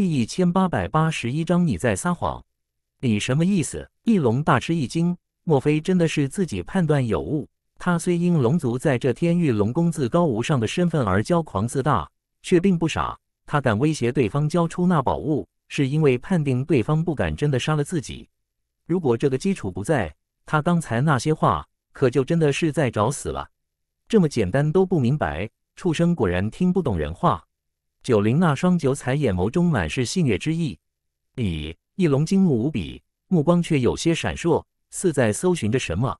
第一千八百八十一章，你在撒谎，你什么意思？翼龙大吃一惊，莫非真的是自己判断有误？他虽因龙族在这天域龙宫自高无上的身份而骄狂自大，却并不傻。他敢威胁对方交出那宝物，是因为判定对方不敢真的杀了自己。如果这个基础不在，他刚才那些话可就真的是在找死了。这么简单都不明白，畜生果然听不懂人话。九灵那双九彩眼眸中满是戏谑之意，你翼龙惊目无比，目光却有些闪烁，似在搜寻着什么。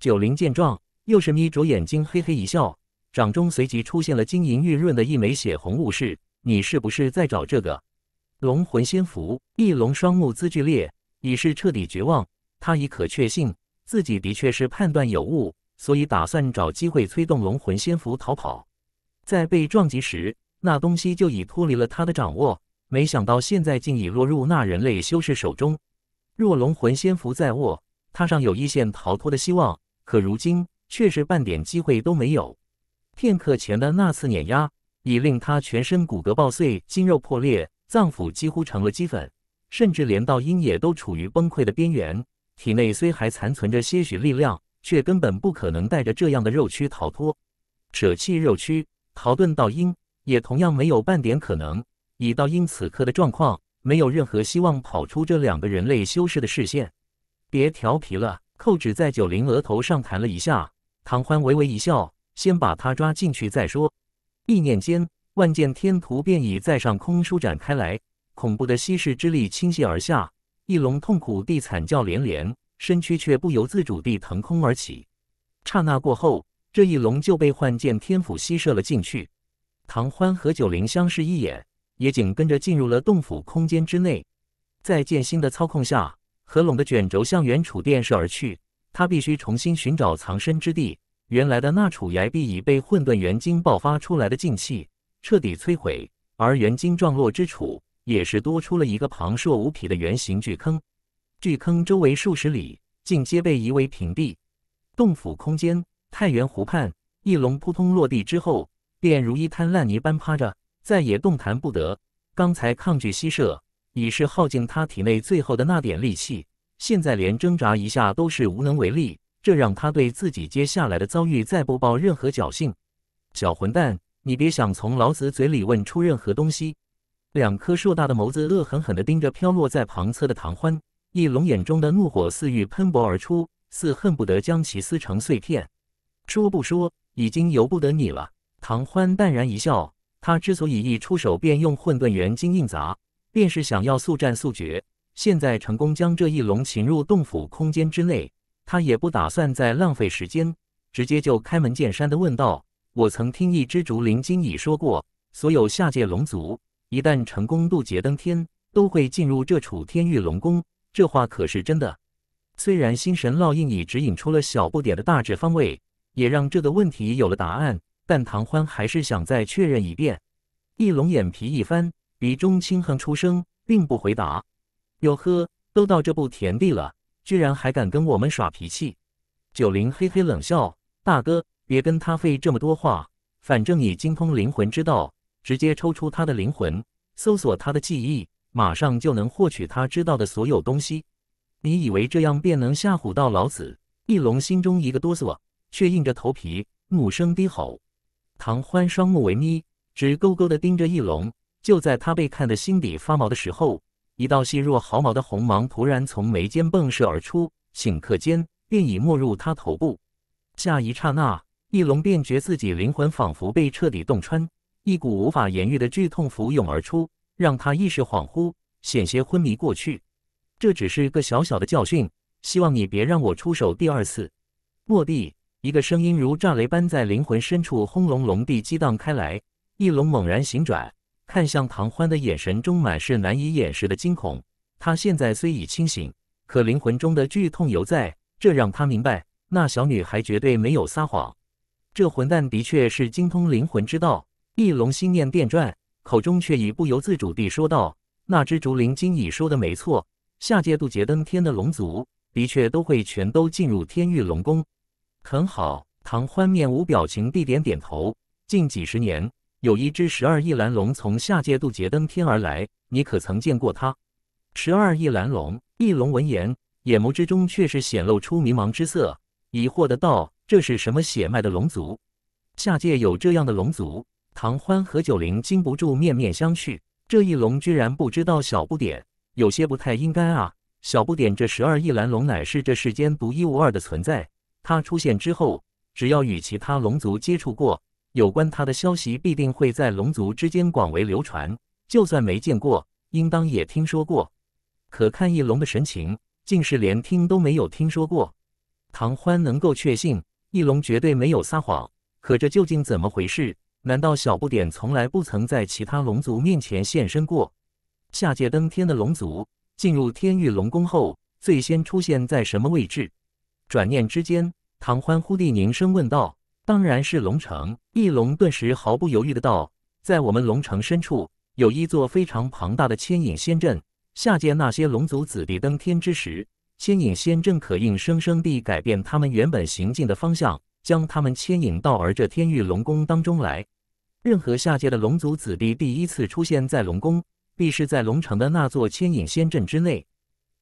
九灵见状，又是眯着眼睛，嘿嘿一笑，掌中随即出现了晶莹玉润的一枚血红物事。你是不是在找这个？龙魂仙符。翼龙双目眦裂，已是彻底绝望。他已可确信自己的确是判断有误，所以打算找机会催动龙魂仙符逃跑。在被撞击时。那东西就已脱离了他的掌握，没想到现在竟已落入那人类修士手中。若龙魂仙符在握，他尚有一线逃脱的希望。可如今却是半点机会都没有。片刻前的那次碾压，已令他全身骨骼爆碎，筋肉破裂，脏腑几乎成了齑粉，甚至连道阴也都处于崩溃的边缘。体内虽还残存着些许力量，却根本不可能带着这样的肉躯逃脱，舍弃肉躯，逃遁道阴，也同样没有半点可能。以道因此刻的状况，没有任何希望跑出这两个人类修士的视线。别调皮了，扣指在九灵额头上弹了一下。唐欢微微一笑，先把他抓进去再说。意念间，万剑天图便已在上空舒展开来，恐怖的吸噬之力倾泻而下。翼龙痛苦地惨叫连连，身躯却不由自主地腾空而起。刹那过后，这翼龙就被幻剑天斧吸射了进去。唐欢和九灵相视一眼，也紧跟着进入了洞府空间之内。在剑心的操控下，合拢的卷轴向原储殿射而去。他必须重新寻找藏身之地。原来的那处崖壁已被混沌元晶爆发出来的劲气彻底摧毁，而元晶撞落之处也是多出了一个庞硕无匹的圆形巨坑。巨坑周围数十里竟皆被夷为平地。洞府空间，太原湖畔，翼龙扑通落地之后。便如一滩烂泥般趴着，再也动弹不得。刚才抗拒吸摄已是耗尽他体内最后的那点力气，现在连挣扎一下都是无能为力。这让他对自己接下来的遭遇再不抱任何侥幸。小混蛋，你别想从老子嘴里问出任何东西！两颗硕大的眸子恶狠狠地盯着飘落在旁侧的唐欢，一龙眼中的怒火似欲喷薄而出，似恨不得将其撕成碎片。说不说，已经由不得你了。唐欢淡然一笑，他之所以一出手便用混沌元晶硬砸，便是想要速战速决。现在成功将这一龙擒入洞府空间之内，他也不打算再浪费时间，直接就开门见山的问道：“我曾听一只竹林精已说过，所有下界龙族一旦成功渡劫登天，都会进入这处天域龙宫。这话可是真的？”虽然心神烙印已指引出了小不点的大致方位，也让这个问题有了答案。但唐欢还是想再确认一遍，翼龙眼皮一翻，鼻中轻哼出声，并不回答。哟呵，都到这步田地了，居然还敢跟我们耍脾气！九灵嘿嘿冷笑：“大哥，别跟他费这么多话，反正你精通灵魂之道，直接抽出他的灵魂，搜索他的记忆，马上就能获取他知道的所有东西。你以为这样便能吓唬到老子？”翼龙心中一个哆嗦，却硬着头皮，怒声低吼。唐欢双目微眯，直勾勾地盯着翼龙。就在他被看得心底发毛的时候，一道细若毫毛的红芒突然从眉间迸射而出，顷刻间便已没入他头部。下一刹那，翼龙便觉自己灵魂仿佛被彻底洞穿，一股无法言喻的剧痛浮涌而出，让他意识恍惚，险些昏迷过去。这只是个小小的教训，希望你别让我出手第二次，莫地。一个声音如炸雷般在灵魂深处轰隆隆地激荡开来，翼龙猛然醒转，看向唐欢的眼神中满是难以掩饰的惊恐。他现在虽已清醒，可灵魂中的剧痛犹在，这让他明白，那小女孩绝对没有撒谎。这混蛋的确是精通灵魂之道。翼龙心念电转，口中却已不由自主地说道：“那只竹林精已说的没错，下界渡劫登天的龙族，的确都会全都进入天域龙宫。”很好，唐欢面无表情地点点头。近几十年，有一只十二翼蓝龙从下界渡劫登天而来，你可曾见过它？十二翼蓝龙，翼龙闻言，眼眸之中却是显露出迷茫之色，疑惑的道：“这是什么血脉的龙族？下界有这样的龙族？”唐欢和九灵禁不住面面相觑，这翼龙居然不知道小不点，有些不太应该啊！小不点这十二翼蓝龙乃是这世间独一无二的存在。他出现之后，只要与其他龙族接触过，有关他的消息必定会在龙族之间广为流传。就算没见过，应当也听说过。可看翼龙的神情，竟是连听都没有听说过。唐欢能够确信，翼龙绝对没有撒谎。可这究竟怎么回事？难道小不点从来不曾在其他龙族面前现身过？下界登天的龙族进入天域龙宫后，最先出现在什么位置？转念之间，唐欢忽地凝声问道：“当然是龙城。”翼龙顿时毫不犹豫地道：“在我们龙城深处，有一座非常庞大的牵引仙阵。下界那些龙族子弟登天之时，牵引仙阵可硬生生地改变他们原本行进的方向，将他们牵引到而这天域龙宫当中来。任何下界的龙族子弟第一次出现在龙宫，必是在龙城的那座牵引仙阵之内。”“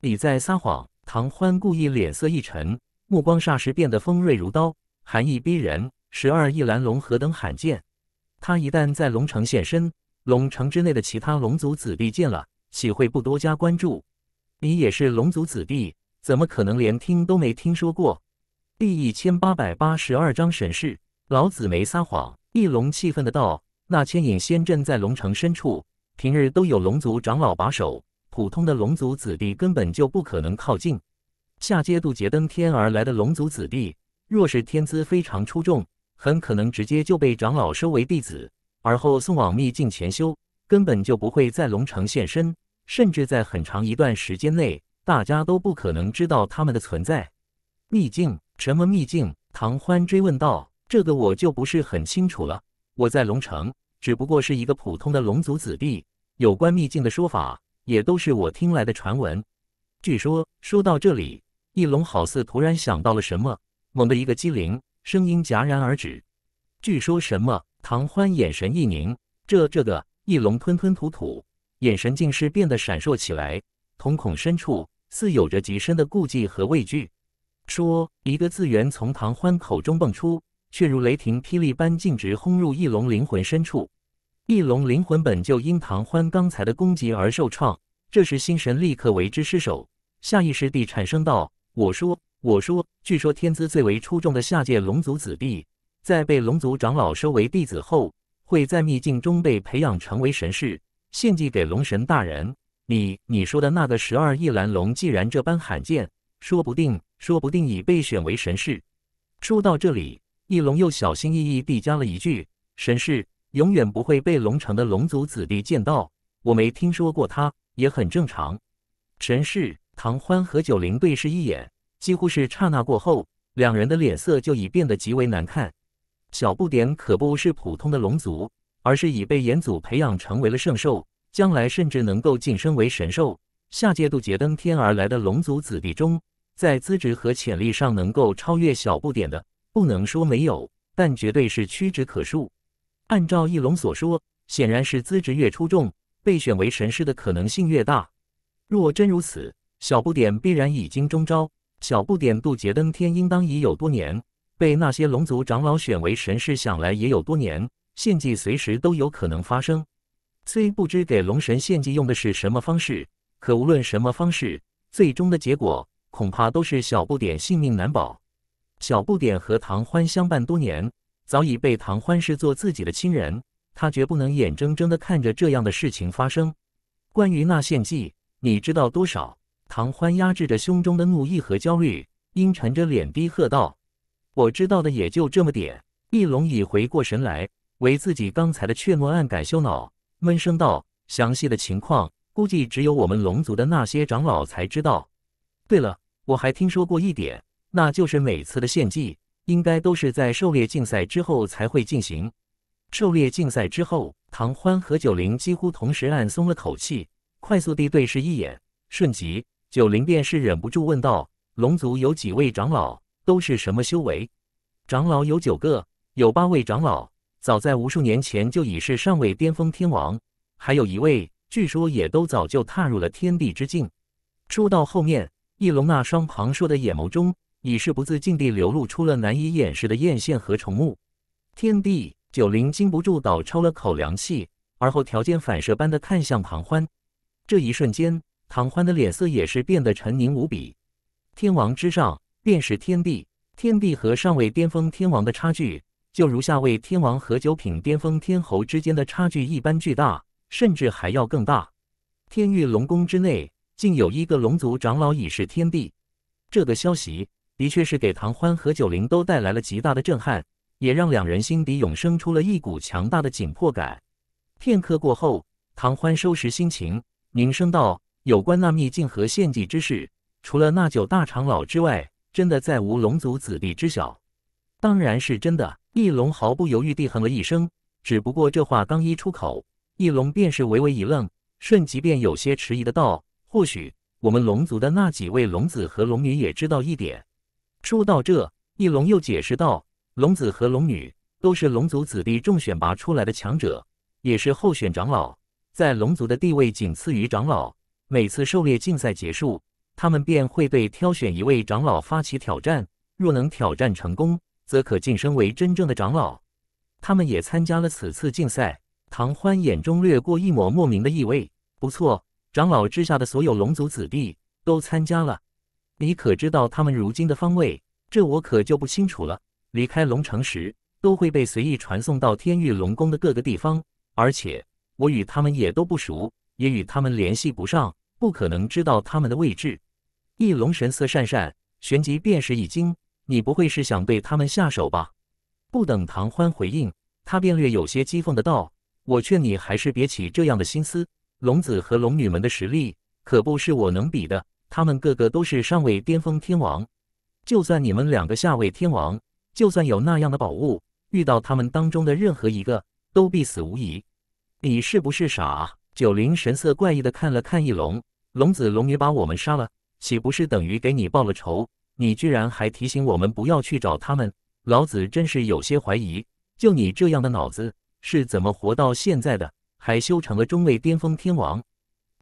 你在撒谎！”唐欢故意脸色一沉。目光霎时变得锋锐如刀，寒意逼人。十二翼蓝龙何等罕见，他一旦在龙城现身，龙城之内的其他龙族子弟见了，岂会不多加关注？你也是龙族子弟，怎么可能连听都没听说过？第一千八百八十二章审视，老子没撒谎。翼龙气愤的道：“那牵引仙阵在龙城深处，平日都有龙族长老把守，普通的龙族子弟根本就不可能靠近。”下阶渡劫登天而来的龙族子弟，若是天资非常出众，很可能直接就被长老收为弟子，而后送往秘境潜修，根本就不会在龙城现身，甚至在很长一段时间内，大家都不可能知道他们的存在。秘境？什么秘境？唐欢追问道：“这个我就不是很清楚了。我在龙城只不过是一个普通的龙族子弟，有关秘境的说法也都是我听来的传闻。据说……说到这里。”翼龙好似突然想到了什么，猛地一个机灵，声音戛然而止。据说什么？唐欢眼神一凝。这、这个翼龙吞吞吐吐，眼神竟是变得闪烁起来，瞳孔深处似有着极深的顾忌和畏惧。说一个字源从唐欢口中蹦出，却如雷霆霹雳般径直轰入翼龙灵魂深处。翼龙灵魂本就因唐欢刚才的攻击而受创，这时心神立刻为之失守，下意识地产生道。我说，我说，据说天资最为出众的下界龙族子弟，在被龙族长老收为弟子后，会在秘境中被培养成为神士，献祭给龙神大人。你你说的那个十二翼蓝龙，既然这般罕见，说不定，说不定已被选为神士。说到这里，翼龙又小心翼翼地加了一句：“神士永远不会被龙城的龙族子弟见到，我没听说过他，也很正常。”神士。唐欢和九灵对视一眼，几乎是刹那过后，两人的脸色就已变得极为难看。小不点可不是普通的龙族，而是已被炎祖培养成为了圣兽，将来甚至能够晋升为神兽。下界渡劫登天而来的龙族子弟中，在资质和潜力上能够超越小不点的，不能说没有，但绝对是屈指可数。按照翼龙所说，显然是资质越出众，被选为神师的可能性越大。若真如此，小不点必然已经中招，小不点渡劫登天应当已有多年，被那些龙族长老选为神士，想来也有多年，献祭随时都有可能发生。虽不知给龙神献祭用的是什么方式，可无论什么方式，最终的结果恐怕都是小不点性命难保。小不点和唐欢相伴多年，早已被唐欢视作自己的亲人，他绝不能眼睁睁的看着这样的事情发生。关于那献祭，你知道多少？唐欢压制着胸中的怒意和焦虑，阴沉着脸低喝道：“我知道的也就这么点。”翼龙已回过神来，为自己刚才的怯懦暗感羞恼，闷声道：“详细的情况估计只有我们龙族的那些长老才知道。对了，我还听说过一点，那就是每次的献祭应该都是在狩猎竞赛之后才会进行。”狩猎竞赛之后，唐欢和九灵几乎同时暗松了口气，快速地对视一眼，瞬即。九灵便是忍不住问道：“龙族有几位长老，都是什么修为？”“长老有九个，有八位长老早在无数年前就已是上位巅峰天王，还有一位据说也都早就踏入了天地之境。”说到后面，翼龙那双庞硕的眼眸中已是不自禁地流露出了难以掩饰的艳羡和崇慕。天地九灵禁不住倒抽了口凉气，而后条件反射般的看向庞欢，这一瞬间。唐欢的脸色也是变得沉凝无比。天王之上便是天地。天地和上位巅峰天王的差距，就如下位天王和九品巅峰天侯之间的差距一般巨大，甚至还要更大。天域龙宫之内，竟有一个龙族长老已是天帝。这个消息的确是给唐欢和九灵都带来了极大的震撼，也让两人心底涌生出了一股强大的紧迫感。片刻过后，唐欢收拾心情，凝声道。有关那秘境和献祭之事，除了那九大长老之外，真的再无龙族子弟知晓。当然是真的。翼龙毫不犹豫地哼了一声，只不过这话刚一出口，翼龙便是微微一愣，瞬即便有些迟疑的道：“或许我们龙族的那几位龙子和龙女也知道一点。”说到这，翼龙又解释道：“龙子和龙女都是龙族子弟中选拔出来的强者，也是候选长老，在龙族的地位仅次于长老。”每次狩猎竞赛结束，他们便会被挑选一位长老发起挑战。若能挑战成功，则可晋升为真正的长老。他们也参加了此次竞赛。唐欢眼中掠过一抹莫名的意味。不错，长老之下的所有龙族子弟都参加了。你可知道他们如今的方位？这我可就不清楚了。离开龙城时，都会被随意传送到天域龙宫的各个地方，而且我与他们也都不熟。也与他们联系不上，不可能知道他们的位置。翼龙神色讪讪，旋即便是一惊：“你不会是想对他们下手吧？”不等唐欢回应，他便略有些讥讽的道：“我劝你还是别起这样的心思。龙子和龙女们的实力可不是我能比的，他们个个都是上位巅峰天王。就算你们两个下位天王，就算有那样的宝物，遇到他们当中的任何一个，都必死无疑。你是不是傻？”九灵神色怪异的看了看翼龙，龙子龙也把我们杀了，岂不是等于给你报了仇？你居然还提醒我们不要去找他们，老子真是有些怀疑，就你这样的脑子是怎么活到现在的，还修成了中位巅峰天王？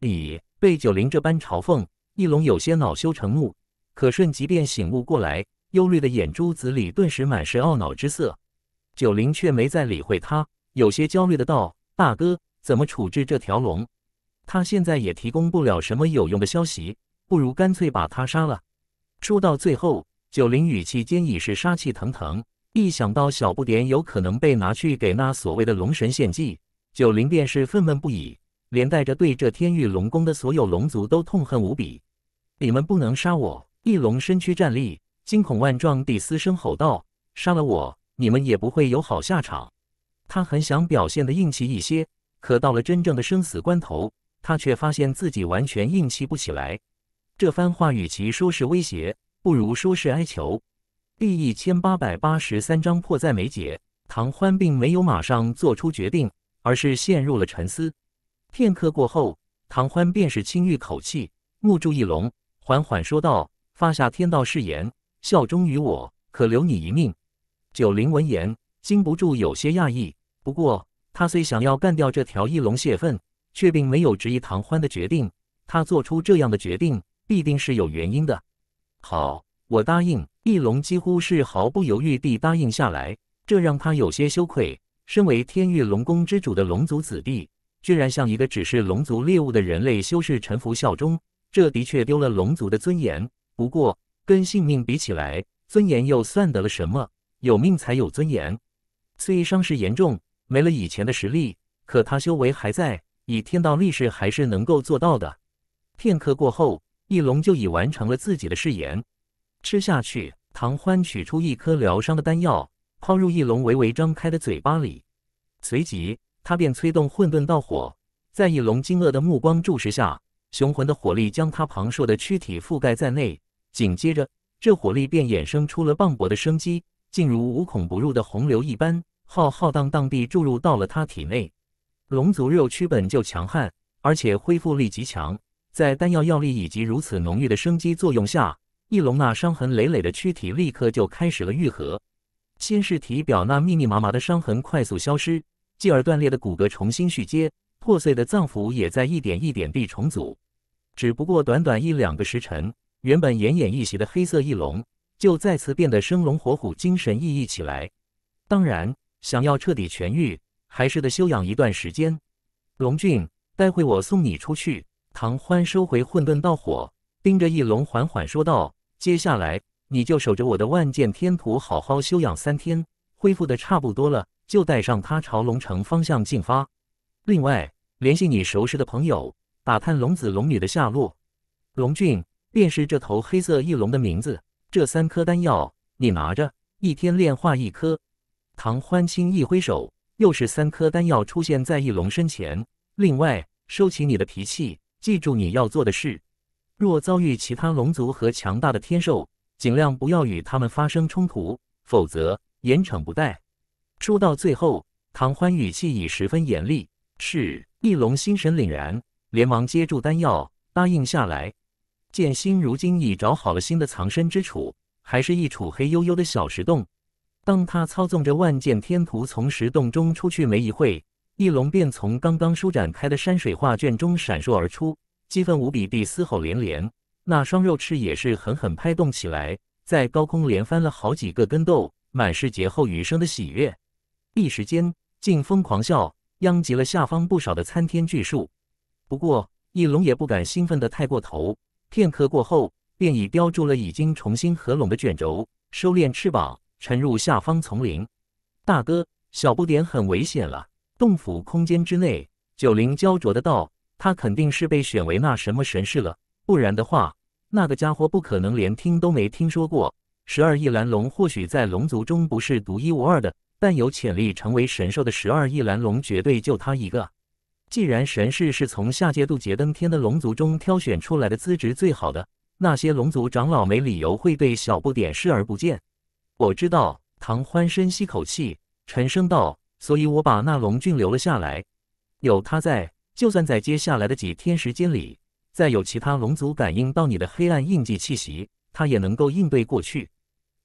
咦？被九灵这般嘲讽，翼龙有些恼羞成怒，可瞬即便醒悟过来，忧虑的眼珠子里顿时满是懊恼之色。九灵却没再理会他，有些焦虑的道：“大哥。”怎么处置这条龙？他现在也提供不了什么有用的消息，不如干脆把他杀了。说到最后，九灵语气间已是杀气腾腾。一想到小不点有可能被拿去给那所谓的龙神献祭，九灵便是愤懑不已，连带着对这天域龙宫的所有龙族都痛恨无比。你们不能杀我！翼龙身躯站立，惊恐万状地嘶声吼道：“杀了我，你们也不会有好下场。”他很想表现得硬气一些。可到了真正的生死关头，他却发现自己完全硬气不起来。这番话与其说是威胁，不如说是哀求。第一千八百八十三章迫在眉睫。唐欢并没有马上做出决定，而是陷入了沉思。片刻过后，唐欢便是轻吁口气，目注翼龙，缓缓说道：“发下天道誓言，效忠于我，可留你一命。”九灵闻言，禁不住有些讶异，不过。他虽想要干掉这条翼龙泄愤，却并没有质疑唐欢的决定。他做出这样的决定，必定是有原因的。好，我答应。翼龙几乎是毫不犹豫地答应下来，这让他有些羞愧。身为天域龙宫之主的龙族子弟，居然向一个只是龙族猎物的人类修士臣服效忠，这的确丢了龙族的尊严。不过，跟性命比起来，尊严又算得了什么？有命才有尊严。虽伤势严重。没了以前的实力，可他修为还在，以天道力士还是能够做到的。片刻过后，翼龙就已完成了自己的誓言。吃下去，唐欢取出一颗疗伤的丹药，抛入翼龙微微张开的嘴巴里。随即，他便催动混沌道火，在翼龙惊愕的目光注视下，雄浑的火力将他庞硕的躯体覆盖在内。紧接着，这火力便衍生出了磅礴的生机，竟如无孔不入的洪流一般。浩浩荡荡地注入到了他体内。龙族肉躯本就强悍，而且恢复力极强，在丹药药力以及如此浓郁的生机作用下，翼龙那伤痕累累的躯体立刻就开始了愈合。先是体表那密密麻麻的伤痕快速消失，继而断裂的骨骼重新续接，破碎的脏腑也在一点一点地重组。只不过短短一两个时辰，原本奄奄一息的黑色翼龙就再次变得生龙活虎、精神奕奕起来。当然。想要彻底痊愈，还是得休养一段时间。龙俊，待会我送你出去。唐欢收回混沌道火，盯着翼龙缓缓说道：“接下来你就守着我的万剑天图，好好休养三天，恢复的差不多了，就带上它朝龙城方向进发。另外，联系你熟识的朋友，打探龙子龙女的下落。龙俊，便是这头黑色翼龙的名字。这三颗丹药，你拿着，一天炼化一颗。”唐欢轻一挥手，又是三颗丹药出现在翼龙身前。另外，收起你的脾气，记住你要做的事。若遭遇其他龙族和强大的天兽，尽量不要与他们发生冲突，否则严惩不贷。说到最后，唐欢语气已十分严厉。是，翼龙心神凛然，连忙接住丹药，答应下来。剑心如今已找好了新的藏身之处，还是一处黑黝黝的小石洞。当他操纵着万剑天图从石洞中出去没一会，翼龙便从刚刚舒展开的山水画卷中闪烁而出，激愤无比地嘶吼连连，那双肉翅也是狠狠拍动起来，在高空连翻了好几个跟斗，满是劫后余生的喜悦，一时间竟疯狂笑，殃及了下方不少的参天巨树。不过翼龙也不敢兴奋得太过头，片刻过后便已标注了已经重新合拢的卷轴，收敛翅膀。沉入下方丛林，大哥，小不点很危险了。洞府空间之内，九灵焦灼的道，他肯定是被选为那什么神士了，不然的话，那个家伙不可能连听都没听说过。十二翼蓝龙或许在龙族中不是独一无二的，但有潜力成为神兽的十二翼蓝龙，绝对就他一个。既然神士是从下界渡劫登天的龙族中挑选出来的，资质最好的，那些龙族长老没理由会对小不点视而不见。我知道，唐欢深吸口气，沉声道：“所以我把那龙俊留了下来。有他在，就算在接下来的几天时间里，再有其他龙族感应到你的黑暗印记气息，他也能够应对过去。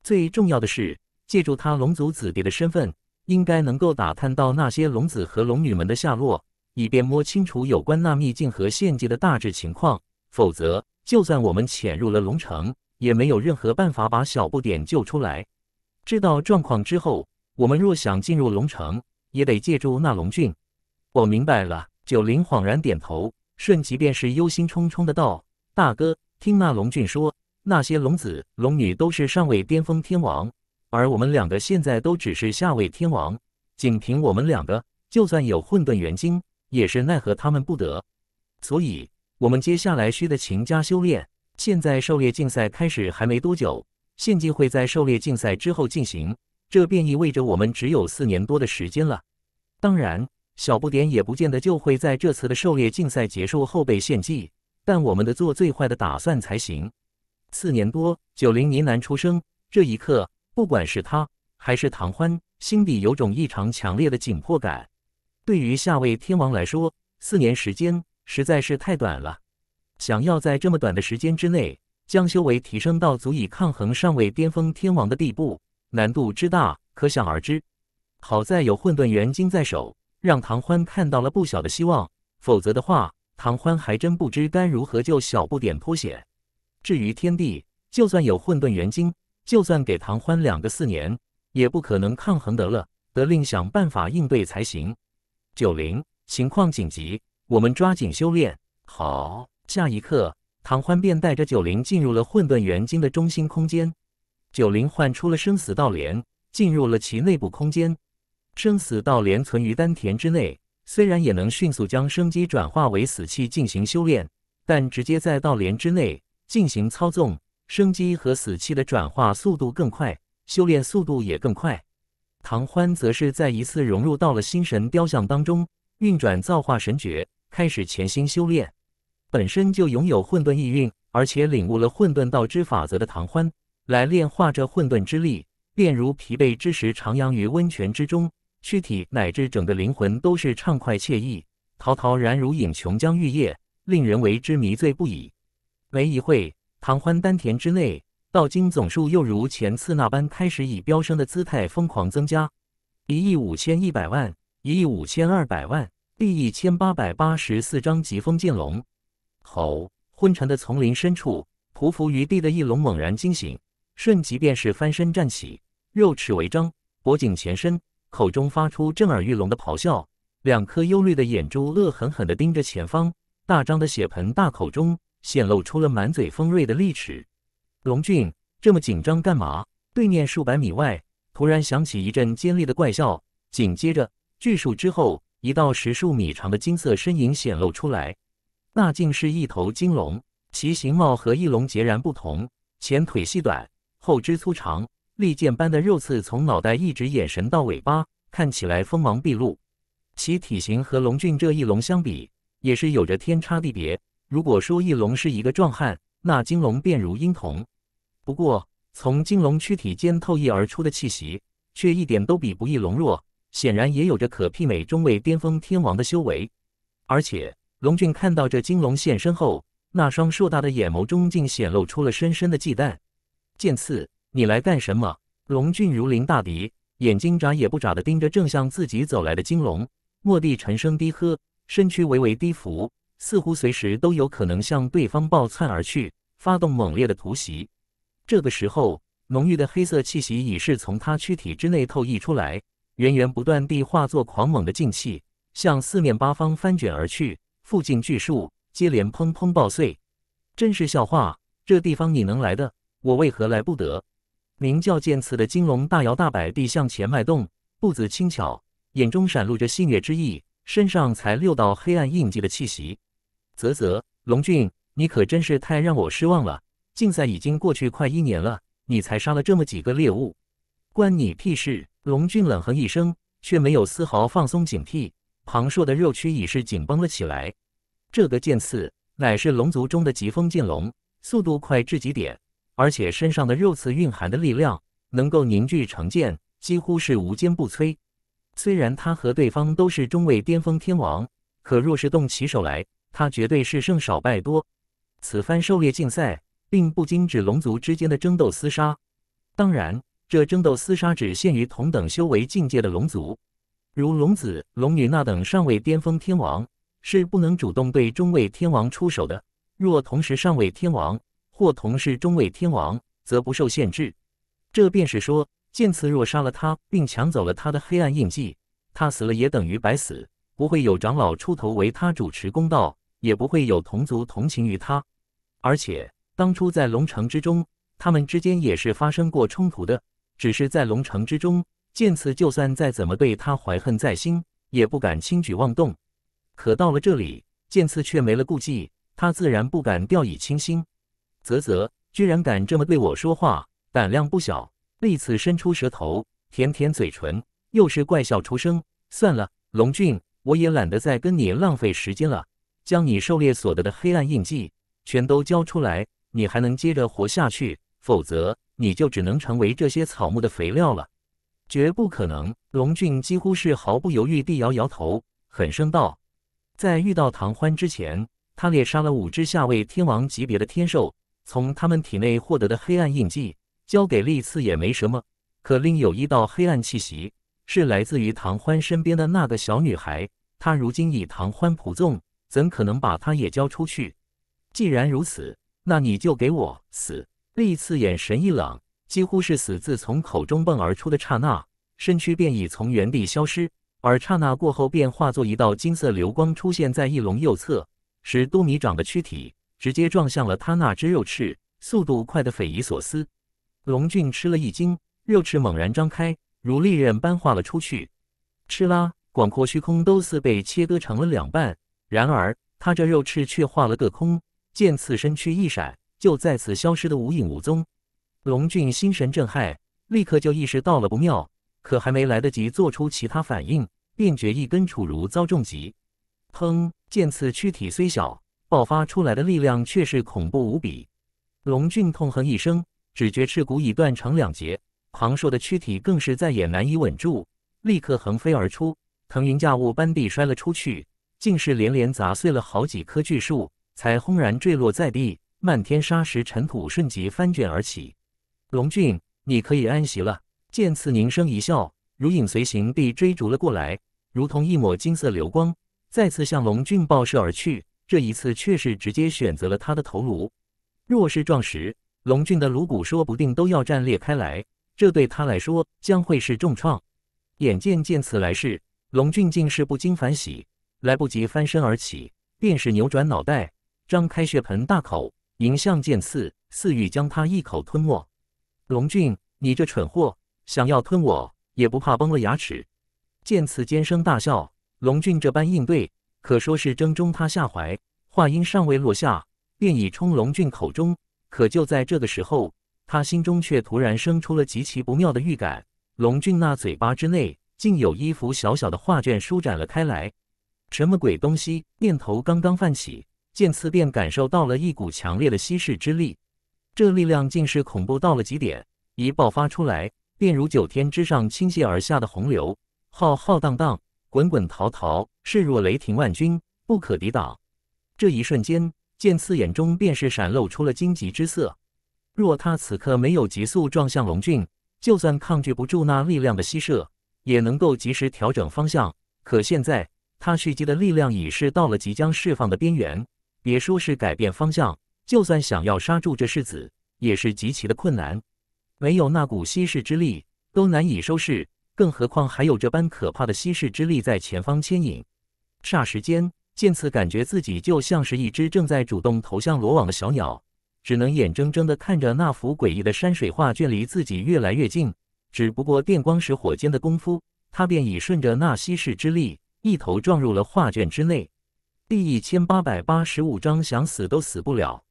最重要的是，借助他龙族子弟的身份，应该能够打探到那些龙子和龙女们的下落，以便摸清楚有关那秘境和献祭的大致情况。否则，就算我们潜入了龙城，也没有任何办法把小不点救出来。”知道状况之后，我们若想进入龙城，也得借助那龙郡。我明白了，九灵恍然点头，顺即便是忧心忡忡的道：“大哥，听那龙郡说，那些龙子龙女都是上位巅峰天王，而我们两个现在都只是下位天王。仅凭我们两个，就算有混沌元晶，也是奈何他们不得。所以，我们接下来需得勤加修炼。现在狩猎竞赛开始还没多久。”献祭会在狩猎竞赛之后进行，这便意味着我们只有四年多的时间了。当然，小不点也不见得就会在这次的狩猎竞赛结束后被献祭，但我们的做最坏的打算才行。四年多，九零年男出生这一刻，不管是他还是唐欢，心底有种异常强烈的紧迫感。对于下位天王来说，四年时间实在是太短了，想要在这么短的时间之内。将修为提升到足以抗衡上位巅峰天王的地步，难度之大可想而知。好在有混沌元晶在手，让唐欢看到了不小的希望。否则的话，唐欢还真不知该如何救小不点脱险。至于天地，就算有混沌元晶，就算给唐欢两个四年，也不可能抗衡得了，得另想办法应对才行。九零，情况紧急，我们抓紧修炼。好，下一刻。唐欢便带着九灵进入了混沌元晶的中心空间，九灵唤出了生死道莲，进入了其内部空间。生死道莲存于丹田之内，虽然也能迅速将生机转化为死气进行修炼，但直接在道莲之内进行操纵，生机和死气的转化速度更快，修炼速度也更快。唐欢则是再一次融入到了心神雕像当中，运转造化神诀，开始潜心修炼。本身就拥有混沌意蕴，而且领悟了混沌道之法则的唐欢，来炼化这混沌之力，便如疲惫之时徜徉于温泉之中，躯体乃至整个灵魂都是畅快惬意，陶陶然如饮琼浆玉液，令人为之迷醉不已。没一会，唐欢丹田之内道经总数又如前次那般开始以飙升的姿态疯狂增加，一亿五千一百万，一亿五千二百万，第一千八百八十四章疾风剑龙。吼！昏沉的丛林深处，匍匐于地的翼龙猛然惊醒，瞬即便是翻身站起，肉翅微张，脖颈前伸，口中发出震耳欲聋的咆哮。两颗幽绿的眼珠恶狠狠地盯着前方，大张的血盆大口中显露出了满嘴锋锐的利齿。龙俊，这么紧张干嘛？对面数百米外，突然响起一阵尖利的怪笑，紧接着，巨树之后，一道十数米长的金色身影显露出来。那竟是一头金龙，其形貌和翼龙截然不同，前腿细短，后肢粗长，利剑般的肉刺从脑袋一直延伸到尾巴，看起来锋芒毕露。其体型和龙俊这翼龙相比，也是有着天差地别。如果说翼龙是一个壮汉，那金龙便如婴童。不过，从金龙躯体间透溢而出的气息，却一点都比不翼龙弱，显然也有着可媲美中位巅峰天王的修为，而且。龙俊看到这金龙现身后，那双硕大的眼眸中竟显露出了深深的忌惮。剑刺，你来干什么？龙俊如临大敌，眼睛眨也不眨地盯着正向自己走来的金龙，蓦地沉声低喝，身躯微微低伏，似乎随时都有可能向对方暴窜而去，发动猛烈的突袭。这个时候，浓郁的黑色气息已是从他躯体之内透溢出来，源源不断地化作狂猛的劲气，向四面八方翻卷而去。附近巨树接连砰砰爆碎，真是笑话！这地方你能来的，我为何来不得？名叫剑慈的金龙大摇大摆地向前迈动，步子轻巧，眼中闪露着戏谑之意，身上才六道黑暗印记的气息。啧啧，龙俊，你可真是太让我失望了！竞赛已经过去快一年了，你才杀了这么几个猎物，关你屁事！龙俊冷哼一声，却没有丝毫放松警惕。庞硕的肉躯已是紧绷了起来。这个剑刺乃是龙族中的疾风剑龙，速度快至极点，而且身上的肉刺蕴含的力量能够凝聚成剑，几乎是无坚不摧。虽然他和对方都是中位巅峰天王，可若是动起手来，他绝对是胜少败多。此番狩猎竞赛并不仅指龙族之间的争斗厮杀，当然，这争斗厮杀只限于同等修为境界的龙族。如龙子、龙女那等上位巅峰天王是不能主动对中位天王出手的。若同时上位天王或同是中位天王，则不受限制。这便是说，剑刺若杀了他，并抢走了他的黑暗印记，他死了也等于白死，不会有长老出头为他主持公道，也不会有同族同情于他。而且，当初在龙城之中，他们之间也是发生过冲突的，只是在龙城之中。见此，就算再怎么对他怀恨在心，也不敢轻举妄动。可到了这里，见次却没了顾忌，他自然不敢掉以轻心。啧啧，居然敢这么对我说话，胆量不小。立次伸出舌头，舔舔嘴唇，又是怪笑出声。算了，龙俊，我也懒得再跟你浪费时间了。将你狩猎所得的黑暗印记全都交出来，你还能接着活下去；否则，你就只能成为这些草木的肥料了。绝不可能！龙俊几乎是毫不犹豫地摇摇头，狠声道：“在遇到唐欢之前，他猎杀了五只下位天王级别的天兽，从他们体内获得的黑暗印记交给厉刺也没什么。可另有一道黑暗气息，是来自于唐欢身边的那个小女孩。他如今以唐欢仆纵，怎可能把她也交出去？既然如此，那你就给我死！”厉刺眼神一冷。几乎是“死”字从口中蹦而出的刹那，身躯便已从原地消失，而刹那过后，便化作一道金色流光，出现在翼龙右侧，使多米长的躯体直接撞向了他那只肉翅，速度快得匪夷所思。龙俊吃了一惊，肉翅猛然张开，如利刃般化了出去，哧啦，广阔虚空都似被切割成了两半。然而他这肉翅却化了个空，见此身躯一闪，就再次消失得无影无踪。龙俊心神震撼，立刻就意识到了不妙，可还没来得及做出其他反应，便觉一根楚如遭重击。砰！见此躯体虽小，爆发出来的力量却是恐怖无比。龙俊痛哼一声，只觉赤骨已断成两截，狂硕的躯体更是再也难以稳住，立刻横飞而出，腾云驾雾般地摔了出去，竟是连连砸碎了好几棵巨树，才轰然坠落在地，漫天沙石尘土瞬即翻卷而起。龙俊，你可以安息了。剑刺凝声一笑，如影随形地追逐了过来，如同一抹金色流光，再次向龙俊爆射而去。这一次却是直接选择了他的头颅，若是撞时，龙俊的颅骨说不定都要炸裂开来，这对他来说将会是重创。眼见剑刺来势，龙俊竟是不禁反喜，来不及翻身而起，便是扭转脑袋，张开血盆大口迎向剑刺，似欲将他一口吞没。龙俊，你这蠢货，想要吞我，也不怕崩了牙齿！见此，尖声大笑。龙俊这般应对，可说是正中他下怀。话音尚未落下，便已冲龙俊口中。可就在这个时候，他心中却突然生出了极其不妙的预感。龙俊那嘴巴之内，竟有一幅小小的画卷舒展了开来。什么鬼东西？念头刚刚泛起，见此便感受到了一股强烈的稀释之力。这力量竟是恐怖到了极点，一爆发出来，便如九天之上倾泻而下的洪流，浩浩荡荡，滚滚滔滔，势若雷霆万钧，不可抵挡。这一瞬间，剑刺眼中便是闪露出了荆棘之色。若他此刻没有急速撞向龙俊，就算抗拒不住那力量的吸射，也能够及时调整方向。可现在，他蓄积的力量已是到了即将释放的边缘，别说是改变方向。就算想要刹住这世子，也是极其的困难，没有那股稀世之力，都难以收拾，更何况还有这般可怕的稀世之力在前方牵引。霎时间，见此，感觉自己就像是一只正在主动投向罗网的小鸟，只能眼睁睁地看着那幅诡异的山水画卷离自己越来越近。只不过电光石火间的功夫，他便已顺着那稀世之力，一头撞入了画卷之内。第一千八百八十五章，想死都死不了。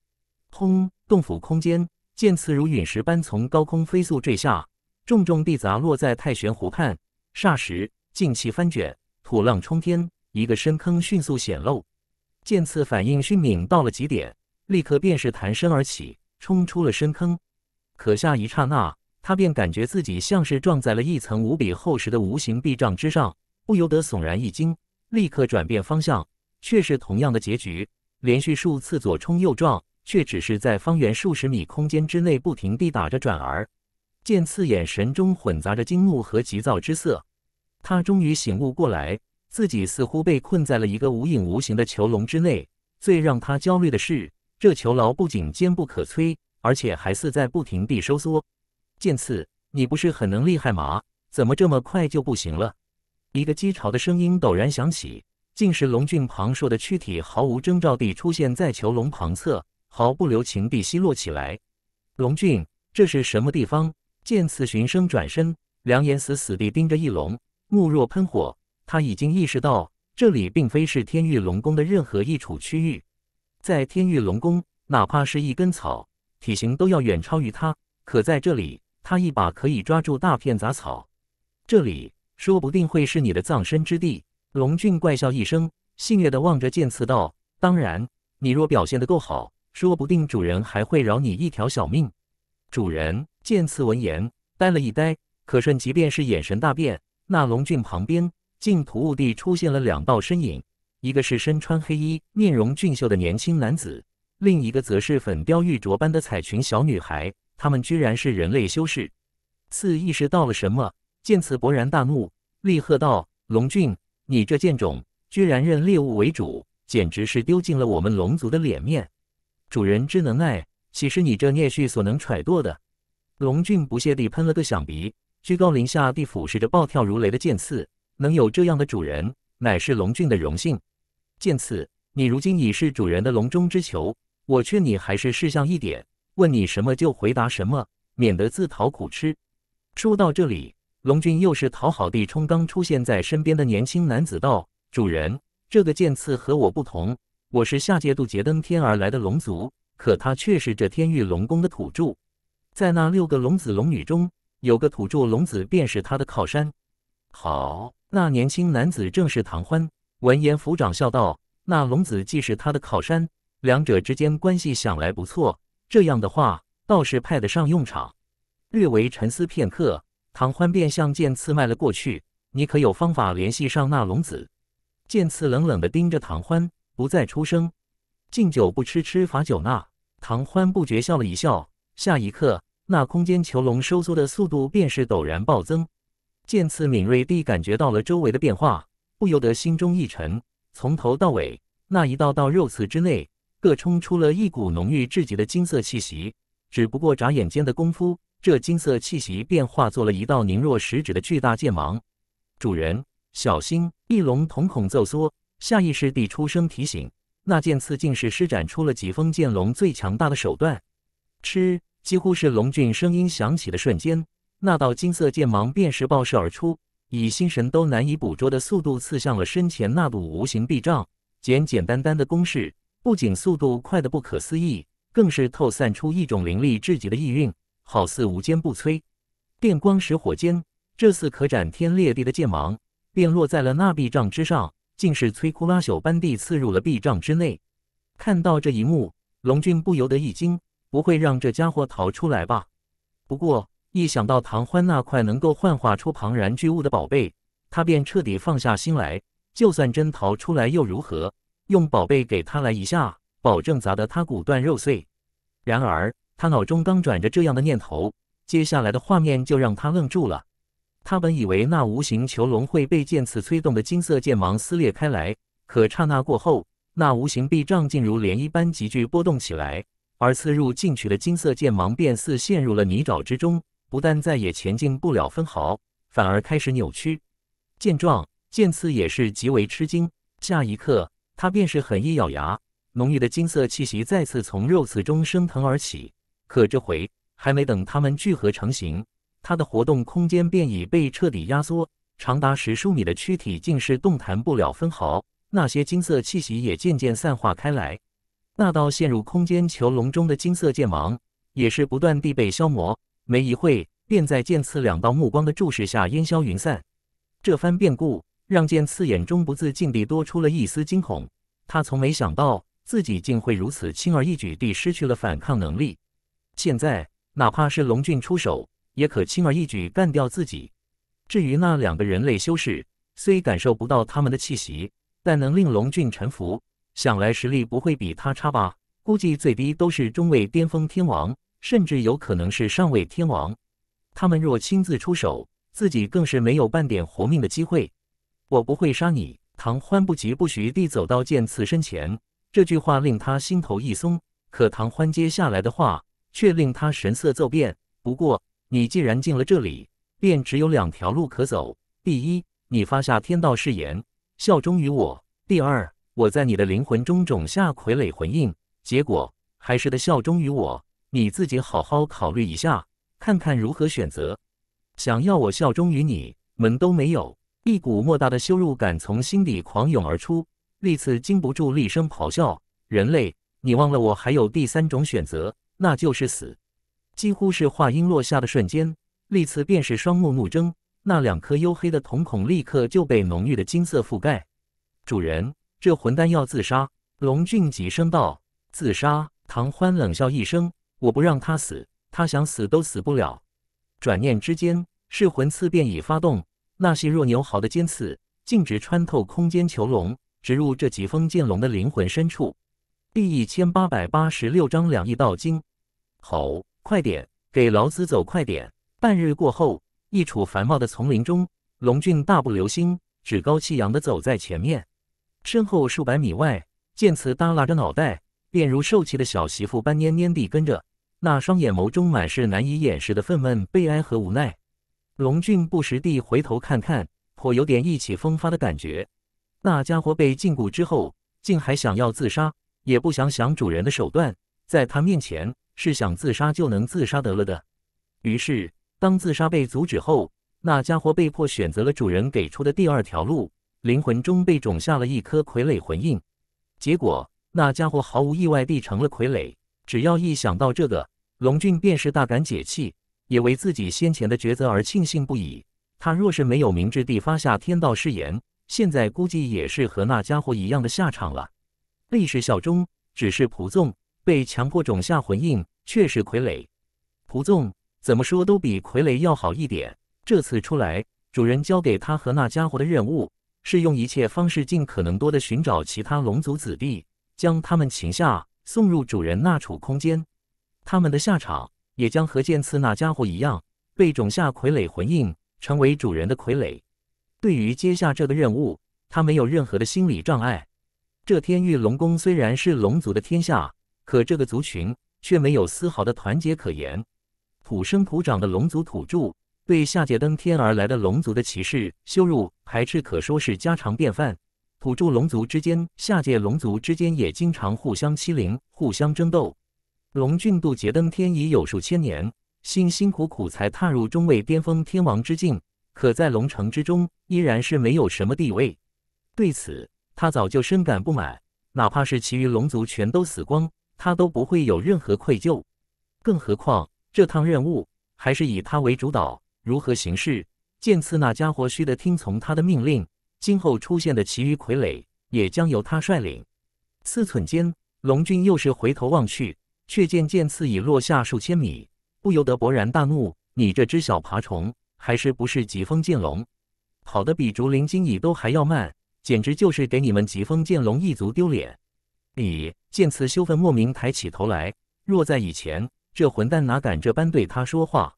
轰！洞府空间，剑刺如陨石般从高空飞速坠下，重重地砸落在太玄湖畔。霎时，静气翻卷，土浪冲天，一个深坑迅速显露。剑刺反应迅敏到了极点，立刻便是弹身而起，冲出了深坑。可下一刹那，他便感觉自己像是撞在了一层无比厚实的无形壁障之上，不由得悚然一惊，立刻转变方向，却是同样的结局，连续数次左冲右撞。却只是在方圆数十米空间之内不停地打着转儿，剑刺眼神中混杂着惊怒和急躁之色。他终于醒悟过来，自己似乎被困在了一个无影无形的囚笼之内。最让他焦虑的是，这囚牢不仅坚不可摧，而且还似在不停地收缩。剑刺，你不是很能厉害吗？怎么这么快就不行了？一个讥嘲的声音陡然响起，竟是龙俊庞硕的躯体毫无征兆地出现在囚笼旁侧。毫不留情地奚落起来。龙俊，这是什么地方？见此，循声转身，两眼死死地盯着翼龙，目若喷火。他已经意识到这里并非是天域龙宫的任何一处区域。在天域龙宫，哪怕是一根草，体型都要远超于他。可在这里，他一把可以抓住大片杂草。这里说不定会是你的葬身之地。龙俊怪笑一声，戏谑地望着剑刺道：“当然，你若表现得够好。”说不定主人还会饶你一条小命。主人见此闻言呆了一呆，可顺即便是眼神大变，那龙俊旁边竟突兀地出现了两道身影，一个是身穿黑衣、面容俊秀的年轻男子，另一个则是粉雕玉琢般的彩裙小女孩。他们居然是人类修士！次意识到了什么，见此勃然大怒，厉喝道：“龙俊，你这贱种，居然认猎物为主，简直是丢尽了我们龙族的脸面！”主人之能耐，岂是你这孽畜所能揣度的？龙俊不屑地喷了个响鼻，居高临下地俯视着暴跳如雷的剑刺。能有这样的主人，乃是龙俊的荣幸。剑刺，你如今已是主人的笼中之囚，我劝你还是识相一点，问你什么就回答什么，免得自讨苦吃。说到这里，龙俊又是讨好地冲刚出现在身边的年轻男子道：“主人，这个剑刺和我不同。”我是下界渡劫登天而来的龙族，可他却是这天域龙宫的土著。在那六个龙子龙女中，有个土著龙子便是他的靠山。好，那年轻男子正是唐欢。闻言抚掌笑道：“那龙子既是他的靠山，两者之间关系想来不错。这样的话，倒是派得上用场。”略为沉思片刻，唐欢便向剑刺迈了过去。“你可有方法联系上那龙子？”剑刺冷冷地盯着唐欢。不再出声，敬酒不吃吃罚酒那唐欢不觉笑了一笑。下一刻，那空间囚笼收缩的速度便是陡然暴增。剑刺敏锐地感觉到了周围的变化，不由得心中一沉。从头到尾，那一道道肉刺之内，各冲出了一股浓郁至极的金色气息。只不过眨眼间的功夫，这金色气息便化作了一道凝若十指的巨大剑芒。主人，小心！翼龙瞳孔骤缩。下意识地出声提醒，那剑刺竟是施展出了疾风剑龙最强大的手段。吃，几乎是龙俊声音响起的瞬间，那道金色剑芒便是爆射而出，以心神都难以捕捉的速度刺向了身前那堵无形壁障。简简单单的攻势，不仅速度快得不可思议，更是透散出一种凌厉至极的意蕴，好似无坚不摧。电光石火间，这似可斩天裂地的剑芒，便落在了那壁障之上。竟是摧枯拉朽般地刺入了壁障之内。看到这一幕，龙俊不由得一惊：不会让这家伙逃出来吧？不过一想到唐欢那块能够幻化出庞然巨物的宝贝，他便彻底放下心来。就算真逃出来又如何？用宝贝给他来一下，保证砸得他骨断肉碎。然而他脑中刚转着这样的念头，接下来的画面就让他愣住了。他本以为那无形囚笼会被剑刺催动的金色剑芒撕裂开来，可刹那过后，那无形壁障竟如涟漪般急剧波动起来，而刺入进去的金色剑芒便似陷入了泥沼之中，不但再也前进不了分毫，反而开始扭曲。见状，剑刺也是极为吃惊。下一刻，他便是狠一咬牙，浓郁的金色气息再次从肉刺中升腾而起。可这回还没等他们聚合成型。他的活动空间便已被彻底压缩，长达十数米的躯体竟是动弹不了分毫。那些金色气息也渐渐散化开来。那道陷入空间囚笼中的金色剑芒，也是不断地被消磨。没一会，便在剑刺两道目光的注视下烟消云散。这番变故让剑刺眼中不自禁地多出了一丝惊恐。他从没想到自己竟会如此轻而易举地失去了反抗能力。现在，哪怕是龙俊出手。也可轻而易举干掉自己。至于那两个人类修士，虽感受不到他们的气息，但能令龙俊臣服，想来实力不会比他差吧？估计最低都是中位巅峰天王，甚至有可能是上位天王。他们若亲自出手，自己更是没有半点活命的机会。我不会杀你，唐欢不疾不徐地走到剑刺身前。这句话令他心头一松，可唐欢接下来的话却令他神色骤变。不过。你既然进了这里，便只有两条路可走：第一，你发下天道誓言，效忠于我；第二，我在你的灵魂中种下傀儡魂印。结果还是得效忠于我，你自己好好考虑一下，看看如何选择。想要我效忠于你，门都没有！一股莫大的羞辱感从心底狂涌而出，历次禁不住厉声咆哮：“人类，你忘了我还有第三种选择，那就是死！”几乎是话音落下的瞬间，利刺便是双目怒睁，那两颗黝黑的瞳孔立刻就被浓郁的金色覆盖。主人，这混蛋要自杀！龙俊急声道：“自杀！”唐欢冷笑一声：“我不让他死，他想死都死不了。”转念之间，噬魂刺便已发动，那些若牛毫的尖刺径直穿透空间囚笼，直入这疾风剑龙的灵魂深处。第一千八百八十六章两翼道经。吼！快点，给老子走！快点。半日过后，一处繁茂的丛林中，龙俊大步流星、趾高气扬的走在前面，身后数百米外，见此耷拉着脑袋，便如受气的小媳妇般蔫蔫地跟着，那双眼眸中满是难以掩饰的愤懑、悲哀和无奈。龙俊不时地回头看看，颇有点意气风发的感觉。那家伙被禁锢之后，竟还想要自杀，也不想想主人的手段，在他面前。是想自杀就能自杀得了的。于是，当自杀被阻止后，那家伙被迫选择了主人给出的第二条路，灵魂中被种下了一颗傀儡魂印。结果，那家伙毫无意外地成了傀儡。只要一想到这个，龙俊便是大感解气，也为自己先前的抉择而庆幸不已。他若是没有明智地发下天道誓言，现在估计也是和那家伙一样的下场了。历史小钟只是仆纵被强迫种下魂印。却是傀儡，仆纵怎么说都比傀儡要好一点。这次出来，主人交给他和那家伙的任务，是用一切方式尽可能多的寻找其他龙族子弟，将他们擒下，送入主人那处空间。他们的下场，也将和剑刺那家伙一样，被种下傀儡魂印，成为主人的傀儡。对于接下这个任务，他没有任何的心理障碍。这天域龙宫虽然是龙族的天下，可这个族群。却没有丝毫的团结可言。土生土长的龙族土著对下界登天而来的龙族的歧视、羞辱、排斥，可说是家常便饭。土著龙族之间、下界龙族之间也经常互相欺凌、互相争斗。龙俊渡劫登天已有数千年，辛辛苦苦才踏入中位巅峰天王之境，可在龙城之中依然是没有什么地位。对此，他早就深感不满。哪怕是其余龙族全都死光。他都不会有任何愧疚，更何况这趟任务还是以他为主导，如何行事？剑刺那家伙须得听从他的命令，今后出现的其余傀儡也将由他率领。思忖间，龙俊又是回头望去，却见剑刺已落下数千米，不由得勃然大怒：“你这只小爬虫，还是不是疾风剑龙？跑得比竹林精蚁都还要慢，简直就是给你们疾风剑龙一族丢脸！”你见此羞愤莫名抬起头来，若在以前，这混蛋哪敢这般对他说话？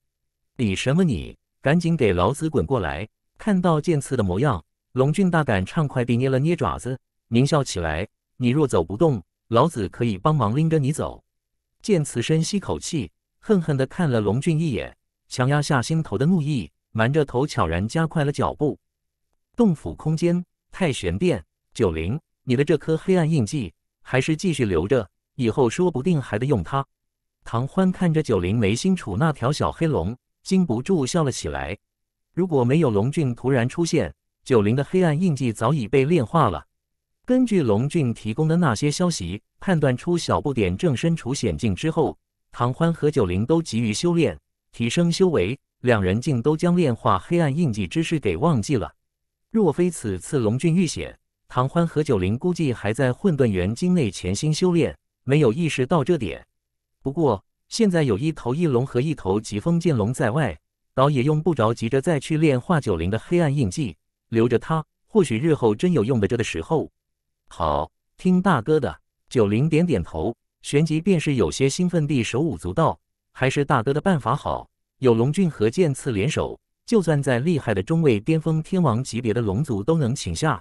你什么你？赶紧给老子滚过来！看到剑此的模样，龙俊大感畅快地捏了捏爪子，狞笑起来。你若走不动，老子可以帮忙拎着你走。剑此深吸口气，恨恨地看了龙俊一眼，强压下心头的怒意，瞒着头悄然加快了脚步。洞府空间，太玄殿，九灵，你的这颗黑暗印记。还是继续留着，以后说不定还得用它。唐欢看着九灵眉心处那条小黑龙，禁不住笑了起来。如果没有龙俊突然出现，九灵的黑暗印记早已被炼化了。根据龙俊提供的那些消息，判断出小不点正身处险境之后，唐欢和九灵都急于修炼、提升修为，两人竟都将炼化黑暗印记之事给忘记了。若非此次龙俊遇险，唐欢和九灵估计还在混沌元晶内潜心修炼，没有意识到这点。不过现在有一头翼龙和一头疾风剑龙在外，倒也用不着急着再去炼化九灵的黑暗印记，留着它，或许日后真有用得着的时候。好，听大哥的。九灵点点头，旋即便是有些兴奋地手舞足蹈。还是大哥的办法好，有龙俊和剑刺联手，就算再厉害的中位巅峰天王级别的龙族都能请下。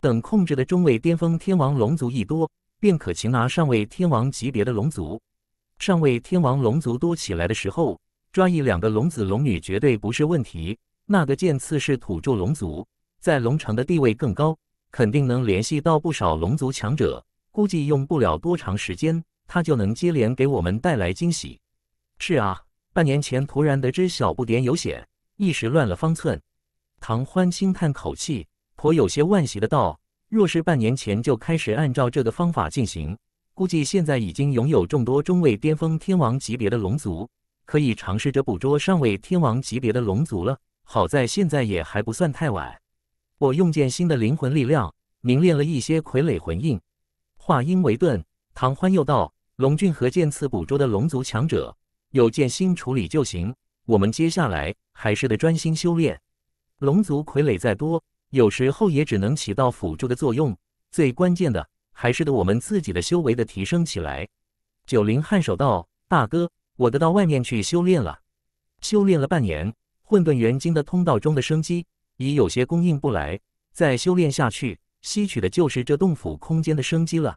等控制的中位巅峰天王龙族一多，便可擒拿上位天王级别的龙族。上位天王龙族多起来的时候，抓一两个龙子龙女绝对不是问题。那个剑刺是土著龙族，在龙城的地位更高，肯定能联系到不少龙族强者。估计用不了多长时间，他就能接连给我们带来惊喜。是啊，半年前突然得知小不点有血，一时乱了方寸。唐欢轻叹口气。颇有些惋惜的道：“若是半年前就开始按照这个方法进行，估计现在已经拥有众多中位巅峰天王级别的龙族，可以尝试着捕捉上位天王级别的龙族了。好在现在也还不算太晚。”我用剑心的灵魂力量凝练了一些傀儡魂印。话音未顿，唐欢又道：“龙俊和剑刺捕捉的龙族强者，有剑心处理就行。我们接下来还是得专心修炼。龙族傀儡再多。”有时候也只能起到辅助的作用，最关键的还是得我们自己的修为的提升起来。九灵颔首道：“大哥，我得到外面去修炼了。修炼了半年，混沌元晶的通道中的生机已有些供应不来，再修炼下去，吸取的就是这洞府空间的生机了。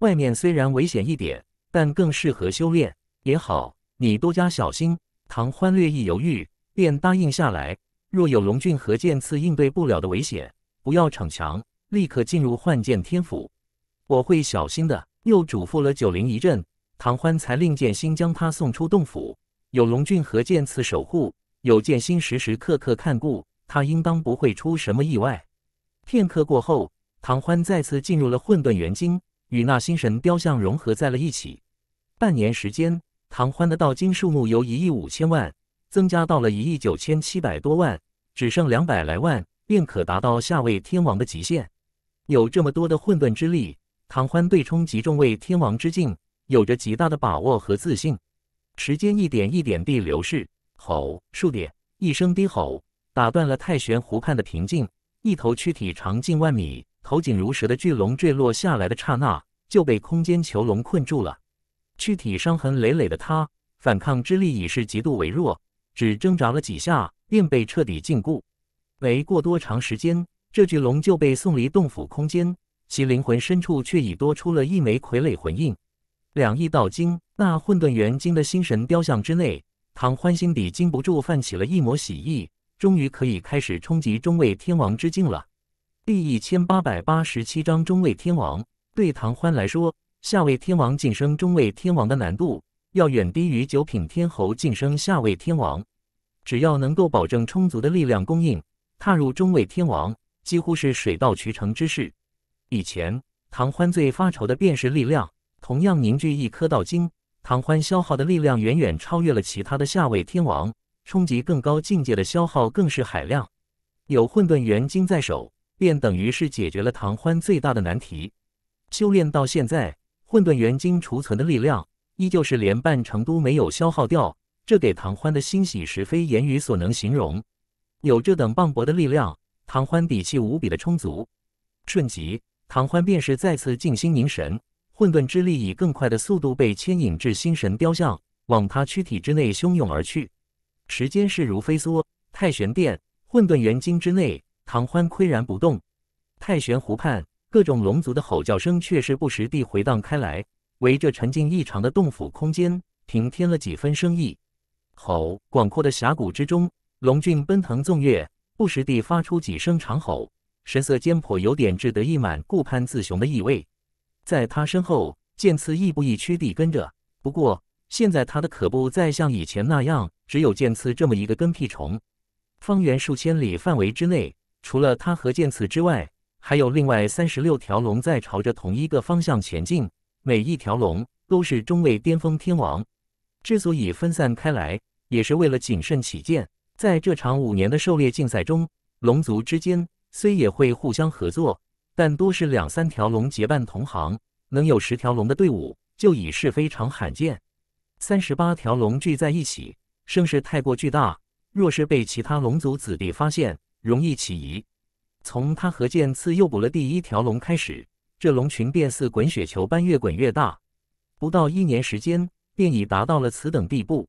外面虽然危险一点，但更适合修炼，也好，你多加小心。”唐欢略一犹豫，便答应下来。若有龙俊和剑刺应对不了的危险，不要逞强，立刻进入幻剑天府。我会小心的，又嘱咐了九灵一阵。唐欢才令剑心将他送出洞府。有龙俊和剑刺守护，有剑心时时刻刻看顾，他应当不会出什么意外。片刻过后，唐欢再次进入了混沌元晶，与那星神雕像融合在了一起。半年时间，唐欢的道金数目由一亿五千万。增加到了一亿九千七百多万，只剩两百来万，便可达到下位天王的极限。有这么多的混沌之力，唐欢对冲极中位天王之境有着极大的把握和自信。时间一点一点地流逝，吼！数点一声低吼，打断了太玄湖畔的平静。一头躯体长近万米、头颈如蛇的巨龙坠落下来的刹那就被空间囚笼困住了。躯体伤痕累累的他，反抗之力已是极度微弱。只挣扎了几下，便被彻底禁锢。没过多长时间，这巨龙就被送离洞府空间，其灵魂深处却已多出了一枚傀儡魂印。两翼道经，那混沌元晶的心神雕像之内，唐欢心底禁不住泛起了一抹喜意，终于可以开始冲击中位天王之境了。第一千八百八十七章中位天王。对唐欢来说，下位天王晋升中位天王的难度。要远低于九品天侯晋升下位天王，只要能够保证充足的力量供应，踏入中位天王几乎是水到渠成之事。以前唐欢最发愁的便是力量，同样凝聚一颗道晶，唐欢消耗的力量远远超越了其他的下位天王，冲击更高境界的消耗更是海量。有混沌元晶在手，便等于是解决了唐欢最大的难题。修炼到现在，混沌元晶储存的力量。依旧是连半成都没有消耗掉，这给唐欢的欣喜实非言语所能形容。有这等磅礴的力量，唐欢底气无比的充足。瞬即，唐欢便是再次静心凝神，混沌之力以更快的速度被牵引至心神雕像，往他躯体之内汹涌而去。时间势如飞梭。太玄殿混沌元晶之内，唐欢岿然不动。太玄湖畔，各种龙族的吼叫声却是不时地回荡开来。为这沉静异常的洞府空间平添了几分生意。吼！广阔的峡谷之中，龙俊奔腾纵跃，不时地发出几声长吼，神色间颇有点志得意满、顾盼自雄的意味。在他身后，剑刺亦步亦趋地跟着。不过，现在他的可不再像以前那样，只有剑刺这么一个跟屁虫。方圆数千里范围之内，除了他和剑刺之外，还有另外三十六条龙在朝着同一个方向前进。每一条龙都是中位巅峰天王，之所以分散开来，也是为了谨慎起见。在这场五年的狩猎竞赛中，龙族之间虽也会互相合作，但多是两三条龙结伴同行，能有十条龙的队伍就已是非常罕见。三十八条龙聚在一起，声势太过巨大，若是被其他龙族子弟发现，容易起疑。从他和剑刺诱捕了第一条龙开始。这龙群便似滚雪球般越滚越大，不到一年时间便已达到了此等地步。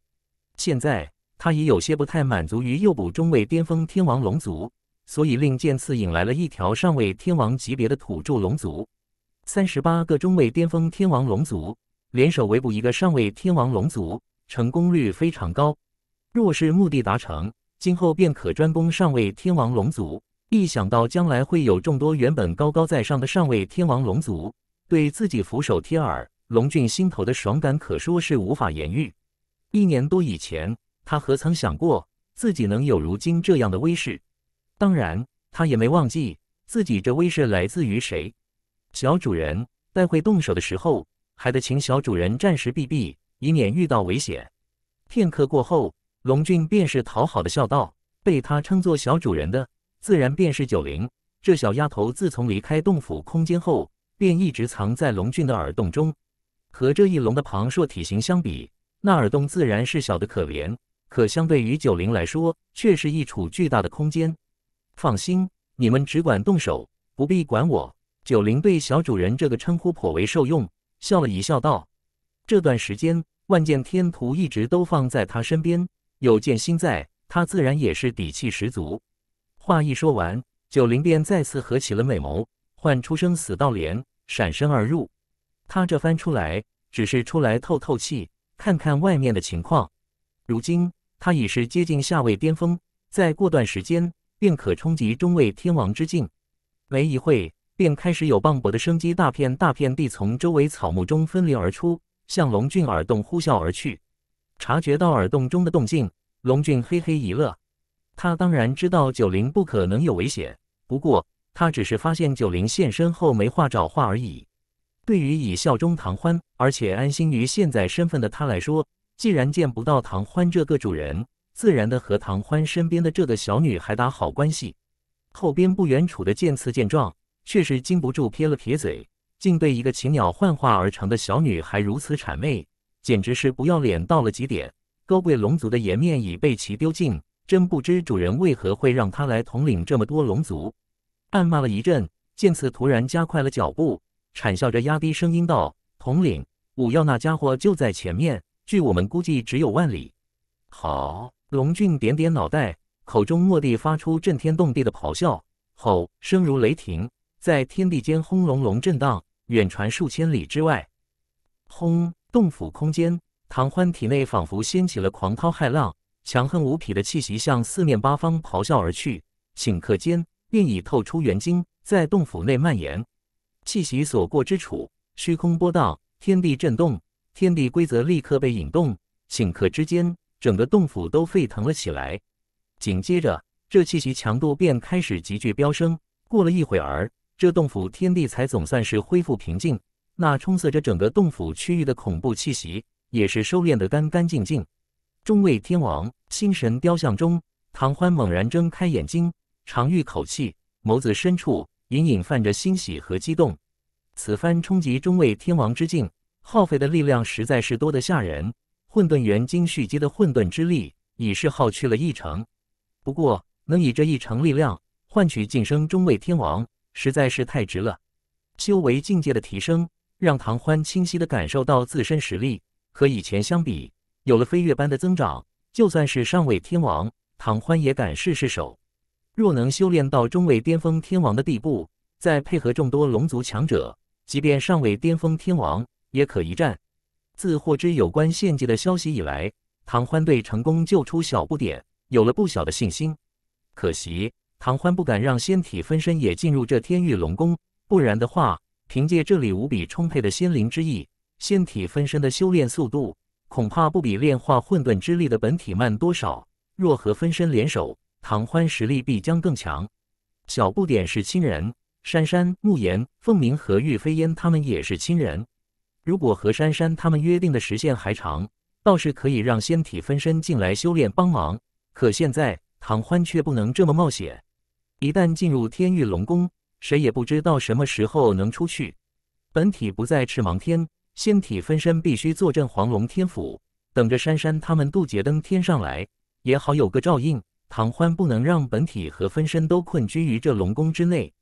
现在，他已有些不太满足于诱捕中位巅峰天王龙族，所以令剑刺引来了一条上位天王级别的土著龙族。三十八个中位巅峰天王龙族联手围捕一个上位天王龙族，成功率非常高。若是目的达成，今后便可专攻上位天王龙族。一想到将来会有众多原本高高在上的上位天王龙族对自己俯首帖耳，龙俊心头的爽感可说是无法言喻。一年多以前，他何曾想过自己能有如今这样的威势？当然，他也没忘记自己这威势来自于谁——小主人。待会动手的时候，还得请小主人暂时避避，以免遇到危险。片刻过后，龙俊便是讨好的笑道：“被他称作小主人的。”自然便是九灵。这小丫头自从离开洞府空间后，便一直藏在龙俊的耳洞中。和这一龙的庞硕体型相比，那耳洞自然是小的可怜。可相对于九灵来说，却是一处巨大的空间。放心，你们只管动手，不必管我。九灵对小主人这个称呼颇为受用，笑了一笑，道：“这段时间，万剑天图一直都放在他身边，有剑心在，他自然也是底气十足。”话一说完，九灵便再次合起了美眸，唤出生死道莲，闪身而入。他这番出来，只是出来透透气，看看外面的情况。如今他已是接近下位巅峰，再过段时间便可冲击中位天王之境。没一会，便开始有磅礴的生机，大片大片地从周围草木中分离而出，向龙俊耳洞呼啸而去。察觉到耳洞中的动静，龙俊嘿嘿一乐。他当然知道九灵不可能有危险，不过他只是发现九灵现身后没话找话而已。对于已效忠唐欢，而且安心于现在身份的他来说，既然见不到唐欢这个主人，自然的和唐欢身边的这个小女孩打好关系。后边不远处的剑刺见状，却是禁不住撇了撇嘴，竟对一个禽鸟幻化而成的小女孩如此谄媚，简直是不要脸到了极点，高贵龙族的颜面已被其丢尽。真不知主人为何会让他来统领这么多龙族，暗骂了一阵，见此突然加快了脚步，惨笑着压低声音道：“统领，武耀那家伙就在前面，距我们估计只有万里。”好，龙俊点点脑袋，口中蓦地发出震天动地的咆哮，吼声如雷霆，在天地间轰隆隆震荡，远传数千里之外。轰！洞府空间，唐欢体内仿佛掀起了狂涛骇浪。强横无匹的气息向四面八方咆哮而去，顷刻间便已透出元晶，在洞府内蔓延。气息所过之处，虚空波荡，天地震动，天地规则立刻被引动。顷刻之间，整个洞府都沸腾了起来。紧接着，这气息强度便开始急剧飙升。过了一会儿，这洞府天地才总算是恢复平静，那充斥着整个洞府区域的恐怖气息也是收敛得干干净净。中卫天王星神雕像中，唐欢猛然睁开眼睛，长吁口气，眸子深处隐隐泛着欣喜和激动。此番冲击中卫天王之境，耗费的力量实在是多得吓人。混沌元晶蓄积的混沌之力已是耗去了一成，不过能以这一成力量换取晋升中卫天王，实在是太值了。修为境界的提升，让唐欢清晰地感受到自身实力和以前相比。有了飞跃般的增长，就算是上位天王唐欢也敢试试手。若能修炼到中位巅峰天王的地步，再配合众多龙族强者，即便上位巅峰天王也可一战。自获知有关献祭的消息以来，唐欢对成功救出小不点有了不小的信心。可惜唐欢不敢让仙体分身也进入这天域龙宫，不然的话，凭借这里无比充沛的仙灵之意，仙体分身的修炼速度。恐怕不比炼化混沌之力的本体慢多少。若和分身联手，唐欢实力必将更强。小不点是亲人，珊珊、慕言、凤鸣和玉飞烟他们也是亲人。如果和珊珊他们约定的时限还长，倒是可以让仙体分身进来修炼帮忙。可现在，唐欢却不能这么冒险。一旦进入天域龙宫，谁也不知道什么时候能出去。本体不在赤芒天。仙体分身必须坐镇黄龙天府，等着珊珊他们渡劫登天上来，也好有个照应。唐欢不能让本体和分身都困居于这龙宫之内。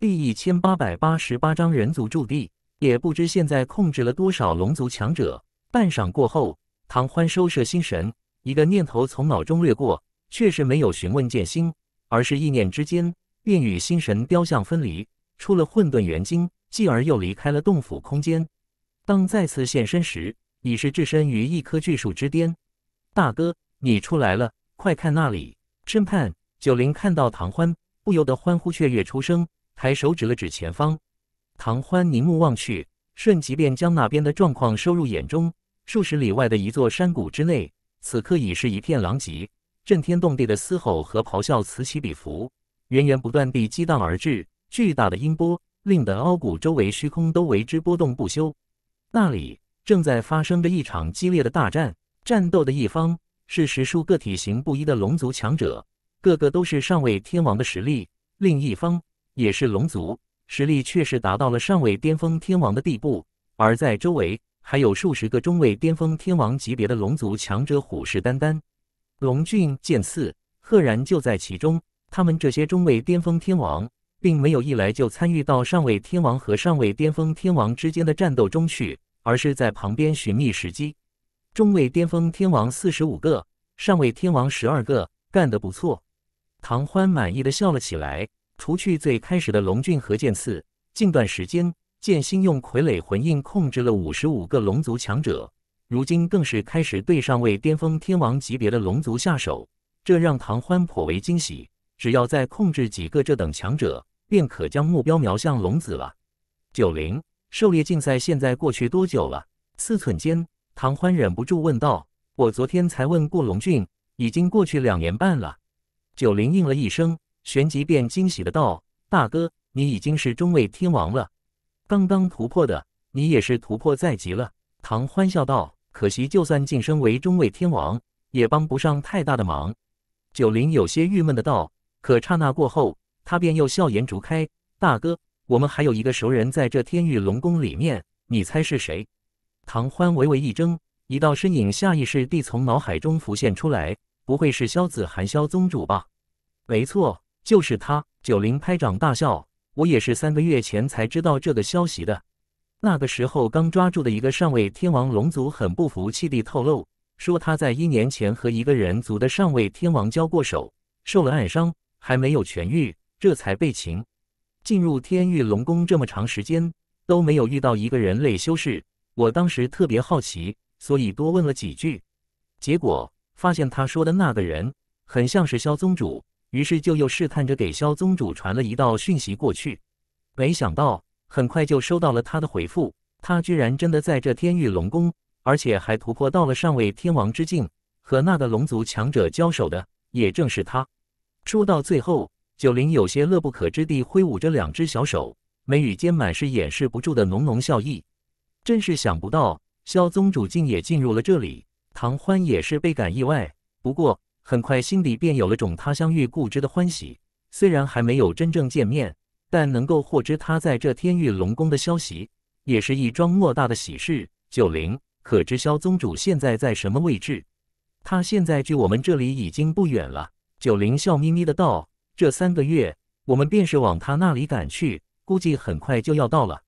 第一千八百八十八章人族驻地，也不知现在控制了多少龙族强者。半晌过后，唐欢收摄心神，一个念头从脑中掠过，却是没有询问剑心，而是一念之间便与心神雕像分离，出了混沌元晶，继而又离开了洞府空间。当再次现身时，已是置身于一棵巨树之巅。大哥，你出来了！快看那里！侦探九灵看到唐欢，不由得欢呼雀跃出声，抬手指了指前方。唐欢凝目望去，瞬即便将那边的状况收入眼中。数十里外的一座山谷之内，此刻已是一片狼藉，震天动地的嘶吼和咆哮此起彼伏，源源不断地激荡而至，巨大的音波令得凹谷周围虚空都为之波动不休。那里正在发生着一场激烈的大战，战斗的一方是十数个体型不一的龙族强者，个个都是上位天王的实力；另一方也是龙族，实力却是达到了上位巅峰天王的地步。而在周围还有数十个中位巅峰天王级别的龙族强者虎视眈眈，龙俊剑刺赫然就在其中。他们这些中位巅峰天王，并没有一来就参与到上位天王和上位巅峰天王之间的战斗中去。而是在旁边寻觅时机，中位巅峰天王四十五个，上位天王十二个，干得不错。唐欢满意的笑了起来。除去最开始的龙俊和剑刺，近段时间剑心用傀儡魂印控制了五十五个龙族强者，如今更是开始对上位巅峰天王级别的龙族下手，这让唐欢颇为惊喜。只要再控制几个这等强者，便可将目标瞄向龙子了。九零。狩猎竞赛现在过去多久了？思寸间，唐欢忍不住问道：“我昨天才问过龙俊，已经过去两年半了。”九灵应了一声，旋即便惊喜的道：“大哥，你已经是中位天王了，刚刚突破的你也是突破在即了。”唐欢笑道：“可惜，就算晋升为中位天王，也帮不上太大的忙。”九灵有些郁闷的道，可刹那过后，他便又笑颜逐开：“大哥。”我们还有一个熟人在这天域龙宫里面，你猜是谁？唐欢微微一怔，一道身影下意识地从脑海中浮现出来，不会是萧子涵萧宗主吧？没错，就是他。九灵拍掌大笑，我也是三个月前才知道这个消息的。那个时候刚抓住的一个上位天王龙族很不服气地透露，说他在一年前和一个人族的上位天王交过手，受了暗伤，还没有痊愈，这才被擒。进入天域龙宫这么长时间都没有遇到一个人类修士，我当时特别好奇，所以多问了几句，结果发现他说的那个人很像是萧宗主，于是就又试探着给萧宗主传了一道讯息过去，没想到很快就收到了他的回复，他居然真的在这天域龙宫，而且还突破到了上位天王之境，和那个龙族强者交手的也正是他。说到最后。九灵有些乐不可支地挥舞着两只小手，眉宇间满是掩饰不住的浓浓笑意。真是想不到，萧宗主竟也进入了这里。唐欢也是倍感意外，不过很快心里便有了种他乡遇故知的欢喜。虽然还没有真正见面，但能够获知他在这天域龙宫的消息，也是一桩莫大的喜事。九灵，可知萧宗主现在在什么位置？他现在距我们这里已经不远了。九灵笑眯眯的道。这三个月，我们便是往他那里赶去，估计很快就要到了。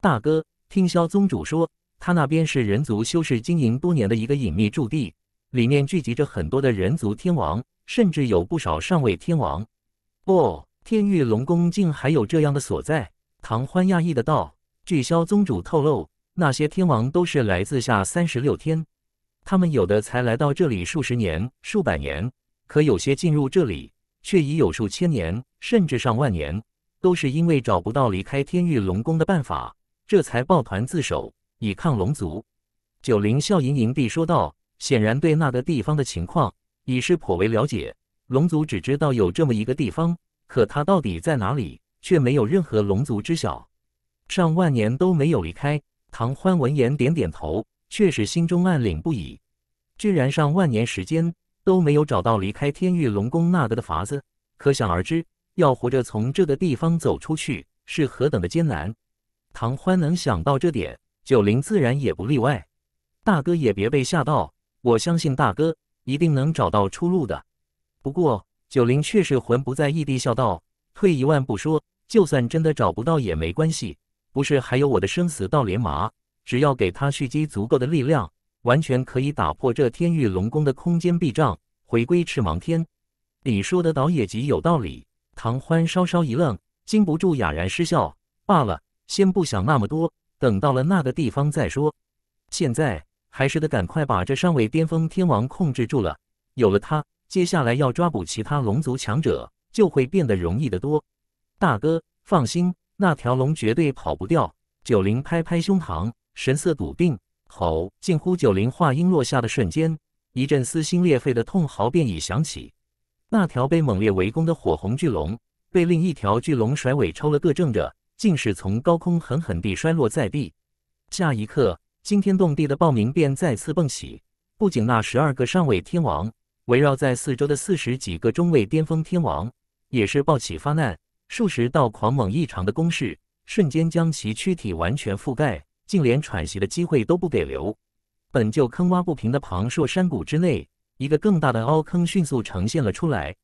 大哥，听萧宗主说，他那边是人族修士经营多年的一个隐秘驻地，里面聚集着很多的人族天王，甚至有不少上位天王。不，天域龙宫竟还有这样的所在？唐欢讶异的道。据萧宗主透露，那些天王都是来自下三十六天，他们有的才来到这里数十年、数百年，可有些进入这里。却已有数千年，甚至上万年，都是因为找不到离开天域龙宫的办法，这才抱团自首，以抗龙族。九灵笑吟吟地说道，显然对那个地方的情况已是颇为了解。龙族只知道有这么一个地方，可它到底在哪里，却没有任何龙族知晓。上万年都没有离开。唐欢闻言点点头，却是心中暗领不已，居然上万年时间。都没有找到离开天域龙宫那个的法子，可想而知，要活着从这个地方走出去是何等的艰难。唐欢能想到这点，九灵自然也不例外。大哥也别被吓到，我相信大哥一定能找到出路的。不过，九灵却是魂不在异地笑道：“退一万步说，就算真的找不到也没关系，不是还有我的生死道连吗？只要给他蓄积足够的力量。”完全可以打破这天域龙宫的空间壁障，回归赤芒天。你说的倒也极有道理。唐欢稍稍一愣，禁不住哑然失笑。罢了，先不想那么多，等到了那个地方再说。现在还是得赶快把这上位巅峰天王控制住了。有了他，接下来要抓捕其他龙族强者就会变得容易得多。大哥，放心，那条龙绝对跑不掉。九灵拍拍胸膛，神色笃定。吼！近乎九灵话音落下的瞬间，一阵撕心裂肺的痛嚎便已响起。那条被猛烈围攻的火红巨龙，被另一条巨龙甩尾抽了个正着，竟是从高空狠狠地摔落在地。下一刻，惊天动地的爆鸣便再次蹦起。不仅那十二个上位天王，围绕在四周的四十几个中位巅峰天王，也是暴起发难，数十道狂猛异常的攻势，瞬间将其躯体完全覆盖。竟连喘息的机会都不给留，本就坑洼不平的庞硕山谷之内，一个更大的凹坑迅速呈现了出来。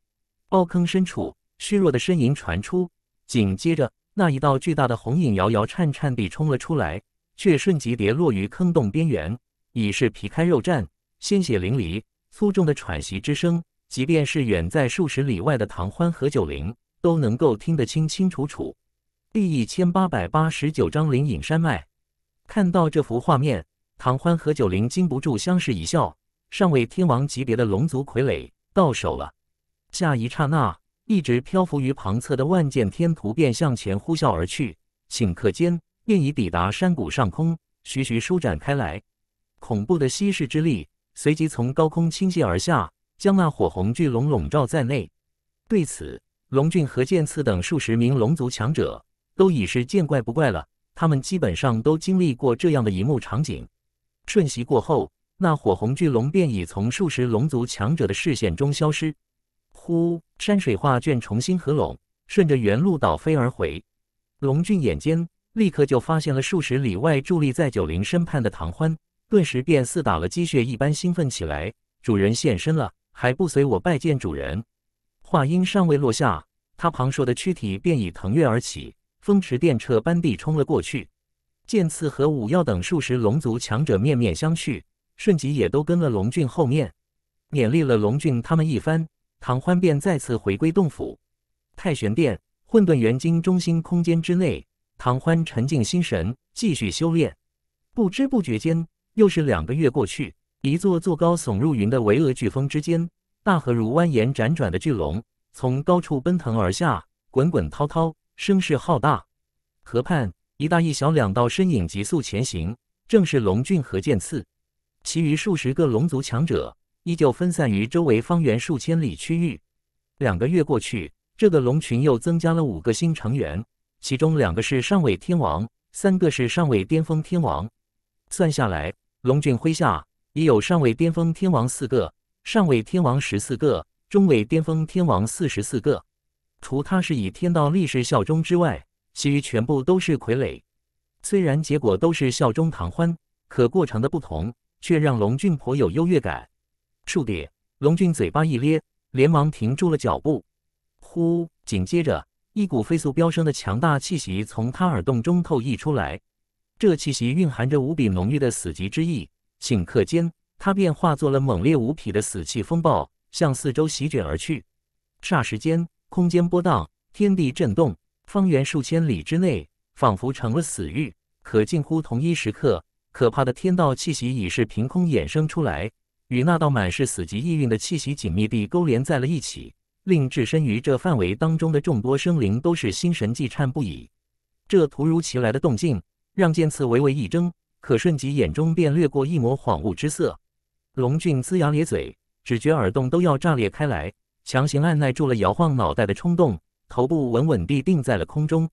凹坑深处，虚弱的呻吟传出，紧接着那一道巨大的红影摇摇颤颤地冲了出来，却瞬即跌落于坑洞边缘，已是皮开肉绽，鲜血淋漓，粗重的喘息之声，即便是远在数十里外的唐欢和九灵，都能够听得清清楚楚。第一千八百八十九章灵隐山脉。看到这幅画面，唐欢和九灵禁不住相视一笑。上位天王级别的龙族傀儡到手了。下一刹那，一直漂浮于旁侧的万剑天图便向前呼啸而去，顷刻间便已抵达山谷上空，徐徐舒展开来。恐怖的吸噬之力随即从高空倾泻而下，将那火红巨龙笼罩在内。对此，龙俊和剑刺等数十名龙族强者都已是见怪不怪了。他们基本上都经历过这样的一幕场景。瞬息过后，那火红巨龙便已从数十龙族强者的视线中消失。呼，山水画卷重新合拢，顺着原路倒飞而回。龙俊眼尖，立刻就发现了数十里外伫立在九灵身畔的唐欢，顿时便似打了鸡血一般兴奋起来：“主人现身了，还不随我拜见主人？”话音尚未落下，他旁硕的躯体便已腾跃而起。风驰电掣般地冲了过去，剑刺和武耀等数十龙族强者面面相觑，瞬即也都跟了龙俊后面，勉励了龙俊他们一番。唐欢便再次回归洞府太玄殿混沌元晶中心空间之内，唐欢沉静心神，继续修炼。不知不觉间，又是两个月过去。一座座高耸入云的巍峨巨峰之间，大河如蜿蜒辗转的巨龙，从高处奔腾而下，滚滚滔滔。声势浩大，河畔一大一小两道身影急速前行，正是龙俊和剑刺。其余数十个龙族强者依旧分散于周围方圆数千里区域。两个月过去，这个龙群又增加了五个新成员，其中两个是上位天王，三个是上位巅峰天王。算下来，龙俊麾下已有上位巅峰天王四个，上位天王十四个，中位巅峰天王四十四个。除他是以天道立誓效忠之外，其余全部都是傀儡。虽然结果都是效忠唐欢，可过程的不同却让龙俊颇有优越感。数爹，龙俊嘴巴一咧，连忙停住了脚步。呼，紧接着一股飞速飙升的强大气息从他耳洞中透溢出来，这气息蕴含着无比浓郁的死极之意。顷刻间，他便化作了猛烈无匹的死气风暴，向四周席卷而去。霎时间。空间波荡，天地震动，方圆数千里之内仿佛成了死域。可近乎同一时刻，可怕的天道气息已是凭空衍生出来，与那道满是死寂意蕴的气息紧密地勾连在了一起，令置身于这范围当中的众多生灵都是心神悸颤不已。这突如其来的动静，让剑刺微微一怔，可瞬即眼中便掠过一抹恍惚之色。龙俊龇牙咧嘴，只觉耳洞都要炸裂开来。强行按耐住了摇晃脑袋的冲动，头部稳稳地定在了空中。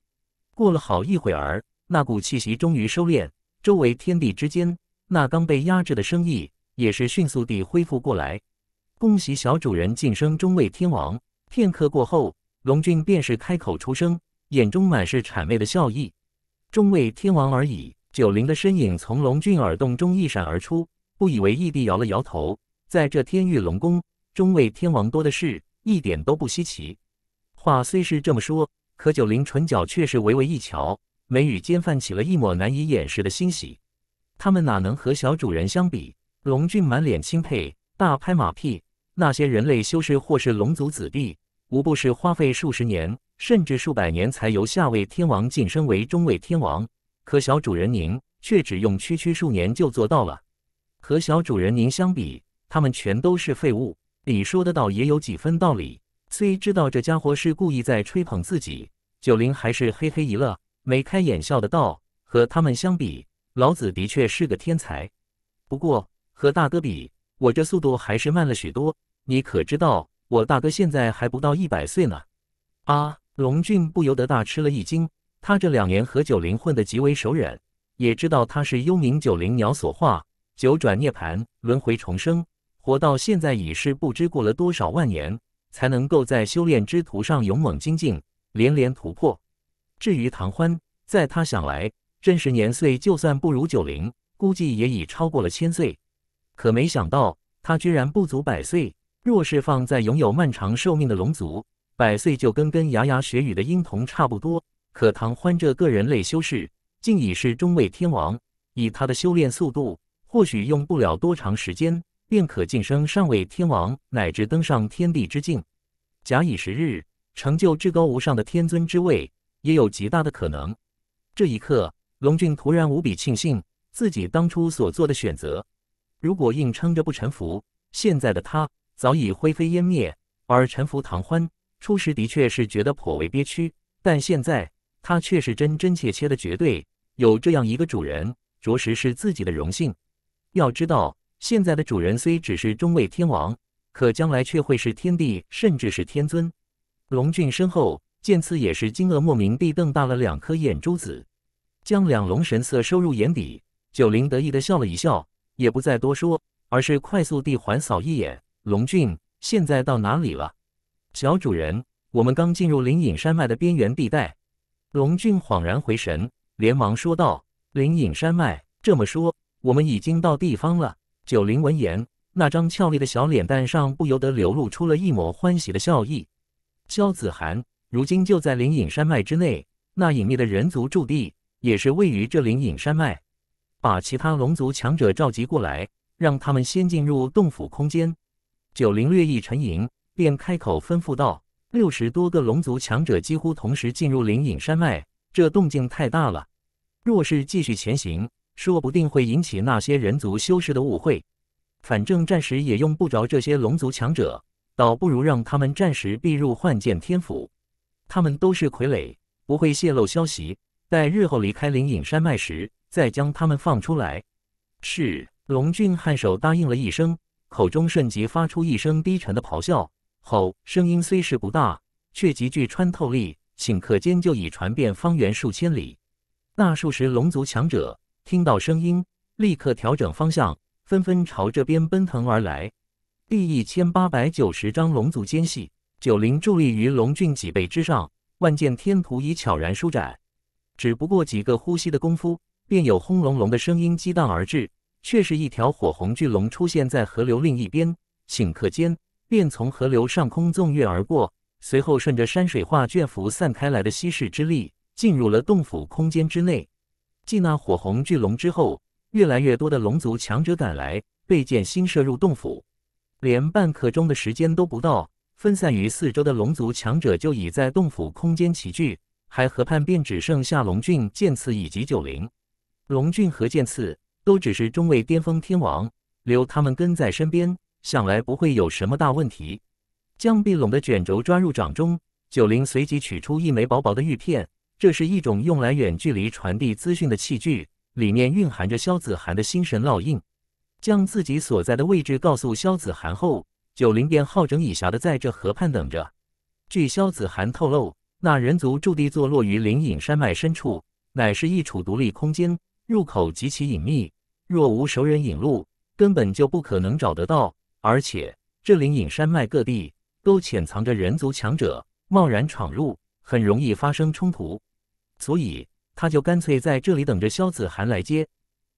过了好一会儿，那股气息终于收敛，周围天地之间那刚被压制的生意也是迅速地恢复过来。恭喜小主人晋升中位天王！片刻过后，龙俊便是开口出声，眼中满是谄媚的笑意。中位天王而已。九灵的身影从龙俊耳洞中一闪而出，不以为意地摇了摇头。在这天域龙宫。中位天王多的是，一点都不稀奇。话虽是这么说，可九灵唇角却是微微一翘，眉宇间泛起了一抹难以掩饰的欣喜。他们哪能和小主人相比？龙俊满脸钦佩，大拍马屁。那些人类修士或是龙族子弟，无不是花费数十年甚至数百年，才由下位天王晋升为中位天王。可小主人您却只用区区数年就做到了。和小主人您相比，他们全都是废物。你说的倒也有几分道理，虽知道这家伙是故意在吹捧自己，九灵还是嘿嘿一乐，眉开眼笑的道：“和他们相比，老子的确是个天才。不过和大哥比，我这速度还是慢了许多。你可知道，我大哥现在还不到一百岁呢？”啊！龙俊不由得大吃了一惊，他这两年和九灵混得极为熟忍，也知道他是幽冥九灵鸟所化，九转涅槃，轮回重生。活到现在已是不知过了多少万年，才能够在修炼之途上勇猛精进，连连突破。至于唐欢，在他想来，真实年岁就算不如九零，估计也已超过了千岁。可没想到，他居然不足百岁。若是放在拥有漫长寿命的龙族，百岁就跟跟牙牙学语的婴童差不多。可唐欢这个人类修士，竟已是中位天王。以他的修炼速度，或许用不了多长时间。便可晋升上位天王，乃至登上天地之境。假以时日，成就至高无上的天尊之位，也有极大的可能。这一刻，龙俊突然无比庆幸自己当初所做的选择。如果硬撑着不臣服，现在的他早已灰飞烟灭。而臣服唐欢，初时的确是觉得颇为憋屈，但现在他却是真真切切的绝对有这样一个主人，着实是自己的荣幸。要知道。现在的主人虽只是中位天王，可将来却会是天帝，甚至是天尊。龙俊身后，见此也是惊愕莫名地瞪大了两颗眼珠子，将两龙神色收入眼底。九灵得意地笑了一笑，也不再多说，而是快速地环扫一眼。龙俊现在到哪里了？小主人，我们刚进入灵隐山脉的边缘地带。龙俊恍然回神，连忙说道：“灵隐山脉，这么说，我们已经到地方了。”九灵闻言，那张俏丽的小脸蛋上不由得流露出了一抹欢喜的笑意。萧子涵如今就在灵隐山脉之内，那隐秘的人族驻地也是位于这灵隐山脉。把其他龙族强者召集过来，让他们先进入洞府空间。九灵略一沉吟，便开口吩咐道：“六十多个龙族强者几乎同时进入灵隐山脉，这动静太大了。若是继续前行……”说不定会引起那些人族修士的误会，反正暂时也用不着这些龙族强者，倒不如让他们暂时避入幻剑天府。他们都是傀儡，不会泄露消息。待日后离开灵隐山脉时，再将他们放出来。是龙俊颔首答应了一声，口中瞬即发出一声低沉的咆哮，吼，声音虽是不大，却极具穿透力，顷刻间就已传遍方圆数千里。那数十龙族强者。听到声音，立刻调整方向，纷纷朝这边奔腾而来。第一千八百九十章龙族奸细。九灵伫立于龙俊脊背之上，万剑天图已悄然舒展。只不过几个呼吸的功夫，便有轰隆隆的声音激荡而至，却是一条火红巨龙出现在河流另一边。顷刻间，便从河流上空纵跃而过，随后顺着山水画卷幅散开来的稀释之力，进入了洞府空间之内。继那火红巨龙之后，越来越多的龙族强者赶来，被剑心射入洞府。连半刻钟的时间都不到，分散于四周的龙族强者就已在洞府空间齐聚。还河畔便只剩下龙俊、剑刺以及九灵。龙俊和剑刺都只是中位巅峰天王，留他们跟在身边，想来不会有什么大问题。将碧龙的卷轴抓入掌中，九灵随即取出一枚薄薄的玉片。这是一种用来远距离传递资讯的器具，里面蕴含着萧子涵的心神烙印。将自己所在的位置告诉萧子涵后，九灵便好整以暇的在这河畔等着。据萧子涵透露，那人族驻地坐落于灵隐山脉深处，乃是一处独立空间，入口极其隐秘，若无熟人引路，根本就不可能找得到。而且，这灵隐山脉各地都潜藏着人族强者，贸然闯入，很容易发生冲突。所以他就干脆在这里等着萧子涵来接。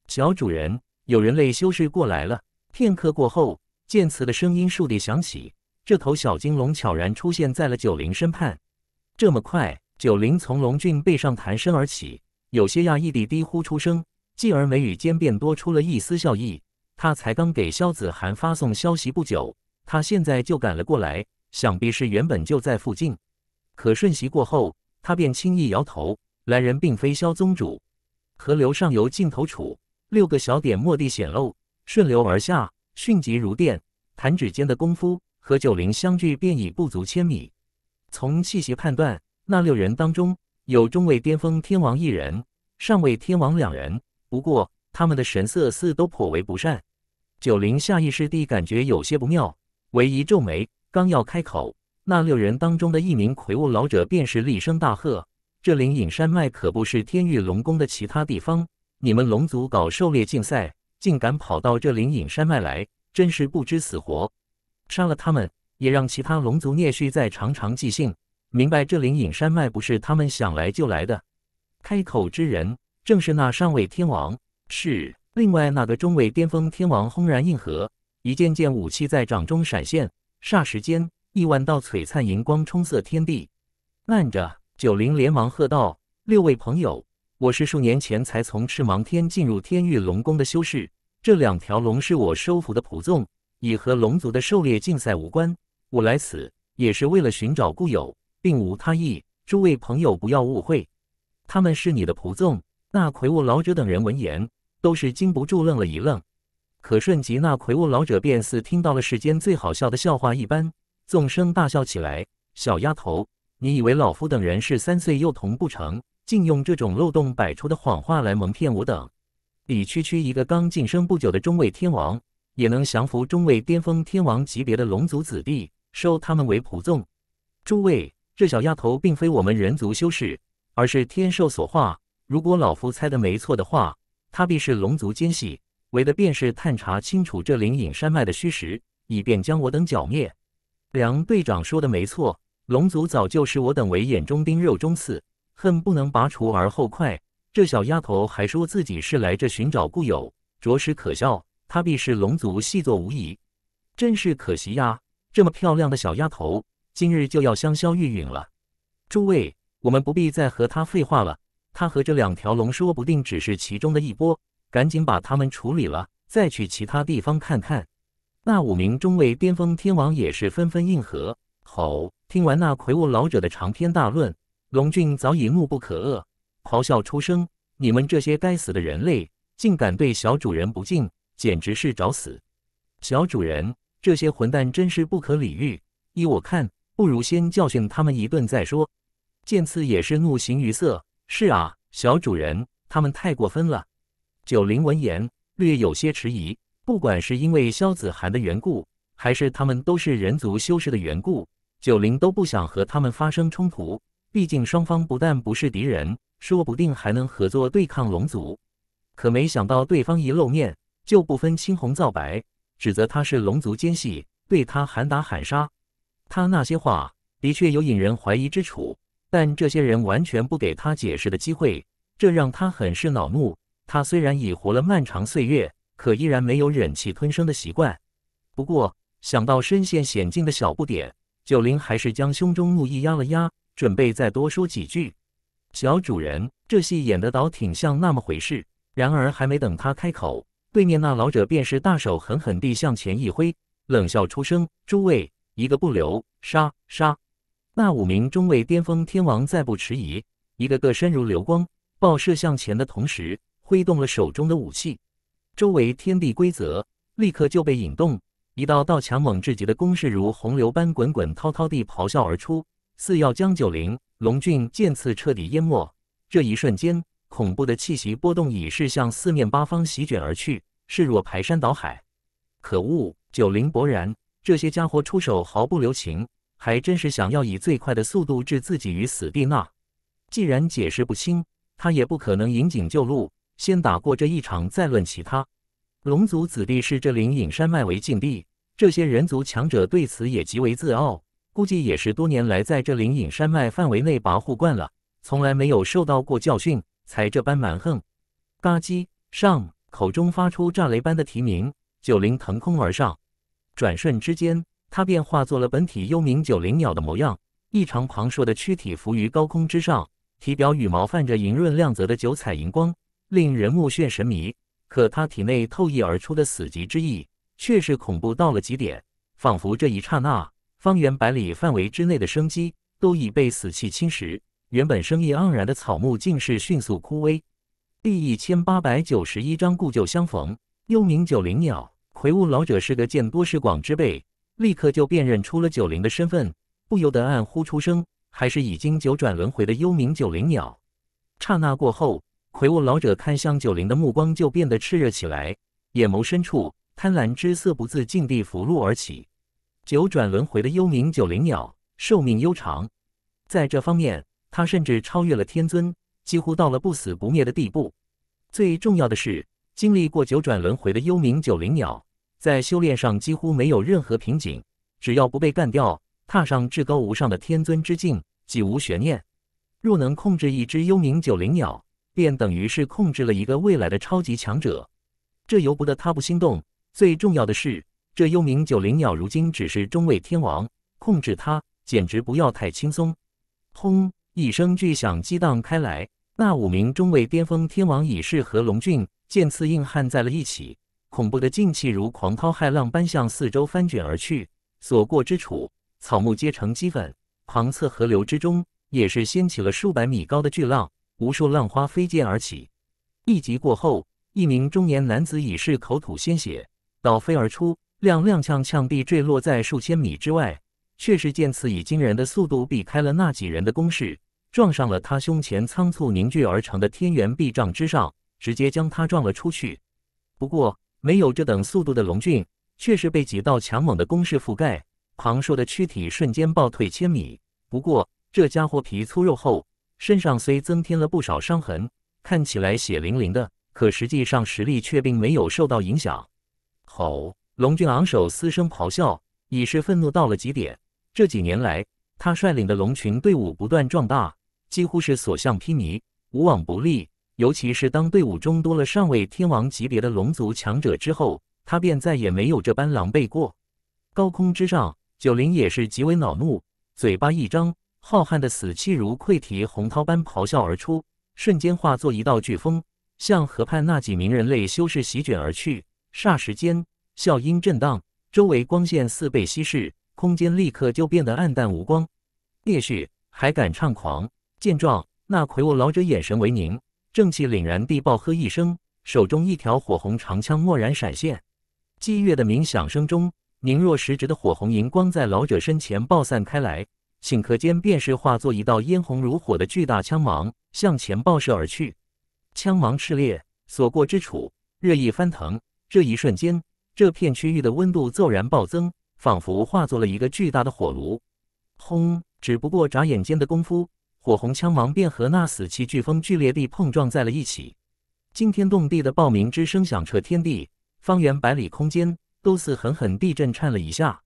小主人，有人类修士过来了。片刻过后，剑慈的声音倏地响起。这头小金龙悄然出现在了九灵身畔。这么快，九灵从龙俊背上弹身而起，有些讶异地低呼出声，继而眉宇间便多出了一丝笑意。他才刚给萧子涵发送消息不久，他现在就赶了过来，想必是原本就在附近。可瞬息过后，他便轻易摇头。来人并非萧宗主。河流上游尽头处，六个小点蓦地显露，顺流而下，迅疾如电。弹指间的功夫，和九灵相距便已不足千米。从气息判断，那六人当中有中位巅峰天王一人，上位天王两人。不过他们的神色似都颇为不善。九灵下意识地感觉有些不妙，唯一皱眉，刚要开口，那六人当中的一名魁梧老者便是厉声大喝。这灵隐山脉可不是天域龙宫的其他地方，你们龙族搞狩猎竞赛，竟敢跑到这灵隐山脉来，真是不知死活！杀了他们，也让其他龙族孽畜再长长记性，明白这灵隐山脉不是他们想来就来的。开口之人正是那上位天王，是。另外那个中位巅峰天王轰然应和，一件件武器在掌中闪现，霎时间亿万道璀璨银光冲塞天地。慢着！九灵连忙喝道：“六位朋友，我是数年前才从赤芒天进入天域龙宫的修士。这两条龙是我收服的仆纵，已和龙族的狩猎竞赛无关。我来此也是为了寻找故友，并无他意。诸位朋友不要误会，他们是你的仆纵。”那魁梧老者等人闻言，都是禁不住愣了一愣。可瞬即，那魁梧老者便似听到了世间最好笑的笑话一般，纵声大笑起来：“小丫头！”你以为老夫等人是三岁幼童不成？竟用这种漏洞百出的谎话来蒙骗我等！你区区一个刚晋升不久的中位天王，也能降服中位巅峰天王级别的龙族子弟，收他们为仆纵？诸位，这小丫头并非我们人族修士，而是天兽所化。如果老夫猜的没错的话，她必是龙族奸细，为的便是探查清楚这灵隐山脉的虚实，以便将我等剿灭。梁队长说的没错。龙族早就视我等为眼中钉、肉中刺，恨不能拔除而后快。这小丫头还说自己是来这寻找故友，着实可笑。她必是龙族细作无疑，真是可惜呀！这么漂亮的小丫头，今日就要香消玉殒了。诸位，我们不必再和她废话了。她和这两条龙，说不定只是其中的一波。赶紧把他们处理了，再去其他地方看看。那五名中位巅峰天王也是纷纷应和。好。听完那魁梧老者的长篇大论，龙俊早已怒不可遏，咆哮出声：“你们这些该死的人类，竟敢对小主人不敬，简直是找死！”小主人，这些混蛋真是不可理喻。依我看，不如先教训他们一顿再说。剑次也是怒形于色：“是啊，小主人，他们太过分了。”九灵闻言略有些迟疑，不管是因为萧子涵的缘故，还是他们都是人族修士的缘故。九灵都不想和他们发生冲突，毕竟双方不但不是敌人，说不定还能合作对抗龙族。可没想到对方一露面，就不分青红皂白，指责他是龙族奸细，对他喊打喊杀。他那些话的确有引人怀疑之处，但这些人完全不给他解释的机会，这让他很是恼怒。他虽然已活了漫长岁月，可依然没有忍气吞声的习惯。不过想到身陷险境的小不点，九灵还是将胸中怒意压了压，准备再多说几句。小主人，这戏演得倒挺像那么回事。然而还没等他开口，对面那老者便是大手狠狠地向前一挥，冷笑出声：“诸位，一个不留，杀！杀！”那五名中位巅峰天王再不迟疑，一个个身如流光，爆射向前的同时，挥动了手中的武器，周围天地规则立刻就被引动。一道道强猛至极的攻势如洪流般滚滚滔滔地咆哮而出，似要将九灵龙俊剑刺彻底淹没。这一瞬间，恐怖的气息波动已是向四面八方席卷而去，势若排山倒海。可恶！九灵勃然，这些家伙出手毫不留情，还真是想要以最快的速度置自己于死地呢。既然解释不清，他也不可能引颈就戮，先打过这一场，再论其他。龙族子弟视这灵隐山脉为禁地。这些人族强者对此也极为自傲，估计也是多年来在这灵隐山脉范围内跋扈惯了，从来没有受到过教训，才这般蛮横。吧唧上口中发出炸雷般的啼鸣，九灵腾空而上，转瞬之间，它便化作了本体幽冥九灵鸟的模样，异常庞硕的躯体浮于高空之上，体表羽毛泛着莹润亮泽的九彩荧光，令人目眩神迷。可它体内透溢而出的死极之意。却是恐怖到了极点，仿佛这一刹那，方圆百里范围之内的生机都已被死气侵蚀。原本生意盎然的草木，竟是迅速枯萎。第一千八百九十一章故旧相逢。幽冥九灵鸟，魁梧老者是个见多识广之辈，立刻就辨认出了九灵的身份，不由得暗呼出声：“还是已经九转轮回的幽冥九灵鸟。”刹那过后，魁梧老者看向九灵的目光就变得炽热起来，眼眸深处。贪婪之色不自禁地浮露而起。九转轮回的幽冥九灵鸟寿命悠长，在这方面他甚至超越了天尊，几乎到了不死不灭的地步。最重要的是，经历过九转轮回的幽冥九灵鸟在修炼上几乎没有任何瓶颈，只要不被干掉，踏上至高无上的天尊之境，几无悬念。若能控制一只幽冥九灵鸟，便等于是控制了一个未来的超级强者，这由不得他不心动。最重要的是，这幽冥九灵鸟如今只是中位天王，控制它简直不要太轻松。轰！一声巨响激荡开来，那五名中位巅峰天王已是和龙俊剑刺硬汉在了一起。恐怖的劲气如狂涛骇浪般向四周翻卷而去，所过之处，草木皆成齑粉。旁侧河流之中，也是掀起了数百米高的巨浪，无数浪花飞溅而起。一击过后，一名中年男子已是口吐鲜血。倒飞而出，踉踉跄跄地坠落在数千米之外，却是见此以惊人的速度避开了那几人的攻势，撞上了他胸前仓促凝聚而成的天元壁障之上，直接将他撞了出去。不过，没有这等速度的龙俊，却是被几道强猛的攻势覆盖，庞硕的躯体瞬间暴退千米。不过，这家伙皮粗肉厚，身上虽增添了不少伤痕，看起来血淋淋的，可实际上实力却并没有受到影响。吼！龙俊昂首嘶声咆哮，已是愤怒到了极点。这几年来，他率领的龙群队伍不断壮大，几乎是所向披靡，无往不利。尤其是当队伍中多了上位天王级别的龙族强者之后，他便再也没有这般狼狈过。高空之上，九灵也是极为恼怒，嘴巴一张，浩瀚的死气如溃堤洪涛般咆哮而出，瞬间化作一道飓风，向河畔那几名人类修士席卷而去。霎时间，啸音震荡，周围光线似被稀释，空间立刻就变得暗淡无光。孽旭还敢猖狂！见状，那魁梧老者眼神为凝，正气凛然地暴喝一声，手中一条火红长枪蓦然闪现。激越的鸣响声中，凝若实质的火红银光在老者身前爆散开来，顷刻间便是化作一道嫣红如火的巨大枪芒向前爆射而去。枪芒炽烈，所过之处，热意翻腾。这一瞬间，这片区域的温度骤然暴增，仿佛化作了一个巨大的火炉。轰！只不过眨眼间的功夫，火红枪芒便和那死气飓风剧烈地碰撞在了一起，惊天动地的爆鸣之声响彻天地，方圆百里空间都似狠狠地震颤了一下。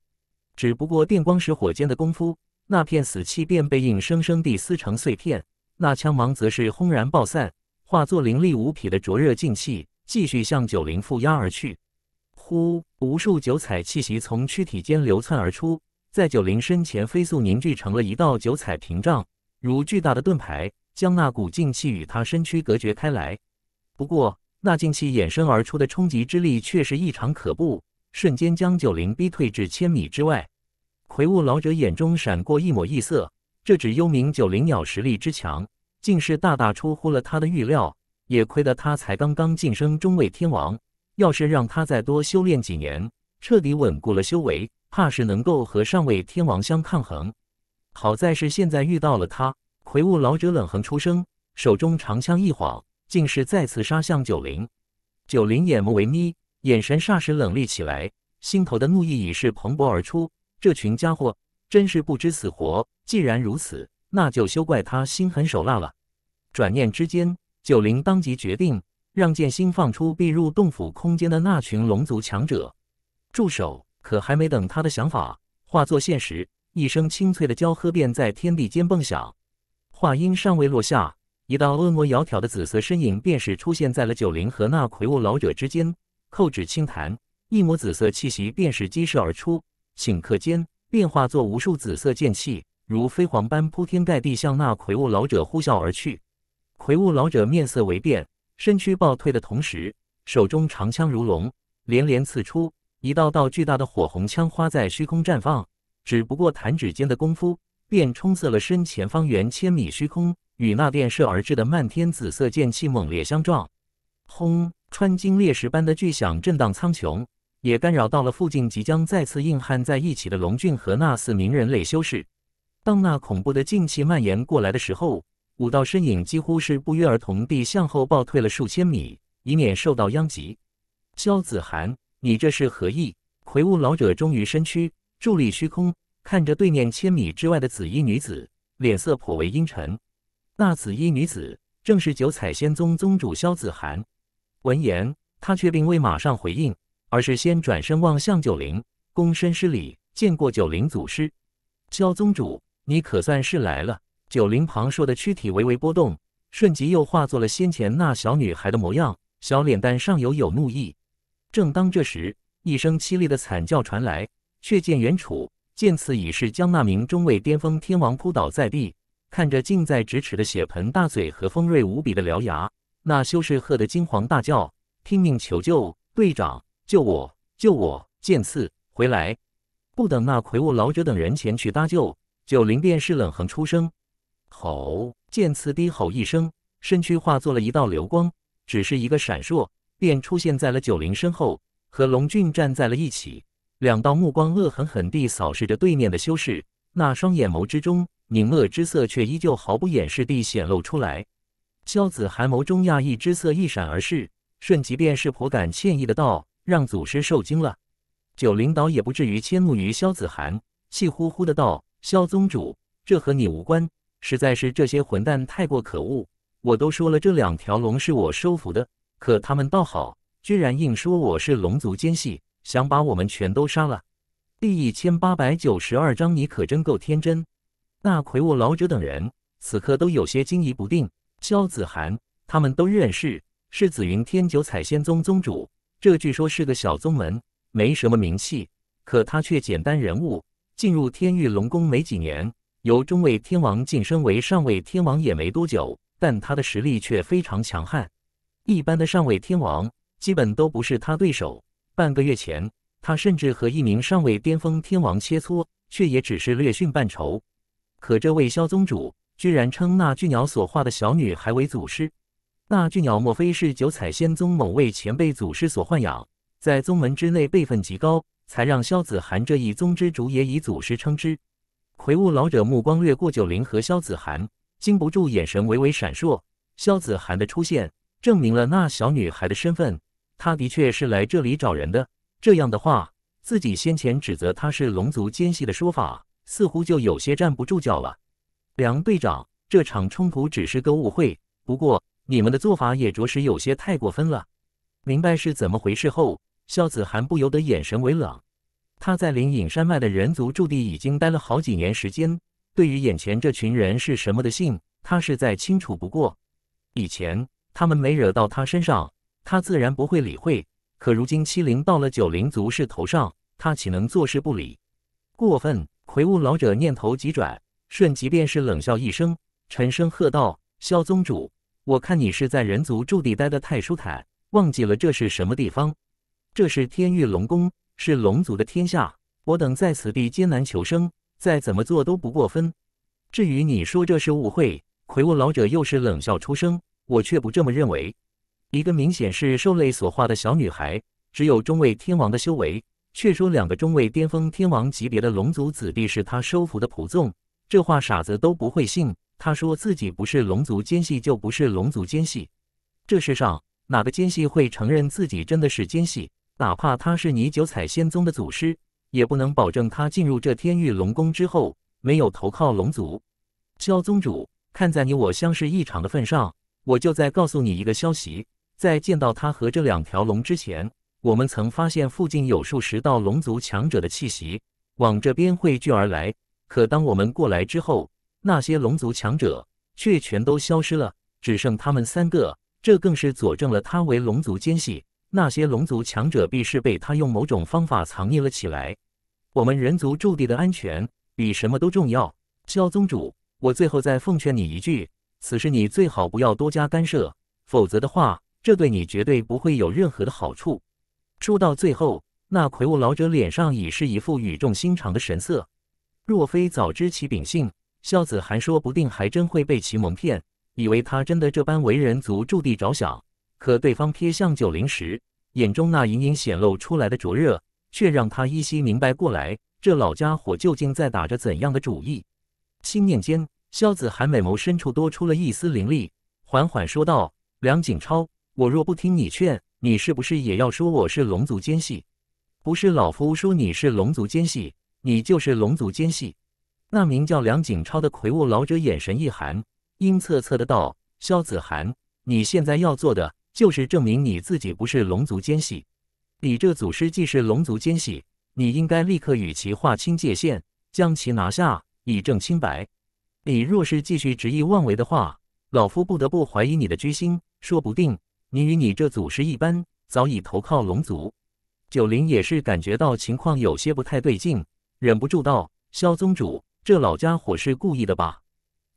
只不过电光石火间的功夫，那片死气便被硬生生地撕成碎片，那枪芒则是轰然爆散，化作凌厉无匹的灼热劲气。继续向九灵负压而去，呼！无数九彩气息从躯体间流窜而出，在九灵身前飞速凝聚成了一道九彩屏障，如巨大的盾牌，将那股劲气与他身躯隔绝开来。不过，那劲气衍生而出的冲击之力却是异常可怖，瞬间将九灵逼退至千米之外。魁梧老者眼中闪过一抹异色，这只幽冥九灵鸟实力之强，竟是大大出乎了他的预料。也亏得他才刚刚晋升中位天王，要是让他再多修炼几年，彻底稳固了修为，怕是能够和上位天王相抗衡。好在是现在遇到了他，魁梧老者冷哼出声，手中长枪一晃，竟是再次杀向九灵。九灵眼眸微眯，眼神霎时冷厉起来，心头的怒意已是蓬勃而出。这群家伙真是不知死活，既然如此，那就休怪他心狠手辣了。转念之间。九灵当即决定让剑心放出避入洞府空间的那群龙族强者住手！可还没等他的想法化作现实，一声清脆的娇喝便在天地间蹦响。话音尚未落下，一道婀娜窈窕的紫色身影便是出现在了九灵和那魁梧老者之间，扣指轻弹，一抹紫色气息便是激射而出，顷刻间便化作无数紫色剑气，如飞蝗般铺天盖地向那魁梧老者呼啸而去。魁梧老者面色微变，身躯暴退的同时，手中长枪如龙，连连刺出，一道道巨大的火红枪花在虚空绽放。只不过弹指间的功夫，便冲塞了身前方圆千米虚空，与那电射而至的漫天紫色剑气猛烈相撞，轰！穿金裂石般的巨响震荡苍穹，也干扰到了附近即将再次硬汉在一起的龙俊和那四名人类修士。当那恐怖的劲气蔓延过来的时候。五道身影几乎是不约而同地向后暴退了数千米，以免受到殃及。萧子涵，你这是何意？魁梧老者终于身躯伫立虚空，看着对面千米之外的紫衣女子，脸色颇为阴沉。那紫衣女子正是九彩仙宗宗主萧子涵。闻言，他却并未马上回应，而是先转身望向九灵，躬身施礼：“见过九灵祖师，萧宗主，你可算是来了。”九灵庞硕的躯体微微波动，瞬即又化作了先前那小女孩的模样，小脸蛋上有有怒意。正当这时，一声凄厉的惨叫传来，却见袁楚见此已是将那名中位巅峰天王扑倒在地，看着近在咫尺的血盆大嘴和锋锐无比的獠牙，那修士喝得惊惶大叫，拼命求救：“队长，救我！救我！见刺，回来！”不等那魁梧老者等人前去搭救，九灵便是冷哼出声。吼！见此，低吼一声，身躯化作了一道流光，只是一个闪烁，便出现在了九灵身后，和龙俊站在了一起。两道目光恶狠狠地扫视着对面的修士，那双眼眸之中狞恶之色却依旧毫不掩饰地显露出来。萧子寒眸中讶异之色一闪而逝，瞬即便是颇感歉意的道：“让祖师受惊了，九灵岛也不至于迁怒于萧子涵，气呼呼的道：“萧宗主，这和你无关。”实在是这些混蛋太过可恶！我都说了这两条龙是我收服的，可他们倒好，居然硬说我是龙族奸细，想把我们全都杀了。第一千八百九十二章，你可真够天真！那魁梧老者等人此刻都有些惊疑不定。萧子涵他们都认识，是紫云天九彩仙宗宗主。这据说是个小宗门，没什么名气，可他却简单人物，进入天域龙宫没几年。由中位天王晋升为上位天王也没多久，但他的实力却非常强悍。一般的上位天王基本都不是他对手。半个月前，他甚至和一名上位巅峰天王切磋，却也只是略逊半筹。可这位萧宗主居然称那巨鸟所化的小女孩为祖师。那巨鸟莫非是九彩仙宗某位前辈祖师所豢养，在宗门之内辈分极高，才让萧子涵这一宗之主也以祖师称之。魁梧老者目光掠过九灵和萧子涵，禁不住眼神微微闪烁。萧子涵的出现，证明了那小女孩的身份。她的确是来这里找人的。这样的话，自己先前指责她是龙族奸细的说法，似乎就有些站不住脚了。梁队长，这场冲突只是个误会。不过，你们的做法也着实有些太过分了。明白是怎么回事后，萧子涵不由得眼神微冷。他在灵隐山脉的人族驻地已经待了好几年时间，对于眼前这群人是什么的性，他是再清楚不过。以前他们没惹到他身上，他自然不会理会；可如今欺凌到了九灵族士头上，他岂能坐视不理？过分！魁梧老者念头急转，瞬即便是冷笑一声，沉声喝道：“萧宗主，我看你是在人族驻地待的太舒坦，忘记了这是什么地方？这是天域龙宫。”是龙族的天下，我等在此地艰难求生，再怎么做都不过分。至于你说这是误会，魁梧老者又是冷笑出声，我却不这么认为。一个明显是兽类所化的小女孩，只有中位天王的修为，却说两个中位巅峰天王级别的龙族子弟是他收服的仆从，这话傻子都不会信。他说自己不是龙族奸细，就不是龙族奸细。这世上哪个奸细会承认自己真的是奸细？哪怕他是你九彩仙宗的祖师，也不能保证他进入这天域龙宫之后没有投靠龙族。萧宗主，看在你我相识一场的份上，我就再告诉你一个消息：在见到他和这两条龙之前，我们曾发现附近有数十道龙族强者的气息往这边汇聚而来。可当我们过来之后，那些龙族强者却全都消失了，只剩他们三个。这更是佐证了他为龙族奸细。那些龙族强者必是被他用某种方法藏匿了起来。我们人族驻地的安全比什么都重要，萧宗主，我最后再奉劝你一句，此事你最好不要多加干涉，否则的话，这对你绝对不会有任何的好处。说到最后，那魁梧老者脸上已是一副语重心长的神色。若非早知其秉性，萧子涵说不定还真会被其蒙骗，以为他真的这般为人族驻地着想。可对方瞥向九灵时，眼中那隐隐显露出来的灼热，却让他依稀明白过来，这老家伙究竟在打着怎样的主意。心念间，萧子涵美眸深处多出了一丝凌厉，缓缓说道：“梁景超，我若不听你劝，你是不是也要说我是龙族奸细？不是老夫说你是龙族奸细，你就是龙族奸细。”那名叫梁景超的魁梧老者眼神一寒，阴恻恻的道：“萧子涵，你现在要做的。”就是证明你自己不是龙族奸细。你这祖师既是龙族奸细，你应该立刻与其划清界限，将其拿下，以证清白。你若是继续执意妄为的话，老夫不得不怀疑你的居心。说不定你与你这祖师一般，早已投靠龙族。九灵也是感觉到情况有些不太对劲，忍不住道：“萧宗主，这老家伙是故意的吧？”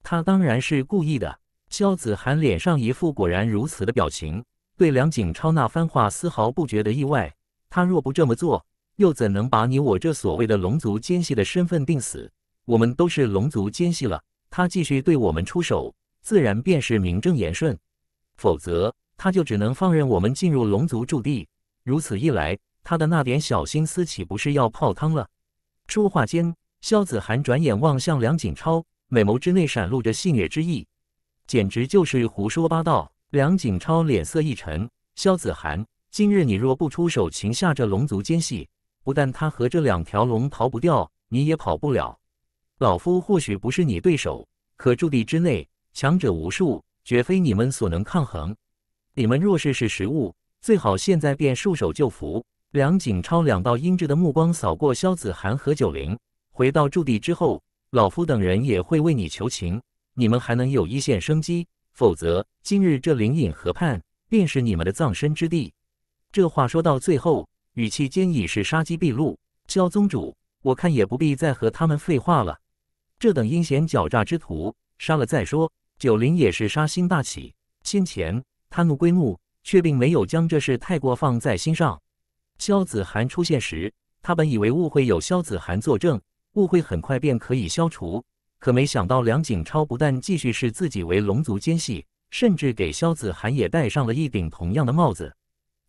他当然是故意的。萧子涵脸上一副果然如此的表情，对梁景超那番话丝毫不觉得意外。他若不这么做，又怎能把你我这所谓的龙族奸细的身份定死？我们都是龙族奸细了，他继续对我们出手，自然便是名正言顺；否则，他就只能放任我们进入龙族驻地。如此一来，他的那点小心思岂不是要泡汤了？说话间，萧子涵转眼望向梁景超，美眸之内闪露着戏谑之意。简直就是胡说八道！梁景超脸色一沉：“萧子涵，今日你若不出手擒下这龙族奸细，不但他和这两条龙逃不掉，你也跑不了。老夫或许不是你对手，可驻地之内强者无数，绝非你们所能抗衡。你们若是是食物，最好现在便束手就缚。”梁景超两道阴鸷的目光扫过萧子涵和九灵。回到驻地之后，老夫等人也会为你求情。你们还能有一线生机，否则今日这灵隐河畔便是你们的葬身之地。这话说到最后，语气间已是杀机毕露。萧宗主，我看也不必再和他们废话了。这等阴险狡诈之徒，杀了再说。九灵也是杀心大起，先前他怒归怒，却并没有将这事太过放在心上。萧子涵出现时，他本以为误会有萧子涵作证，误会很快便可以消除。可没想到，梁景超不但继续视自己为龙族奸细，甚至给萧子涵也戴上了一顶同样的帽子。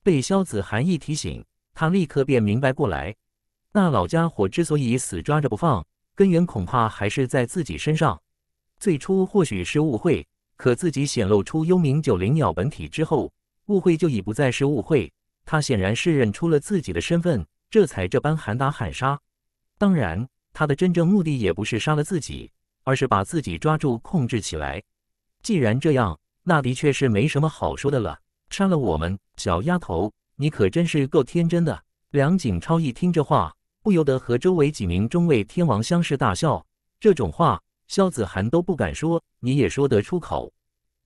被萧子涵一提醒，他立刻便明白过来：那老家伙之所以死抓着不放，根源恐怕还是在自己身上。最初或许是误会，可自己显露出幽冥九灵鸟本体之后，误会就已不再是误会。他显然是认出了自己的身份，这才这般喊打喊杀。当然，他的真正目的也不是杀了自己。而是把自己抓住控制起来。既然这样，那的确是没什么好说的了。杀了我们，小丫头，你可真是够天真的。梁景超一听这话，不由得和周围几名中位天王相视大笑。这种话，萧子涵都不敢说，你也说得出口？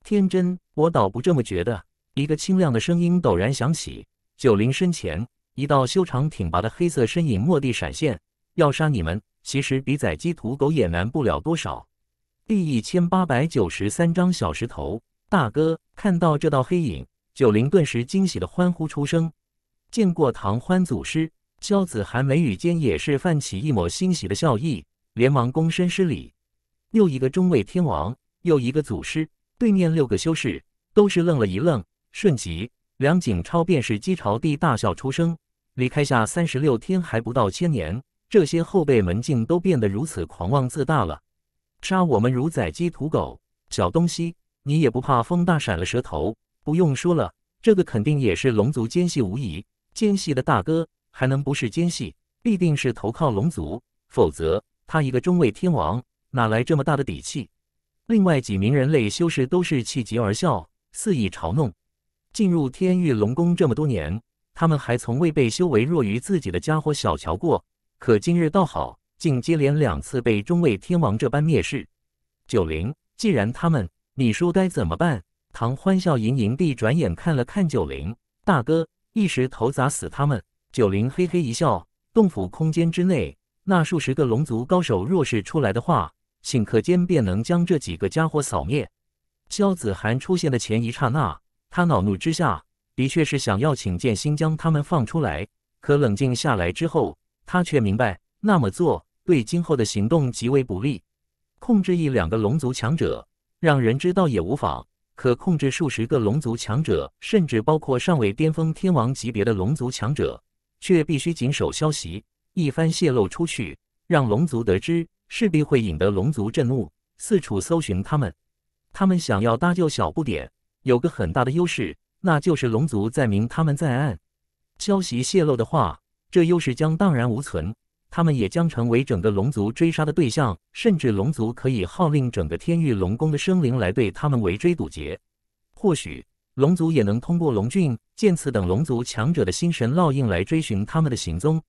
天真，我倒不这么觉得。一个清亮的声音陡然响起，九灵身前，一道修长挺拔的黑色身影蓦地闪现，要杀你们。其实比宰鸡屠狗也难不了多少。第一千八百九十三张小石头大哥看到这道黑影，九灵顿时惊喜的欢呼出声。见过唐欢祖师，萧子涵眉宇间也是泛起一抹欣喜的笑意，连忙躬身施礼。又一个中位天王，又一个祖师，对面六个修士都是愣了一愣，瞬即，梁景超便是鸡朝地大笑出声。离开下三十六天还不到千年。这些后辈门竟都变得如此狂妄自大了，杀我们如宰鸡屠狗，小东西，你也不怕风大闪了舌头？不用说了，这个肯定也是龙族奸细无疑。奸细的大哥还能不是奸细？必定是投靠龙族，否则他一个中位天王哪来这么大的底气？另外几名人类修士都是气急而笑，肆意嘲弄。进入天域龙宫这么多年，他们还从未被修为弱于自己的家伙小瞧过。可今日倒好，竟接连两次被中卫天王这般蔑视。九灵，既然他们，你说该怎么办？唐欢笑盈盈地转眼看了看九灵大哥，一时头砸死他们。九灵嘿嘿一笑，洞府空间之内，那数十个龙族高手若是出来的话，顷刻间便能将这几个家伙扫灭。萧子涵出现的前一刹那，他恼怒之下的确是想要请剑心将他们放出来，可冷静下来之后。他却明白，那么做对今后的行动极为不利。控制一两个龙族强者，让人知道也无妨；可控制数十个龙族强者，甚至包括尚未巅峰天王级别的龙族强者，却必须谨守消息，一番泄露出去，让龙族得知，势必会引得龙族震怒，四处搜寻他们。他们想要搭救小不点，有个很大的优势，那就是龙族在明，他们在暗。消息泄露的话。这优势将荡然无存，他们也将成为整个龙族追杀的对象，甚至龙族可以号令整个天域龙宫的生灵来对他们围追堵截。或许龙族也能通过龙俊、剑刺等龙族强者的心神烙印来追寻他们的行踪。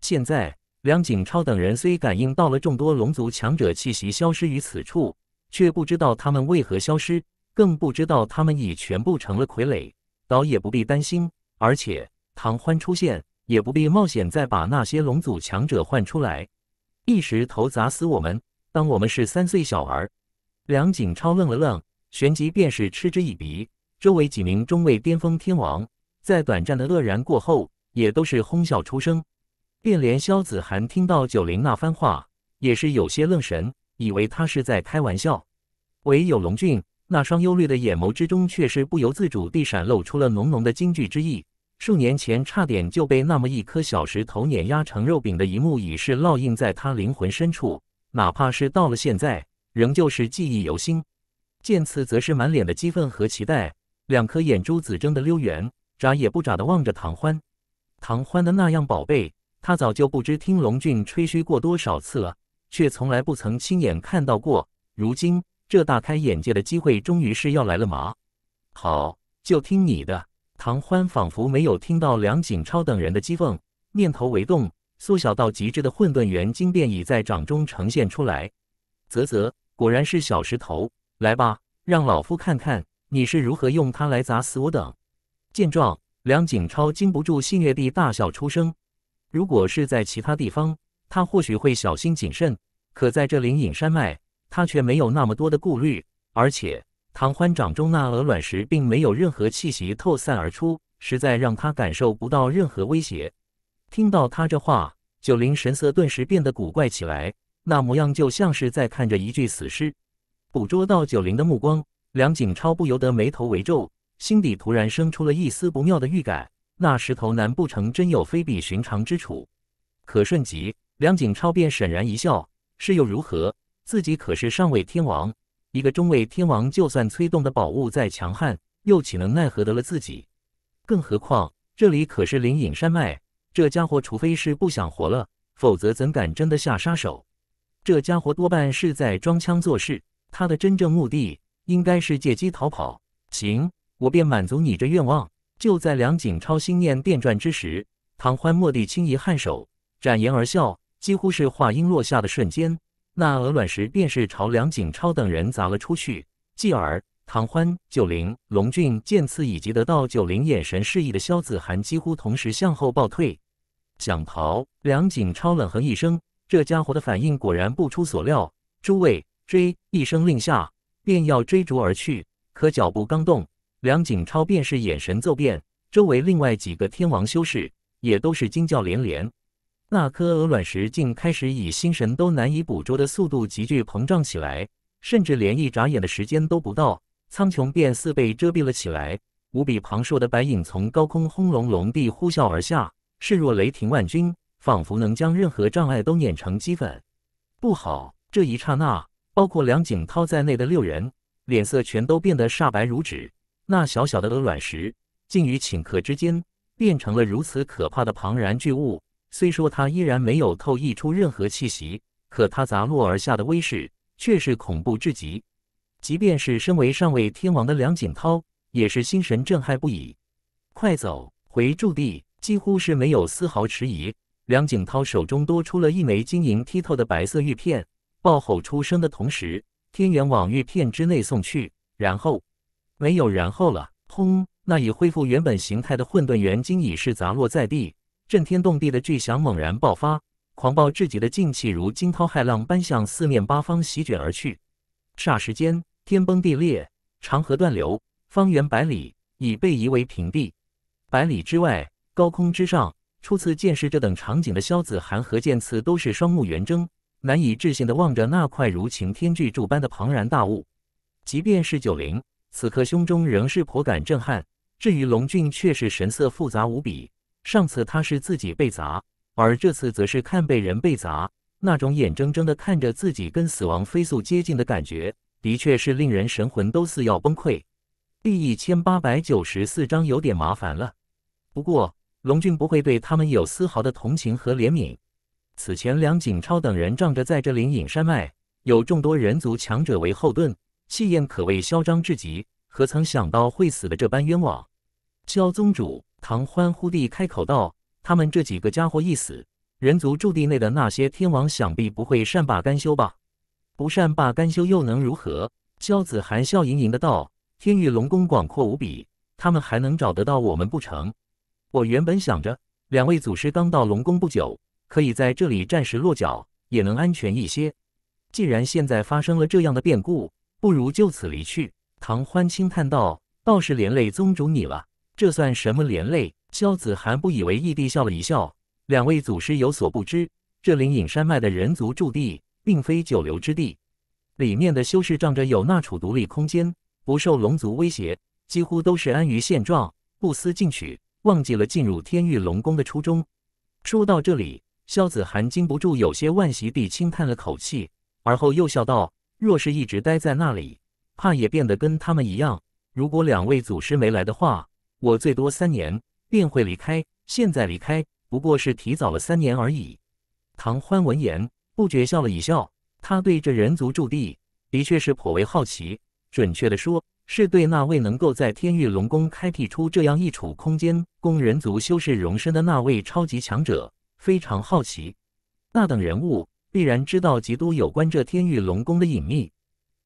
现在，梁景超等人虽感应到了众多龙族强者气息消失于此处，却不知道他们为何消失，更不知道他们已全部成了傀儡。倒也不必担心，而且唐欢出现。也不必冒险再把那些龙族强者换出来，一时头砸死我们，当我们是三岁小儿。梁景超愣了愣，旋即便是嗤之以鼻。周围几名中位巅峰天王在短暂的愕然过后，也都是哄笑出声。便连萧子涵听到九灵那番话，也是有些愣神，以为他是在开玩笑。唯有龙俊那双忧虑的眼眸之中，却是不由自主地闪露出了浓浓的惊惧之意。数年前，差点就被那么一颗小石头碾压成肉饼的一幕，已是烙印在他灵魂深处。哪怕是到了现在，仍旧是记忆犹新。剑此则是满脸的激愤和期待，两颗眼珠子睁得溜圆，眨也不眨地望着唐欢。唐欢的那样宝贝，他早就不知听龙俊吹嘘过多少次了，却从来不曾亲眼看到过。如今这大开眼界的机会，终于是要来了吗？好，就听你的。唐欢仿佛没有听到梁景超等人的讥讽，念头微动，缩小到极致的混沌元晶便已在掌中呈现出来。啧啧，果然是小石头，来吧，让老夫看看你是如何用它来砸死我等。见状，梁景超禁不住戏谑地大笑出声。如果是在其他地方，他或许会小心谨慎，可在这灵隐山脉，他却没有那么多的顾虑，而且。唐欢掌中那鹅卵石并没有任何气息透散而出，实在让他感受不到任何威胁。听到他这话，九灵神色顿时变得古怪起来，那模样就像是在看着一具死尸。捕捉到九灵的目光，梁景超不由得眉头微皱，心底突然生出了一丝不妙的预感。那石头难不成真有非比寻常之处？可瞬即，梁景超便沈然一笑：“是又如何？自己可是上位天王。”一个中位天王，就算催动的宝物再强悍，又岂能奈何得了自己？更何况这里可是灵隐山脉，这家伙除非是不想活了，否则怎敢真的下杀手？这家伙多半是在装腔作势，他的真正目的应该是借机逃跑。行，我便满足你这愿望。就在梁景超心念电转之时，唐欢蓦地轻移颔首，展颜而笑，几乎是话音落下的瞬间。那鹅卵石便是朝梁景超等人砸了出去，继而唐欢、九灵、龙俊见此，以及得到九灵眼神示意的萧子涵，几乎同时向后暴退。想逃？梁景超冷哼一声，这家伙的反应果然不出所料。诸位，追！一声令下，便要追逐而去。可脚步刚动，梁景超便是眼神骤变，周围另外几个天王修士也都是惊叫连连。那颗鹅卵石竟开始以心神都难以捕捉的速度急剧膨胀起来，甚至连一眨眼的时间都不到，苍穹便似被遮蔽了起来。无比庞硕的白影从高空轰隆隆地呼啸而下，势若雷霆万钧，仿佛能将任何障碍都碾成齑粉。不好！这一刹那，包括梁景涛在内的六人脸色全都变得煞白如纸。那小小的鹅卵石，竟于顷刻之间变成了如此可怕的庞然巨物。虽说他依然没有透溢出任何气息，可他砸落而下的威势却是恐怖至极。即便是身为上位天王的梁景涛，也是心神震撼不已。快走回驻地，几乎是没有丝毫迟疑。梁景涛手中多出了一枚晶莹剔透的白色玉片，暴吼出声的同时，天元往玉片之内送去。然后，没有然后了。轰！那已恢复原本形态的混沌元晶已是砸落在地。震天动地的巨响猛然爆发，狂暴至极的劲气如惊涛骇浪般向四面八方席卷而去。霎时间，天崩地裂，长河断流，方圆百里已被夷为平地。百里之外，高空之上，初次见识这等场景的萧子涵和剑刺都是双目圆睁，难以置信地望着那块如擎天巨柱般的庞然大物。即便是九灵，此刻胸中仍是颇感震撼。至于龙俊，却是神色复杂无比。上次他是自己被砸，而这次则是看被人被砸，那种眼睁睁的看着自己跟死亡飞速接近的感觉，的确是令人神魂都似要崩溃。第一千八百九十四章有点麻烦了，不过龙俊不会对他们有丝毫的同情和怜悯。此前梁景超等人仗着在这灵隐山脉有众多人族强者为后盾，气焰可谓嚣张至极，何曾想到会死的这般冤枉？萧宗主。唐欢忽地开口道：“他们这几个家伙一死，人族驻地内的那些天王想必不会善罢甘休吧？不善罢甘休又能如何？”萧子涵笑盈盈的道：“天域龙宫广阔无比，他们还能找得到我们不成？我原本想着，两位祖师刚到龙宫不久，可以在这里暂时落脚，也能安全一些。既然现在发生了这样的变故，不如就此离去。”唐欢轻叹道：“倒是连累宗主你了。”这算什么连累？萧子涵不以为意地笑了一笑。两位祖师有所不知，这灵隐山脉的人族驻地并非久留之地。里面的修士仗着有那处独立空间，不受龙族威胁，几乎都是安于现状，不思进取，忘记了进入天域龙宫的初衷。说到这里，萧子涵禁不住有些惋惜地轻叹了口气，而后又笑道：“若是一直待在那里，怕也变得跟他们一样。如果两位祖师没来的话。”我最多三年便会离开，现在离开不过是提早了三年而已。唐欢闻言，不觉笑了一笑。他对这人族驻地的确是颇为好奇，准确的说，是对那位能够在天域龙宫开辟出这样一处空间供人族修士容身的那位超级强者非常好奇。那等人物必然知道极多有关这天域龙宫的隐秘，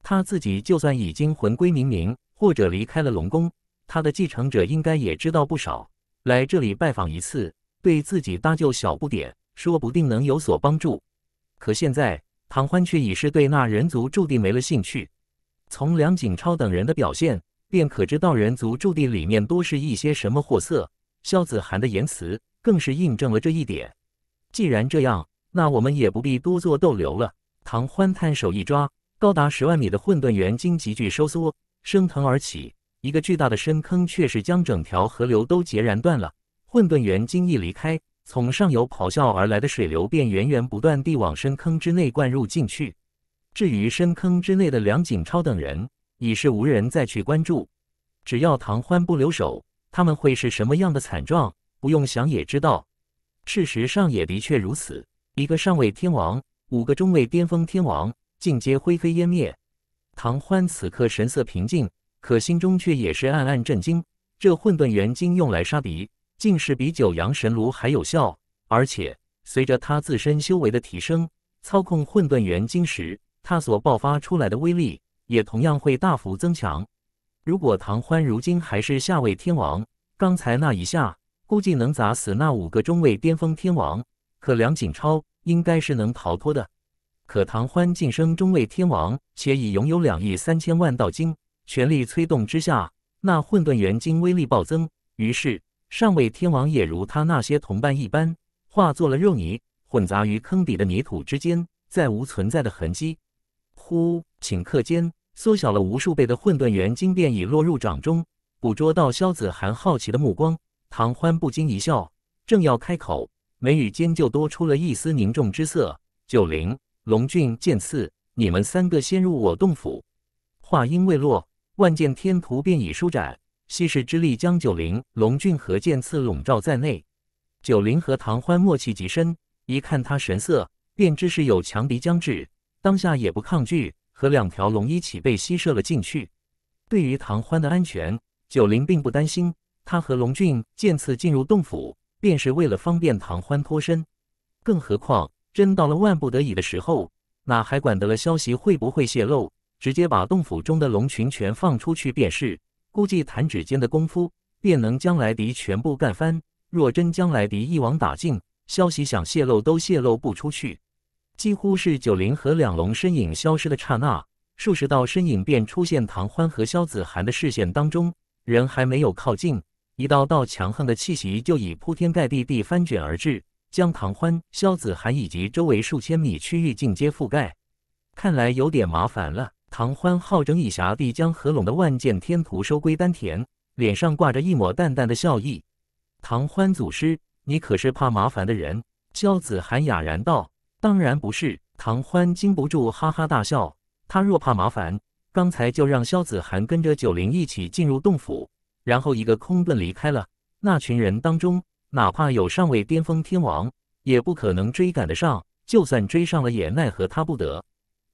他自己就算已经魂归冥冥，或者离开了龙宫。他的继承者应该也知道不少，来这里拜访一次，对自己搭救小不点，说不定能有所帮助。可现在，唐欢却已是对那人族驻地没了兴趣。从梁景超等人的表现，便可知道人族驻地里面多是一些什么货色。萧子涵的言辞更是印证了这一点。既然这样，那我们也不必多做逗留了。唐欢探手一抓，高达十万米的混沌元晶急剧收缩，升腾而起。一个巨大的深坑，却是将整条河流都截然断了。混沌猿经一离开，从上游咆哮而来的水流便源源不断地往深坑之内灌入进去。至于深坑之内的梁景超等人，已是无人再去关注。只要唐欢不留手，他们会是什么样的惨状？不用想也知道。事实上也的确如此。一个上位天王，五个中位巅峰天王，尽皆灰飞烟灭。唐欢此刻神色平静。可心中却也是暗暗震惊，这混沌元晶用来杀敌，竟是比九阳神炉还有效。而且随着他自身修为的提升，操控混沌元晶时，他所爆发出来的威力也同样会大幅增强。如果唐欢如今还是下位天王，刚才那一下估计能砸死那五个中位巅峰天王。可梁景超应该是能逃脱的。可唐欢晋升中位天王，且已拥有两亿三千万道经。全力催动之下，那混沌元晶威力暴增，于是上位天王也如他那些同伴一般，化作了肉泥，混杂于坑底的泥土之间，再无存在的痕迹。呼！顷刻间，缩小了无数倍的混沌元晶便已落入掌中，捕捉到萧子涵好奇的目光，唐欢不禁一笑，正要开口，眉宇间就多出了一丝凝重之色。九灵、龙俊、剑刺，你们三个先入我洞府。话音未落。万剑天图便已舒展，吸食之力将九灵、龙俊和剑刺笼罩在内。九灵和唐欢默契极深，一看他神色，便知是有强敌将至，当下也不抗拒，和两条龙一起被吸射了进去。对于唐欢的安全，九灵并不担心，他和龙俊、剑刺进入洞府，便是为了方便唐欢脱身。更何况，真到了万不得已的时候，哪还管得了消息会不会泄露？直接把洞府中的龙群全放出去便是，估计弹指间的功夫便能将来敌全部干翻。若真将来敌一网打尽，消息想泄露都泄露不出去。几乎是九灵和两龙身影消失的刹那，数十道身影便出现唐欢和萧子涵的视线当中。人还没有靠近，一道道强横的气息就已铺天盖地地翻卷而至，将唐欢、萧子涵以及周围数千米区域尽皆覆盖。看来有点麻烦了。唐欢好整以暇地将合拢的万剑天图收归丹田，脸上挂着一抹淡淡的笑意。唐欢祖师，你可是怕麻烦的人？萧子涵哑然道：“当然不是。”唐欢禁不住哈哈大笑。他若怕麻烦，刚才就让萧子涵跟着九灵一起进入洞府，然后一个空遁离开了。那群人当中，哪怕有上位巅峰天王，也不可能追赶得上。就算追上了，也奈何他不得。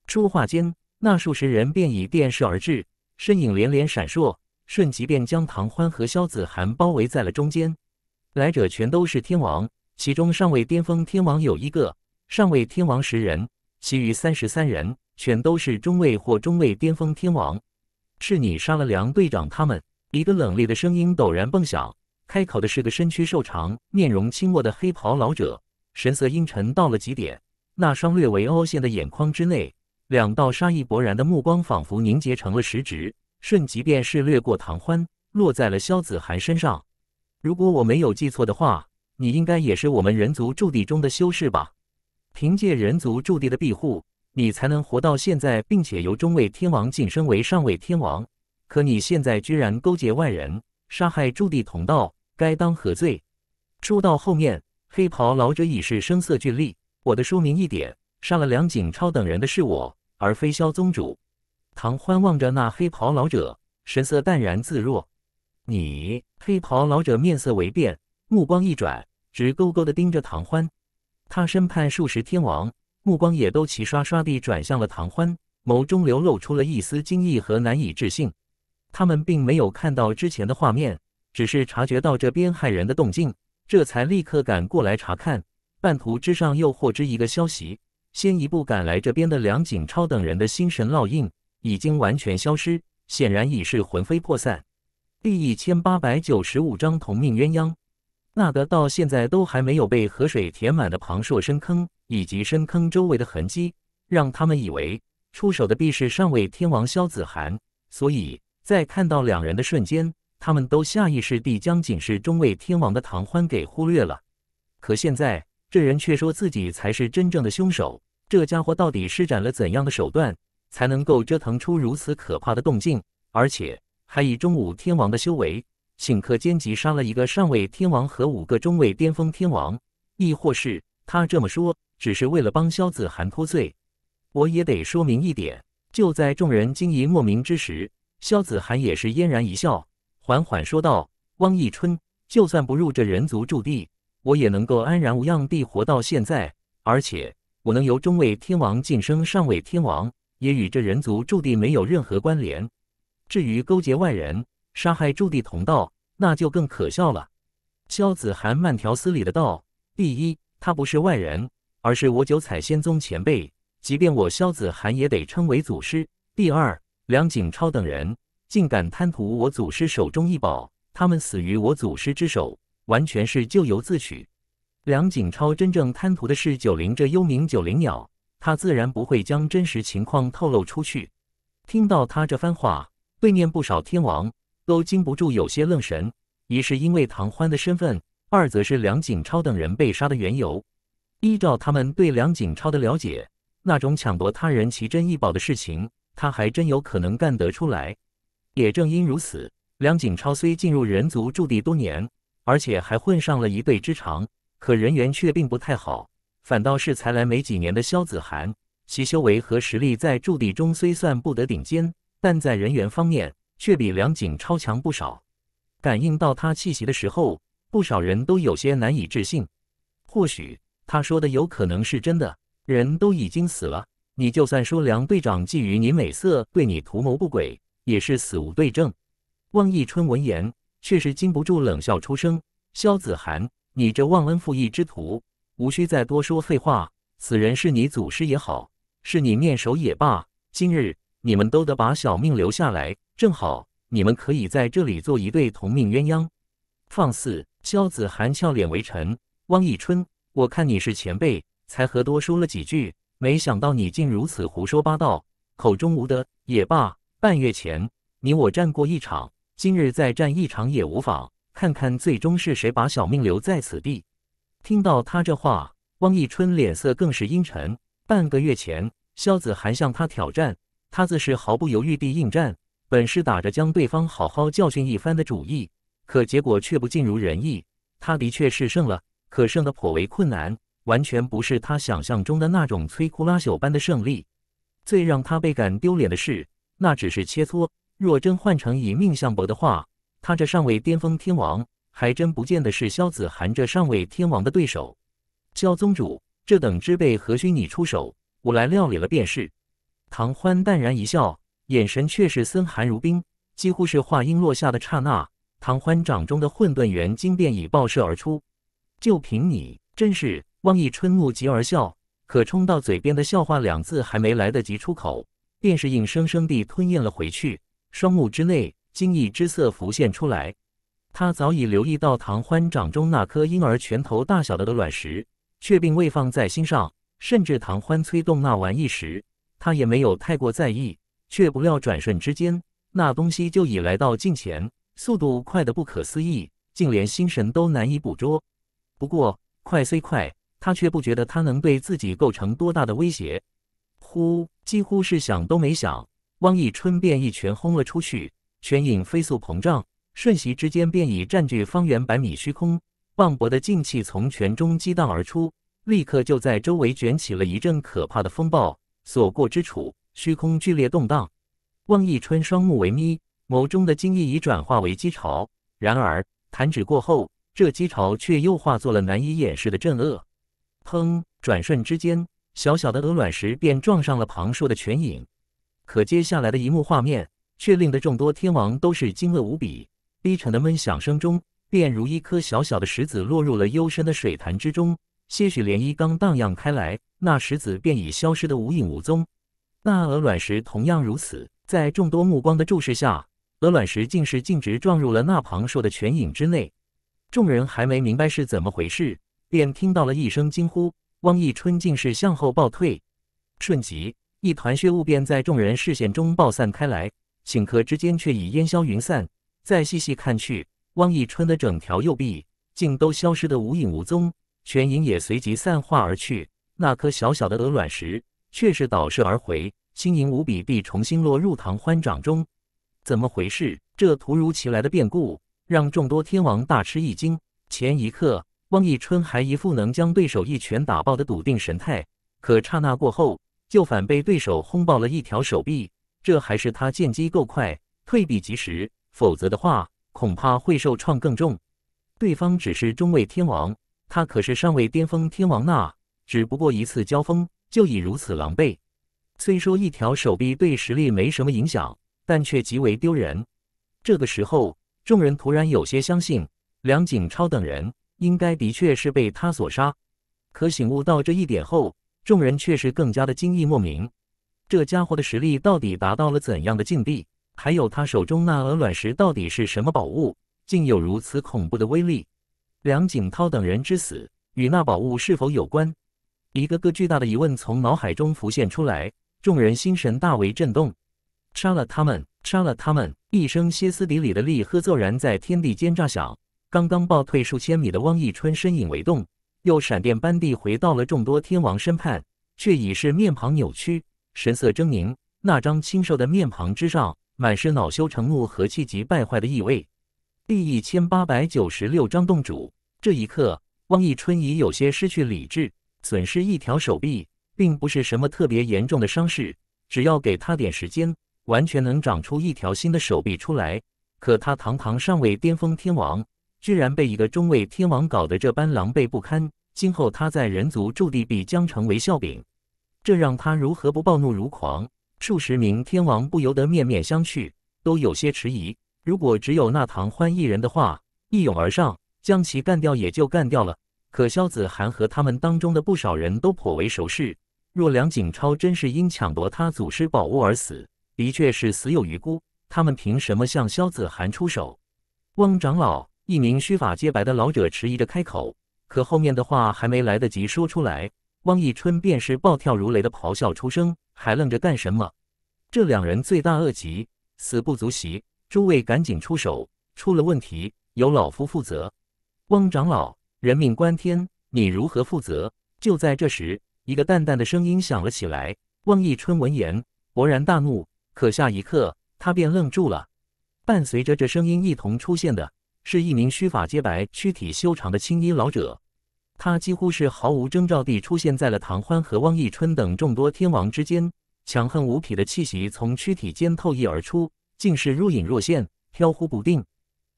说话间。那数十人便以电势而至，身影连连闪烁，瞬即便将唐欢和萧子涵包围在了中间。来者全都是天王，其中上位巅峰天王有一个，上位天王十人，其余三十三人全都是中位或中位巅峰天王。是你杀了梁队长？他们一个冷厉的声音陡然蹦响，开口的是个身躯瘦长、面容清漠的黑袍老者，神色阴沉到了极点，那双略为凹陷的眼眶之内。两道杀意勃然的目光仿佛凝结成了实质，瞬即便是掠过唐欢，落在了萧子涵身上。如果我没有记错的话，你应该也是我们人族驻地中的修士吧？凭借人族驻地的庇护，你才能活到现在，并且由中位天王晋升为上位天王。可你现在居然勾结外人，杀害驻地同道，该当何罪？说到后面，黑袍老者已是声色俱厉。我的说明一点。杀了梁景超等人的是我，而非萧宗主。唐欢望着那黑袍老者，神色淡然自若。你黑袍老者面色微变，目光一转，直勾勾地盯着唐欢。他身畔数十天王，目光也都齐刷刷地转向了唐欢，眸中流露出了一丝惊异和难以置信。他们并没有看到之前的画面，只是察觉到这边害人的动静，这才立刻赶过来查看。半途之上又获知一个消息。先一步赶来这边的梁景超等人的心神烙印已经完全消失，显然已是魂飞魄散。第一千八百九十五章同命鸳鸯。那个到现在都还没有被河水填满的庞硕深坑，以及深坑周围的痕迹，让他们以为出手的必是上位天王萧子涵，所以在看到两人的瞬间，他们都下意识地将仅是中位天王的唐欢给忽略了。可现在，这人却说自己才是真正的凶手。这家伙到底施展了怎样的手段，才能够折腾出如此可怕的动静？而且，还以中武天王的修为，顷刻间即杀了一个上位天王和五个中位巅峰天王。亦或是他这么说，只是为了帮萧子涵脱罪？我也得说明一点。就在众人惊疑莫名之时，萧子涵也是嫣然一笑，缓缓说道：“汪逸春，就算不入这人族驻地。”我也能够安然无恙地活到现在，而且我能由中位天王晋升上位天王，也与这人族驻地没有任何关联。至于勾结外人、杀害驻地同道，那就更可笑了。萧子涵慢条斯理的道：“第一，他不是外人，而是我九彩仙宗前辈，即便我萧子涵也得称为祖师。第二，梁景超等人竟敢贪图我祖师手中一宝，他们死于我祖师之手。”完全是咎由自取。梁景超真正贪图的是九灵这幽冥九灵鸟，他自然不会将真实情况透露出去。听到他这番话，对面不少天王都禁不住有些愣神，一是因为唐欢的身份，二则是梁景超等人被杀的缘由。依照他们对梁景超的了解，那种抢夺他人奇珍异宝的事情，他还真有可能干得出来。也正因如此，梁景超虽进入人族驻地多年。而且还混上了一队之长，可人缘却并不太好，反倒是才来没几年的萧子涵，其修为和实力在驻地中虽算不得顶尖，但在人缘方面却比梁景超强不少。感应到他气息的时候，不少人都有些难以置信。或许他说的有可能是真的，人都已经死了，你就算说梁队长觊觎你美色，对你图谋不轨，也是死无对证。望义春闻言。却是禁不住冷笑出声：“萧子涵，你这忘恩负义之徒，无需再多说废话。此人是你祖师也好，是你面首也罢，今日你们都得把小命留下来，正好你们可以在这里做一对同命鸳鸯。”放肆！萧子涵俏脸微沉：“汪义春，我看你是前辈，才和多说了几句，没想到你竟如此胡说八道，口中无德也罢。半月前，你我战过一场。”今日再战一场也无妨，看看最终是谁把小命留在此地。听到他这话，汪义春脸色更是阴沉。半个月前，萧子涵向他挑战，他自是毫不犹豫地应战。本是打着将对方好好教训一番的主意，可结果却不尽如人意。他的确是胜了，可胜的颇为困难，完全不是他想象中的那种摧枯拉朽般的胜利。最让他倍感丢脸的是，那只是切磋。若真换成以命相搏的话，他这上位巅峰天王还真不见得是萧子涵这上位天王的对手。萧宗主，这等之辈何须你出手？我来料理了便是。唐欢淡然一笑，眼神却是森寒如冰。几乎是话音落下的刹那，唐欢掌中的混沌元晶便已爆射而出。就凭你，真是汪逸春怒极而笑，可冲到嘴边的“笑话”两字还没来得及出口，便是硬生生地吞咽了回去。双目之内，惊异之色浮现出来。他早已留意到唐欢掌中那颗婴儿拳头大小的卵石，却并未放在心上。甚至唐欢催动那玩意时，他也没有太过在意。却不料转瞬之间，那东西就已来到近前，速度快得不可思议，竟连心神都难以捕捉。不过快虽快，他却不觉得它能对自己构成多大的威胁。呼，几乎是想都没想。汪义春便一拳轰了出去，拳影飞速膨胀，瞬息之间便已占据方圆百米虚空。磅礴的劲气从拳中激荡而出，立刻就在周围卷起了一阵可怕的风暴，所过之处虚空剧烈动荡。汪义春双目微眯，眸中的惊异已转化为讥潮。然而弹指过后，这讥潮却又化作了难以掩饰的震恶。砰！转瞬之间，小小的鹅卵石便撞上了庞硕的拳影。可接下来的一幕画面却令得众多天王都是惊愕无比。低沉的闷响声中，便如一颗小小的石子落入了幽深的水潭之中，些许涟漪刚荡漾开来，那石子便已消失得无影无踪。那鹅卵石同样如此，在众多目光的注视下，鹅卵石竟是径直撞入了那庞硕的泉影之内。众人还没明白是怎么回事，便听到了一声惊呼，汪一春竟是向后暴退，瞬即。一团血雾便在众人视线中爆散开来，顷刻之间却已烟消云散。再细细看去，汪义春的整条右臂竟都消失得无影无踪，泉影也随即散化而去。那颗小小的鹅卵石却是倒射而回，轻盈无比，地重新落入唐欢掌中。怎么回事？这突如其来的变故让众多天王大吃一惊。前一刻，汪义春还一副能将对手一拳打爆的笃定神态，可刹那过后。就反被对手轰爆了一条手臂，这还是他剑机够快，退避及时，否则的话恐怕会受创更重。对方只是中位天王，他可是上位巅峰天王呐！只不过一次交锋就已如此狼狈，虽说一条手臂对实力没什么影响，但却极为丢人。这个时候，众人突然有些相信梁景超等人应该的确是被他所杀。可醒悟到这一点后，众人却是更加的惊异莫名，这家伙的实力到底达到了怎样的境地？还有他手中那鹅卵石到底是什么宝物，竟有如此恐怖的威力？梁景涛等人之死与那宝物是否有关？一个个巨大的疑问从脑海中浮现出来，众人心神大为震动。杀了他们，杀了他们！一声歇斯底里的厉喝骤然在天地间炸响，刚刚暴退数千米的汪义春身影未动。又闪电般地回到了众多天王身畔，却已是面庞扭曲，神色狰狞。那张清瘦的面庞之上，满是恼羞成怒和气急败坏的意味。第一千八百九十六章洞主。这一刻，汪义春已有些失去理智。损失一条手臂，并不是什么特别严重的伤势，只要给他点时间，完全能长出一条新的手臂出来。可他堂堂上位巅峰天王。居然被一个中位天王搞得这般狼狈不堪，今后他在人族驻地必将成为笑柄，这让他如何不暴怒如狂？数十名天王不由得面面相觑，都有些迟疑。如果只有那唐欢一人的话，一拥而上将其干掉也就干掉了。可萧子涵和他们当中的不少人都颇为熟识，若梁景超真是因抢夺他祖师宝物而死，的确是死有余辜。他们凭什么向萧子涵出手？汪长老。一名须发皆白的老者迟疑着开口，可后面的话还没来得及说出来，汪义春便是暴跳如雷的咆哮出声：“还愣着干什么？这两人罪大恶极，死不足惜！诸位赶紧出手，出了问题由老夫负责。”汪长老，人命关天，你如何负责？就在这时，一个淡淡的声音响了起来。汪义春闻言勃然大怒，可下一刻他便愣住了，伴随着这声音一同出现的。是一名须发皆白、躯体修长的青衣老者，他几乎是毫无征兆地出现在了唐欢和汪义春等众多天王之间，强横无匹的气息从躯体间透溢而出，竟是若隐若现、飘忽不定。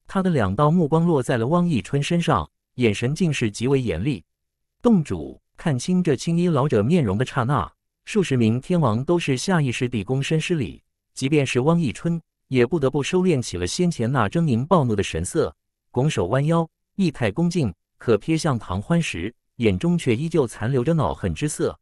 他的两道目光落在了汪义春身上，眼神竟是极为严厉。洞主看清这青衣老者面容的刹那，数十名天王都是下意识地躬身施礼，即便是汪义春。也不得不收敛起了先前那狰狞暴怒的神色，拱手弯腰，意态恭敬。可瞥向唐欢时，眼中却依旧残留着恼恨之色。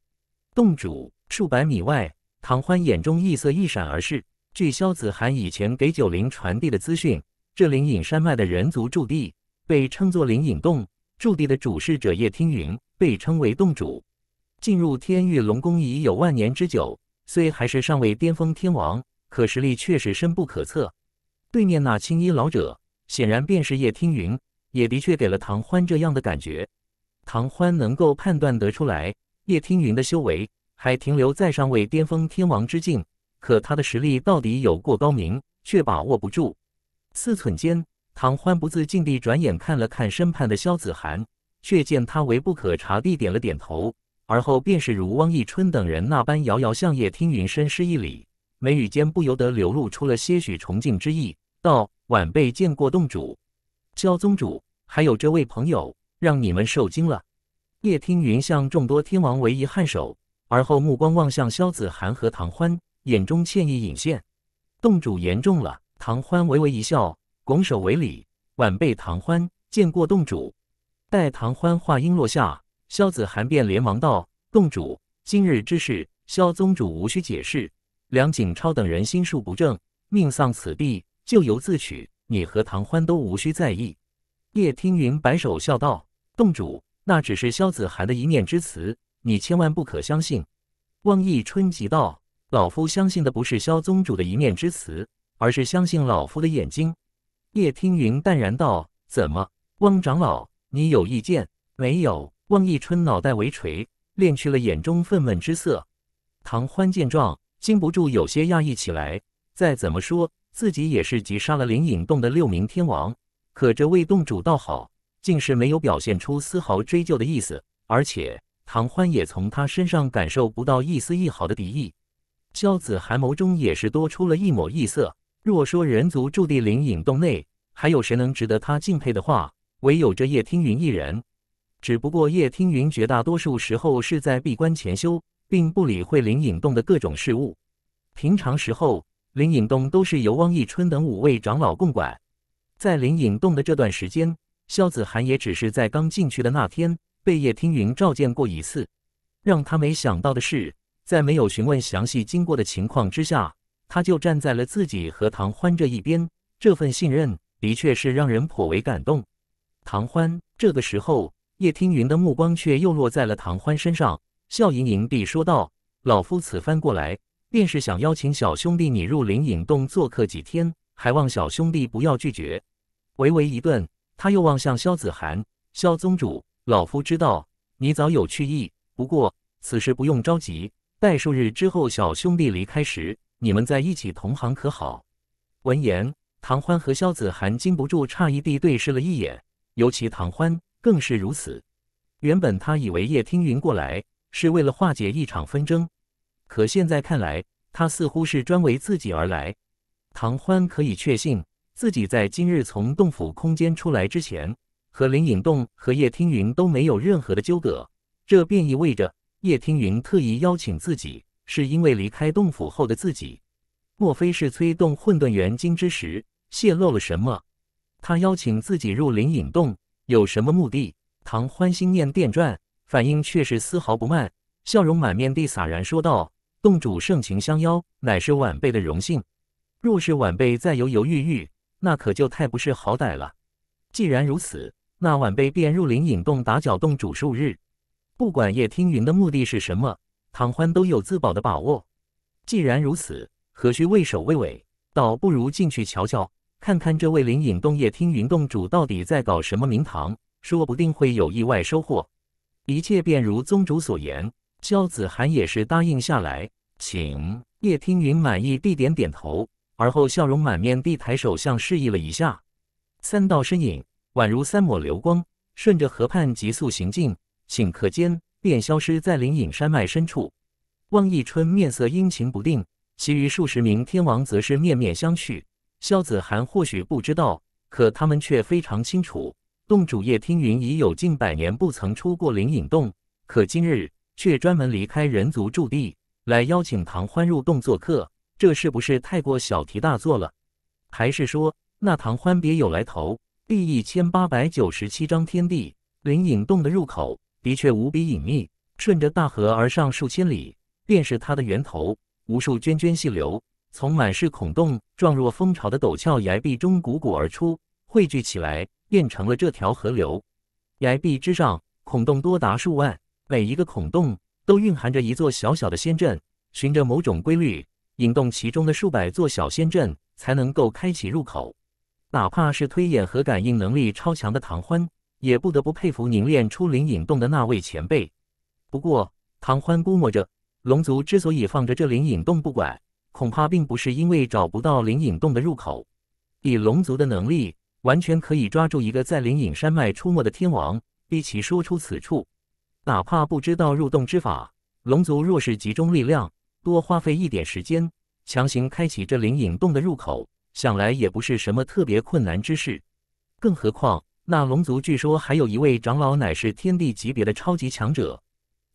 洞主数百米外，唐欢眼中异色一闪而逝。据萧子涵以前给九灵传递的资讯，这灵隐山脉的人族驻地被称作灵隐洞，驻地的主事者叶听云被称为洞主。进入天域龙宫已有万年之久，虽还是尚未巅峰天王。可实力却是深不可测，对面那青衣老者显然便是叶听云，也的确给了唐欢这样的感觉。唐欢能够判断得出来，叶听云的修为还停留在上位巅峰天王之境，可他的实力到底有过高明，却把握不住。思忖间，唐欢不自禁地转眼看了看身畔的萧子涵，却见他微不可察地点了点头，而后便是如汪义春等人那般遥遥向叶听云深施一礼。眉宇间不由得流露出了些许崇敬之意，道：“晚辈见过洞主，萧宗主，还有这位朋友，让你们受惊了。”叶听云向众多天王为一颔首，而后目光望向萧子涵和唐欢，眼中歉意隐现。“洞主言重了。”唐欢微微一笑，拱手为礼：“晚辈唐欢，见过洞主。”待唐欢话音落下，萧子涵便连忙道：“洞主今日之事，萧宗主无需解释。”梁景超等人心术不正，命丧此地，咎由自取。你和唐欢都无需在意。叶听云摆手笑道：“洞主，那只是萧子涵的一念之词，你千万不可相信。”汪义春急道：“老夫相信的不是萧宗主的一面之词，而是相信老夫的眼睛。”叶听云淡然道：“怎么，汪长老，你有意见？”没有。汪义春脑袋微垂，敛去了眼中愤懑之色。唐欢见状。禁不住有些讶异起来。再怎么说，自己也是击杀了灵隐洞的六名天王，可这位洞主倒好，竟是没有表现出丝毫追究的意思。而且唐欢也从他身上感受不到一丝一毫的敌意。萧子寒眸中也是多出了一抹异色。若说人族驻地灵隐洞内还有谁能值得他敬佩的话，唯有这叶听云一人。只不过叶听云绝大多数时候是在闭关潜修。并不理会灵隐洞的各种事物。平常时候，灵隐洞都是由汪义春等五位长老共管。在灵隐洞的这段时间，萧子涵也只是在刚进去的那天被叶听云召见过一次。让他没想到的是，在没有询问详细经过的情况之下，他就站在了自己和唐欢这一边。这份信任的确是让人颇为感动。唐欢这个时候，叶听云的目光却又落在了唐欢身上。笑盈盈地说道：“老夫此番过来，便是想邀请小兄弟你入灵隐洞做客几天，还望小兄弟不要拒绝。”微微一顿，他又望向萧子涵：“萧宗主，老夫知道你早有去意，不过此事不用着急，待数日之后小兄弟离开时，你们再一起同行可好？”闻言，唐欢和萧子涵禁不住诧异地对视了一眼，尤其唐欢更是如此。原本他以为叶听云过来。是为了化解一场纷争，可现在看来，他似乎是专为自己而来。唐欢可以确信，自己在今日从洞府空间出来之前，和林隐洞和叶听云都没有任何的纠葛。这便意味着，叶听云特意邀请自己，是因为离开洞府后的自己，莫非是催动混沌元晶之时泄露了什么？他邀请自己入灵隐洞，有什么目的？唐欢心念电转。反应却是丝毫不慢，笑容满面地洒然说道：“洞主盛情相邀，乃是晚辈的荣幸。若是晚辈再犹犹豫豫，那可就太不是好歹了。既然如此，那晚辈便入灵隐洞打搅洞主数日。不管叶听云的目的是什么，唐欢都有自保的把握。既然如此，何须畏首畏尾？倒不如进去瞧瞧，看看这位灵隐洞叶听云洞主到底在搞什么名堂，说不定会有意外收获。”一切便如宗主所言，萧子涵也是答应下来。请叶听云满意地点点头，而后笑容满面地抬手向示意了一下。三道身影宛如三抹流光，顺着河畔急速行进，顷刻间便消失在灵隐山脉深处。望一春面色阴晴不定，其余数十名天王则是面面相觑。萧子涵或许不知道，可他们却非常清楚。洞主叶听云已有近百年不曾出过灵隐洞，可今日却专门离开人族驻地来邀请唐欢入洞做客，这是不是太过小题大做了？还是说那唐欢别有来头？第一千八百九十七章天地灵隐洞的入口的确无比隐秘，顺着大河而上数千里，便是它的源头。无数涓涓细流从满是孔洞、状若蜂巢的陡峭崖壁中汩汩而出，汇聚起来。变成了这条河流，崖壁之上孔洞多达数万，每一个孔洞都蕴含着一座小小的仙阵，循着某种规律引动其中的数百座小仙阵，才能够开启入口。哪怕是推演和感应能力超强的唐欢，也不得不佩服凝练出灵隐洞的那位前辈。不过，唐欢估摸着，龙族之所以放着这灵隐洞不管，恐怕并不是因为找不到灵隐洞的入口，以龙族的能力。完全可以抓住一个在灵隐山脉出没的天王，逼其说出此处。哪怕不知道入洞之法，龙族若是集中力量，多花费一点时间，强行开启这灵隐洞的入口，想来也不是什么特别困难之事。更何况，那龙族据说还有一位长老，乃是天地级别的超级强者。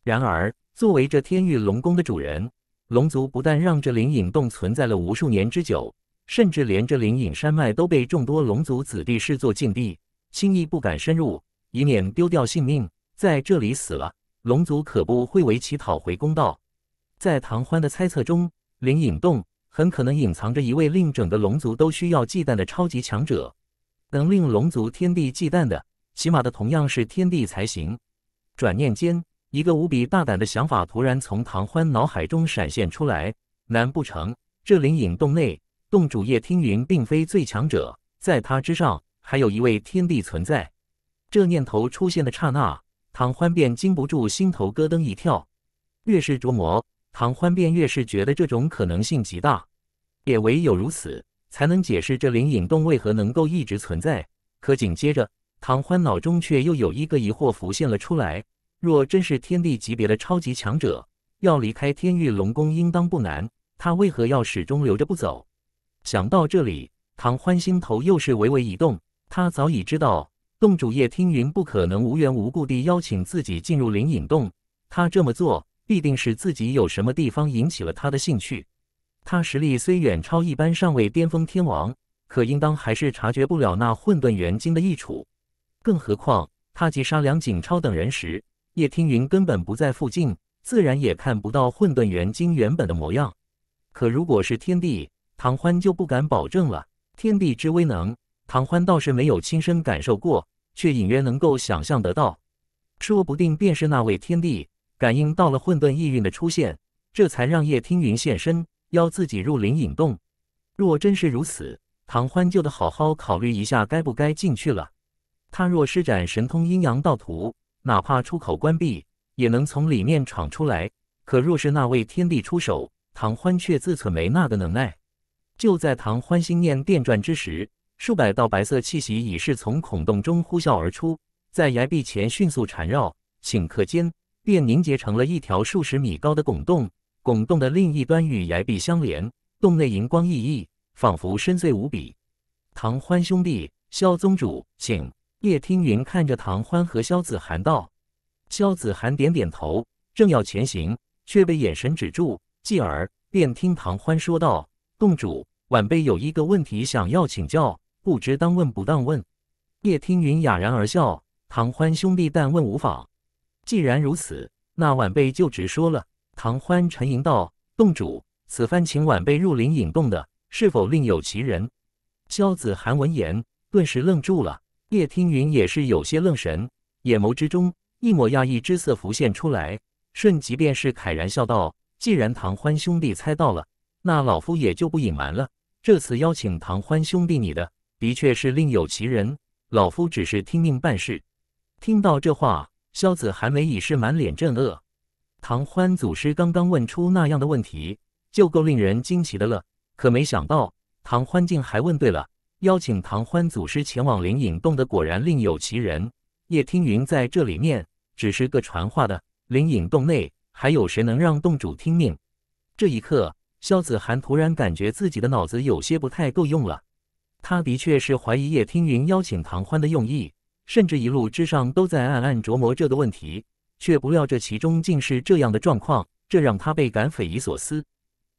然而，作为这天域龙宫的主人，龙族不但让这灵隐洞存在了无数年之久。甚至连这灵隐山脉都被众多龙族子弟视作禁地，轻易不敢深入，以免丢掉性命。在这里死了，龙族可不会为其讨回公道。在唐欢的猜测中，灵隐洞很可能隐藏着一位令整个龙族都需要忌惮的超级强者。能令龙族天地忌惮的，起码的同样是天地才行。转念间，一个无比大胆的想法突然从唐欢脑海中闪现出来：难不成这灵隐洞内？洞主叶听云并非最强者，在他之上还有一位天地存在。这念头出现的刹那，唐欢便禁不住心头咯噔一跳。越是琢磨，唐欢便越是觉得这种可能性极大。也唯有如此，才能解释这灵隐洞为何能够一直存在。可紧接着，唐欢脑中却又有一个疑惑浮现了出来：若真是天地级别的超级强者，要离开天域龙宫应当不难，他为何要始终留着不走？想到这里，唐欢心头又是微微一动。他早已知道，洞主叶听云不可能无缘无故地邀请自己进入灵隐洞。他这么做，必定是自己有什么地方引起了他的兴趣。他实力虽远超一般上位巅峰天王，可应当还是察觉不了那混沌元晶的益处。更何况，他击杀梁景超等人时，叶听云根本不在附近，自然也看不到混沌元晶原本的模样。可如果是天帝，唐欢就不敢保证了。天地之威能，唐欢倒是没有亲身感受过，却隐约能够想象得到。说不定便是那位天地感应到了混沌意蕴的出现，这才让叶听云现身，邀自己入灵隐洞。若真是如此，唐欢就得好好考虑一下，该不该进去了。他若施展神通阴阳道图，哪怕出口关闭，也能从里面闯出来。可若是那位天地出手，唐欢却自忖没那个能耐。就在唐欢心念电转之时，数百道白色气息已是从孔洞中呼啸而出，在崖壁前迅速缠绕，顷刻间便凝结成了一条数十米高的拱洞。拱洞的另一端与崖壁相连，洞内银光熠熠，仿佛深邃无比。唐欢兄弟，萧宗主，请！叶听云看着唐欢和萧子涵道。萧子涵点点头，正要前行，却被眼神止住，继而便听唐欢说道：“洞主。”晚辈有一个问题想要请教，不知当问不当问？叶听云哑然而笑。唐欢兄弟，但问无妨。既然如此，那晚辈就直说了。唐欢沉吟道：“洞主此番请晚辈入林引洞的，是否另有其人？”萧子涵闻言顿时愣住了，叶听云也是有些愣神，眼眸之中一抹讶异之色浮现出来。瞬即便是慨然笑道：“既然唐欢兄弟猜到了，那老夫也就不隐瞒了。”这次邀请唐欢兄弟，你的的确是另有其人。老夫只是听命办事。听到这话，萧子寒眉已是满脸震愕。唐欢祖师刚刚问出那样的问题，就够令人惊奇的了。可没想到，唐欢竟还问对了。邀请唐欢祖师前往灵隐洞的，果然另有其人。叶听云在这里面只是个传话的。灵隐洞内还有谁能让洞主听命？这一刻。萧子涵突然感觉自己的脑子有些不太够用了。他的确是怀疑叶听云邀请唐欢的用意，甚至一路之上都在暗暗琢磨这个问题，却不料这其中竟是这样的状况，这让他倍感匪夷所思。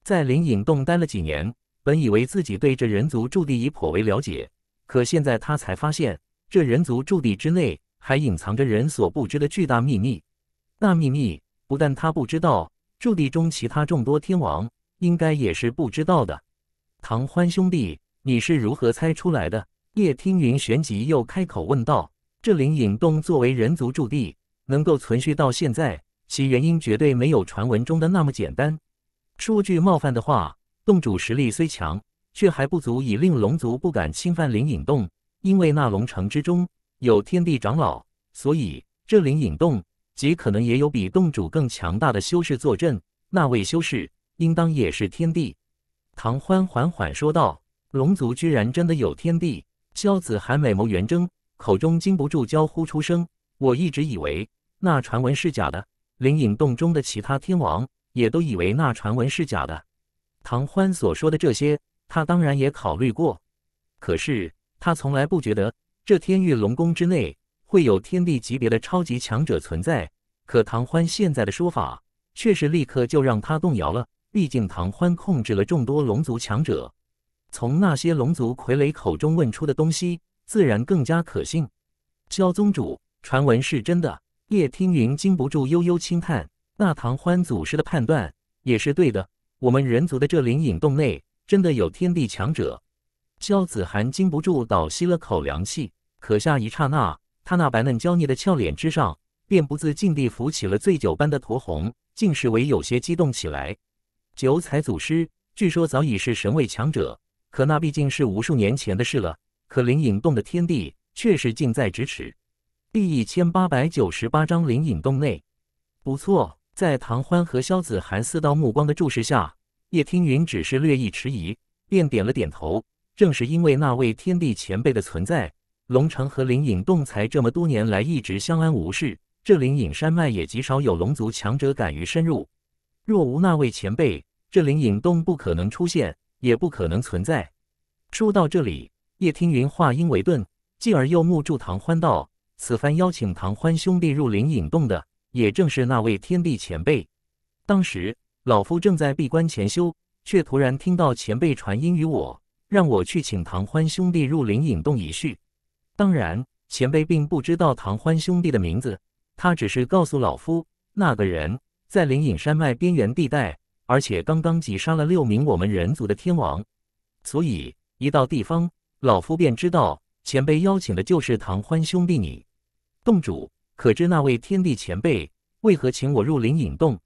在灵隐洞待了几年，本以为自己对这人族驻地已颇为了解，可现在他才发现，这人族驻地之内还隐藏着人所不知的巨大秘密。那秘密不但他不知道，驻地中其他众多天王。应该也是不知道的，唐欢兄弟，你是如何猜出来的？叶听云旋即又开口问道：“这灵隐洞作为人族驻地，能够存续到现在，其原因绝对没有传闻中的那么简单。说句冒犯的话，洞主实力虽强，却还不足以令龙族不敢侵犯灵隐洞，因为那龙城之中有天地长老，所以这灵隐洞极可能也有比洞主更强大的修士坐镇。那位修士。”应当也是天地。”唐欢缓缓说道：“龙族居然真的有天地！”萧子涵美眸圆睁，口中禁不住娇呼出声：“我一直以为那传闻是假的，灵隐洞中的其他天王也都以为那传闻是假的。”唐欢所说的这些，他当然也考虑过，可是他从来不觉得这天域龙宫之内会有天地级别的超级强者存在。可唐欢现在的说法，却是立刻就让他动摇了。毕竟唐欢控制了众多龙族强者，从那些龙族傀儡口中问出的东西，自然更加可信。萧宗主，传闻是真的。叶听云禁不住悠悠轻叹，那唐欢祖师的判断也是对的。我们人族的这灵隐洞内，真的有天地强者。萧子涵禁不住倒吸了口凉气，可下一刹那，他那白嫩娇腻的俏脸之上，便不自禁地浮起了醉酒般的酡红，竟是为有些激动起来。九彩祖师据说早已是神位强者，可那毕竟是无数年前的事了。可灵隐洞的天地却是近在咫尺。第一千八百九十八章灵隐洞内。不错，在唐欢和萧子涵四道目光的注视下，叶听云只是略一迟疑，便点了点头。正是因为那位天地前辈的存在，龙城和灵隐洞才这么多年来一直相安无事。这灵隐山脉也极少有龙族强者敢于深入。若无那位前辈，这灵隐洞不可能出现，也不可能存在。说到这里，叶听云话音为顿，继而又目注唐欢道：“此番邀请唐欢兄弟入灵隐洞的，也正是那位天地前辈。当时老夫正在闭关潜修，却突然听到前辈传音于我，让我去请唐欢兄弟入灵隐洞一叙。当然，前辈并不知道唐欢兄弟的名字，他只是告诉老夫那个人。”在灵隐山脉边缘地带，而且刚刚击杀了六名我们人族的天王，所以一到地方，老夫便知道前辈邀请的就是唐欢兄弟你。洞主，可知那位天帝前辈为何请我入灵隐洞？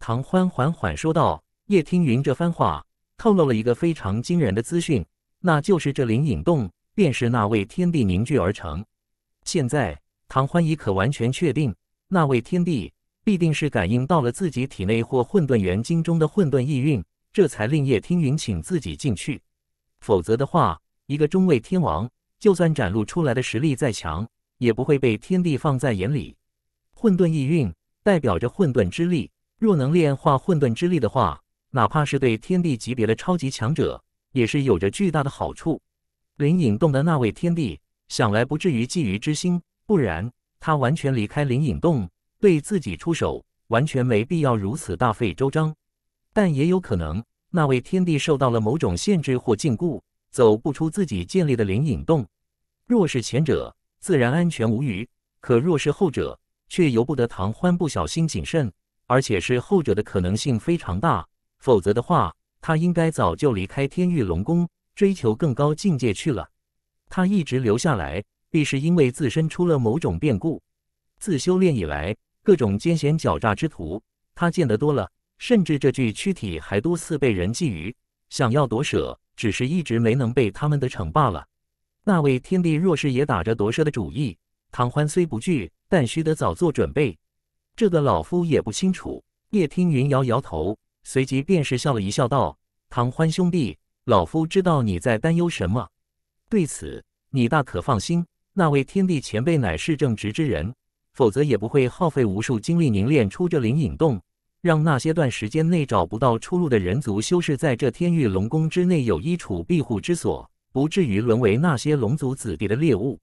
唐欢缓缓说道。叶听云这番话透露了一个非常惊人的资讯，那就是这灵隐洞便是那位天帝凝聚而成。现在，唐欢已可完全确定那位天帝。必定是感应到了自己体内或混沌元晶中的混沌意蕴，这才令叶听云请自己进去。否则的话，一个中位天王，就算展露出来的实力再强，也不会被天帝放在眼里。混沌意蕴代表着混沌之力，若能炼化混沌之力的话，哪怕是对天帝级别的超级强者，也是有着巨大的好处。灵隐洞的那位天帝，想来不至于觊觎之心，不然他完全离开灵隐洞。对自己出手，完全没必要如此大费周章。但也有可能，那位天帝受到了某种限制或禁锢，走不出自己建立的灵隐洞。若是前者，自然安全无虞；可若是后者，却由不得唐欢不小心谨慎。而且是后者的可能性非常大。否则的话，他应该早就离开天域龙宫，追求更高境界去了。他一直留下来，必是因为自身出了某种变故。自修炼以来，各种奸险狡诈之徒，他见得多了，甚至这具躯体还多次被人觊觎，想要夺舍，只是一直没能被他们的逞罢了。那位天帝若是也打着夺舍的主意，唐欢虽不惧，但须得早做准备。这个老夫也不清楚。叶听云摇摇头，随即便是笑了一笑，道：“唐欢兄弟，老夫知道你在担忧什么，对此你大可放心。那位天帝前辈乃是正直之人。”否则也不会耗费无数精力凝练出这灵隐洞，让那些段时间内找不到出路的人族修士在这天域龙宫之内有一处庇护之所，不至于沦为那些龙族子弟的猎物。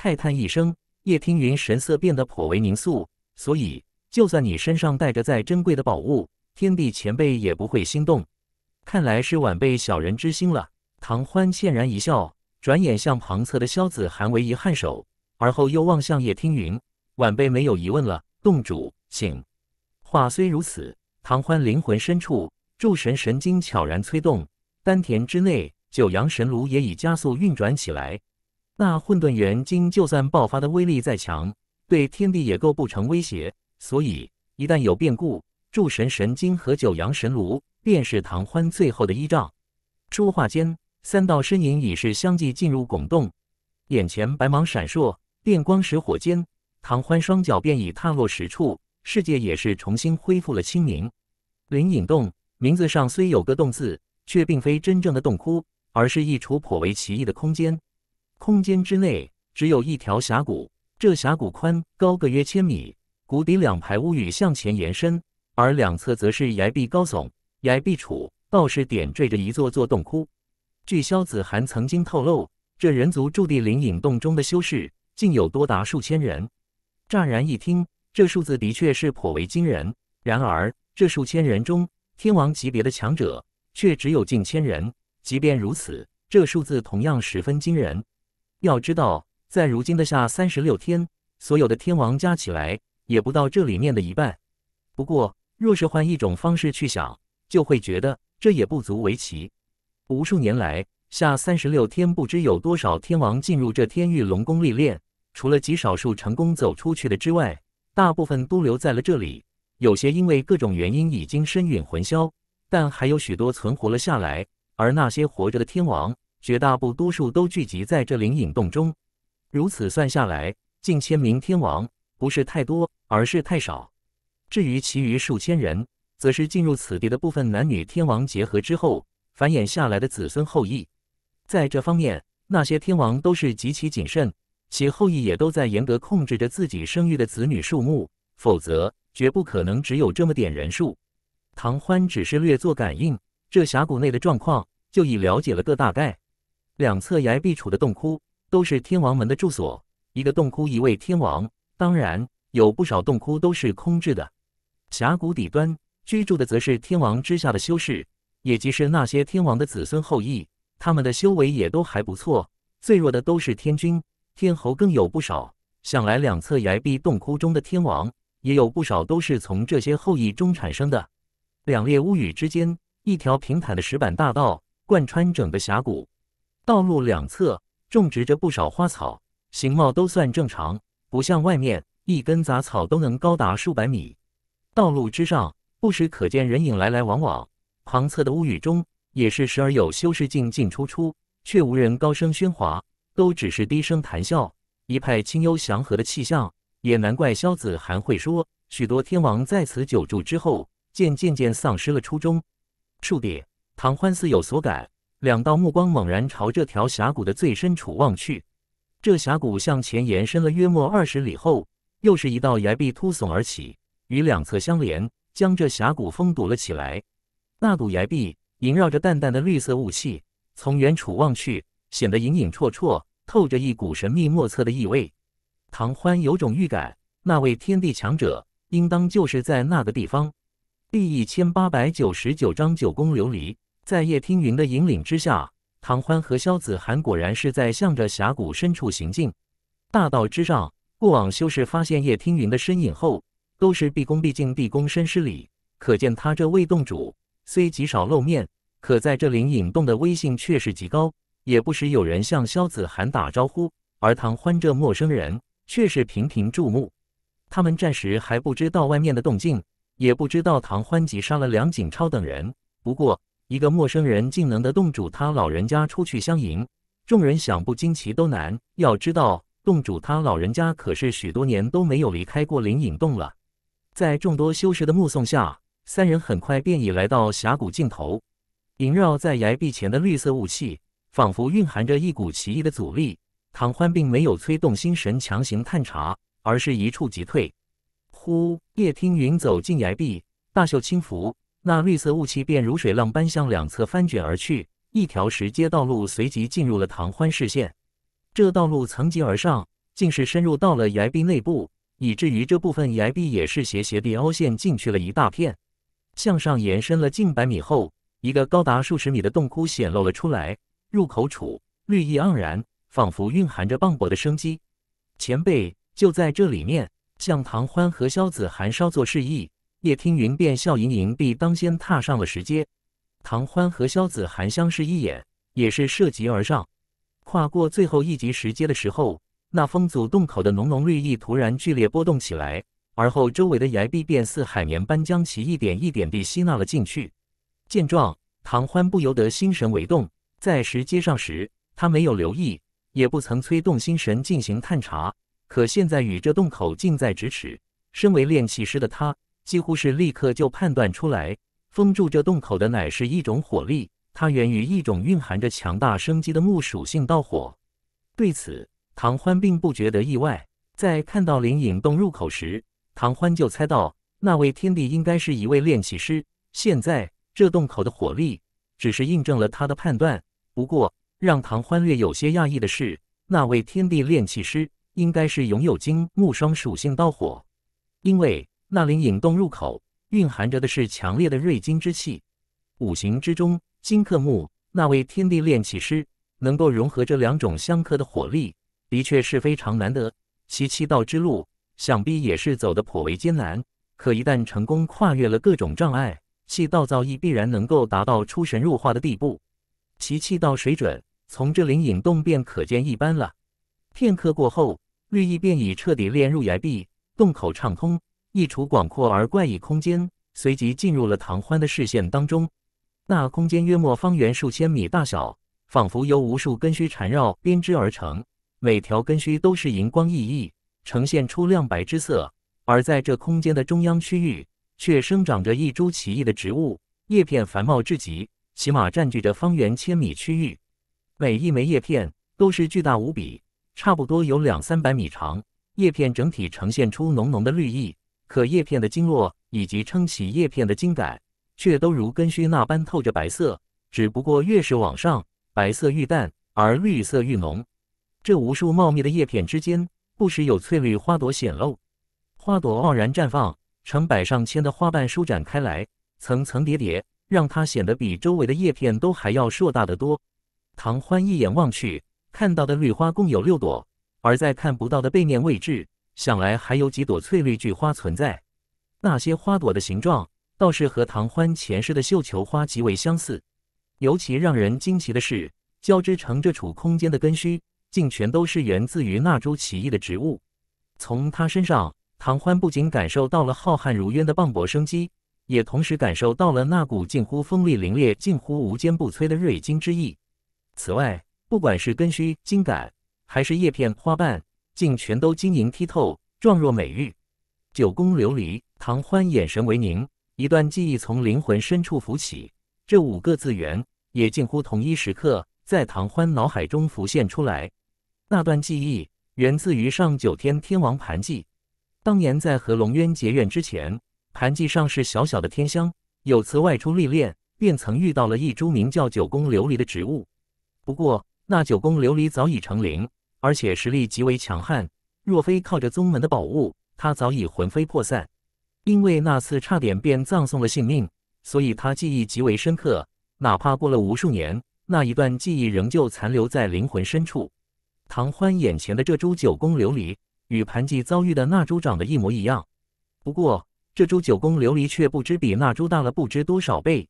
慨叹一声，叶听云神色变得颇为凝肃。所以，就算你身上带着再珍贵的宝物，天地前辈也不会心动。看来是晚辈小人之心了。唐欢歉然一笑，转眼向旁侧的萧子寒为一颔首，而后又望向叶听云。晚辈没有疑问了，洞主，请。话虽如此，唐欢灵魂深处，诸神神经悄然催动，丹田之内，九阳神炉也已加速运转起来。那混沌元晶就算爆发的威力再强，对天地也构不成威胁。所以，一旦有变故，诸神神经和九阳神炉便是唐欢最后的依仗。说话间，三道身影已是相继进入拱洞，眼前白芒闪烁，电光石火间。唐欢双脚便已踏落实处，世界也是重新恢复了清明。灵隐洞名字上虽有个“洞”字，却并非真正的洞窟，而是一处颇为奇异的空间。空间之内只有一条峡谷，这峡谷宽高各约千米，谷底两排屋宇向前延伸，而两侧则是崖壁高耸，崖壁处倒是点缀着一座座洞窟。据萧子涵曾经透露，这人族驻地灵隐洞中的修士，竟有多达数千人。乍然一听，这数字的确是颇为惊人。然而，这数千人中，天王级别的强者却只有近千人。即便如此，这数字同样十分惊人。要知道，在如今的下三十六天，所有的天王加起来也不到这里面的一半。不过，若是换一种方式去想，就会觉得这也不足为奇。无数年来，下三十六天不知有多少天王进入这天域龙宫历练。除了极少数成功走出去的之外，大部分都留在了这里。有些因为各种原因已经身陨魂消，但还有许多存活了下来。而那些活着的天王，绝大部多数都聚集在这灵隐洞中。如此算下来，近千名天王不是太多，而是太少。至于其余数千人，则是进入此地的部分男女天王结合之后繁衍下来的子孙后裔。在这方面，那些天王都是极其谨慎。其后裔也都在严格控制着自己生育的子女数目，否则绝不可能只有这么点人数。唐欢只是略作感应，这峡谷内的状况就已了解了个大概。两侧崖壁处的洞窟都是天王门的住所，一个洞窟一位天王。当然，有不少洞窟都是空置的。峡谷底端居住的则是天王之下的修士，也即是那些天王的子孙后裔。他们的修为也都还不错，最弱的都是天君。天猴更有不少，想来两侧崖壁洞窟中的天王也有不少，都是从这些后裔中产生的。两列屋宇之间，一条平坦的石板大道贯穿整个峡谷，道路两侧种植着不少花草，形貌都算正常，不像外面一根杂草都能高达数百米。道路之上不时可见人影来来往往，旁侧的屋宇中也是时而有修士进进出出，却无人高声喧哗。都只是低声谈笑，一派清幽祥和的气象，也难怪萧子涵会说，许多天王在此久住之后，渐渐渐丧失了初衷。数点，唐欢似有所感，两道目光猛然朝这条峡谷的最深处望去。这峡谷向前延伸了约莫二十里后，又是一道崖壁突耸而起，与两侧相连，将这峡谷封堵了起来。那堵崖壁萦绕着淡淡的绿色雾气，从远处望去，显得隐隐绰绰。透着一股神秘莫测的意味，唐欢有种预感，那位天地强者应当就是在那个地方。第一千八百九十九章九宫琉璃，在叶听云的引领之下，唐欢和萧子涵果然是在向着峡谷深处行进。大道之上，过往修士发现叶听云的身影后，都是毕恭毕敬地恭深施礼，可见他这位洞主虽极少露面，可在这灵隐洞的威信却是极高。也不时有人向萧子涵打招呼，而唐欢这陌生人却是频频注目。他们暂时还不知道外面的动静，也不知道唐欢急杀了梁景超等人。不过，一个陌生人竟能得洞主他老人家出去相迎，众人想不惊奇都难。要知道，洞主他老人家可是许多年都没有离开过灵隐洞了。在众多修士的目送下，三人很快便已来到峡谷尽头，萦绕在崖壁前的绿色雾气。仿佛蕴含着一股奇异的阻力，唐欢并没有催动心神强行探查，而是一触即退。呼，叶听云走进崖壁，大袖轻拂，那绿色雾气便如水浪般向两侧翻卷而去。一条石阶道路随即进入了唐欢视线。这道路层级而上，竟是深入到了崖壁内部，以至于这部分崖壁也是斜斜地凹陷进去了一大片。向上延伸了近百米后，一个高达数十米的洞窟显露了出来。入口处绿意盎然，仿佛蕴含着磅礴的生机。前辈就在这里面。向唐欢和萧子涵稍作示意，叶听云便笑盈盈地当先踏上了石阶。唐欢和萧子涵相视一眼，也是涉级而上。跨过最后一级石阶的时候，那风阻洞口的浓浓绿意突然剧烈波动起来，而后周围的崖壁便似海绵般将其一点一点地吸纳了进去。见状，唐欢不由得心神为动。在石阶上时，他没有留意，也不曾催动心神进行探查。可现在与这洞口近在咫尺，身为炼气师的他，几乎是立刻就判断出来，封住这洞口的乃是一种火力，它源于一种蕴含着强大生机的木属性道火。对此，唐欢并不觉得意外。在看到灵隐洞入口时，唐欢就猜到那位天帝应该是一位炼气师。现在，这洞口的火力，只是印证了他的判断。不过，让唐欢略有些讶异的是，那位天地炼气师应该是拥有金木双属性刀火，因为那灵隐洞入口蕴含着的是强烈的锐金之气。五行之中，金克木，那位天地炼气师能够融合这两种相克的火力，的确是非常难得。其气道之路，想必也是走得颇为艰难。可一旦成功跨越了各种障碍，气道造诣必然能够达到出神入化的地步。其气道水准，从这灵隐洞便可见一斑了。片刻过后，绿意便已彻底炼入崖壁，洞口畅通，一处广阔而怪异空间，随即进入了唐欢的视线当中。那空间约莫方圆数千米大小，仿佛由无数根须缠绕编织而成，每条根须都是银光熠熠，呈现出亮白之色。而在这空间的中央区域，却生长着一株奇异的植物，叶片繁茂至极。起码占据着方圆千米区域，每一枚叶片都是巨大无比，差不多有两三百米长。叶片整体呈现出浓浓的绿意，可叶片的经络以及撑起叶片的茎杆，却都如根须那般透着白色。只不过越是往上，白色愈淡，而绿色愈浓。这无数茂密的叶片之间，不时有翠绿花朵显露，花朵傲然绽放，成百上千的花瓣舒展开来，层层叠叠。让它显得比周围的叶片都还要硕大得多。唐欢一眼望去，看到的绿花共有六朵，而在看不到的背面位置，想来还有几朵翠绿巨花存在。那些花朵的形状倒是和唐欢前世的绣球花极为相似。尤其让人惊奇的是，交织成这处空间的根须，竟全都是源自于那株奇异的植物。从他身上，唐欢不仅感受到了浩瀚如渊的磅礴生机。也同时感受到了那股近乎锋利凌冽、近乎无坚不摧的锐金之意。此外，不管是根须、茎秆，还是叶片、花瓣，竟全都晶莹剔透，状若美玉。九宫琉璃，唐欢眼神为凝，一段记忆从灵魂深处浮起。这五个字源也近乎同一时刻，在唐欢脑海中浮现出来。那段记忆源自于上九天天王盘记，当年在和龙渊结怨之前。盘记上是小小的天香，有次外出历练，便曾遇到了一株名叫九宫琉璃的植物。不过那九宫琉璃早已成灵，而且实力极为强悍，若非靠着宗门的宝物，他早已魂飞魄散。因为那次差点便葬送了性命，所以他记忆极为深刻，哪怕过了无数年，那一段记忆仍旧残留在灵魂深处。唐欢眼前的这株九宫琉璃，与盘记遭遇的那株长得一模一样，不过。这株九宫琉璃却不知比那株大了不知多少倍，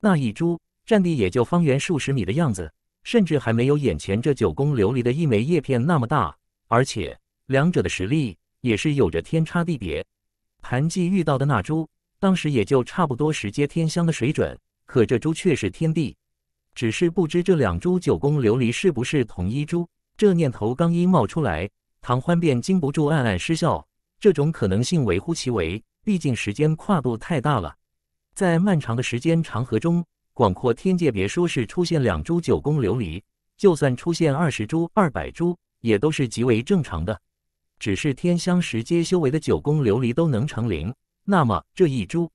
那一株占地也就方圆数十米的样子，甚至还没有眼前这九宫琉璃的一枚叶片那么大，而且两者的实力也是有着天差地别。盘记遇到的那株当时也就差不多十阶天香的水准，可这株却是天地，只是不知这两株九宫琉璃是不是同一株，这念头刚一冒出来，唐欢便禁不住暗暗失笑，这种可能性微乎其微。毕竟时间跨度太大了，在漫长的时间长河中，广阔天界，别说是出现两株九宫琉璃，就算出现二十株、二百株，也都是极为正常的。只是天香石阶修为的九宫琉璃都能成灵，那么这一株……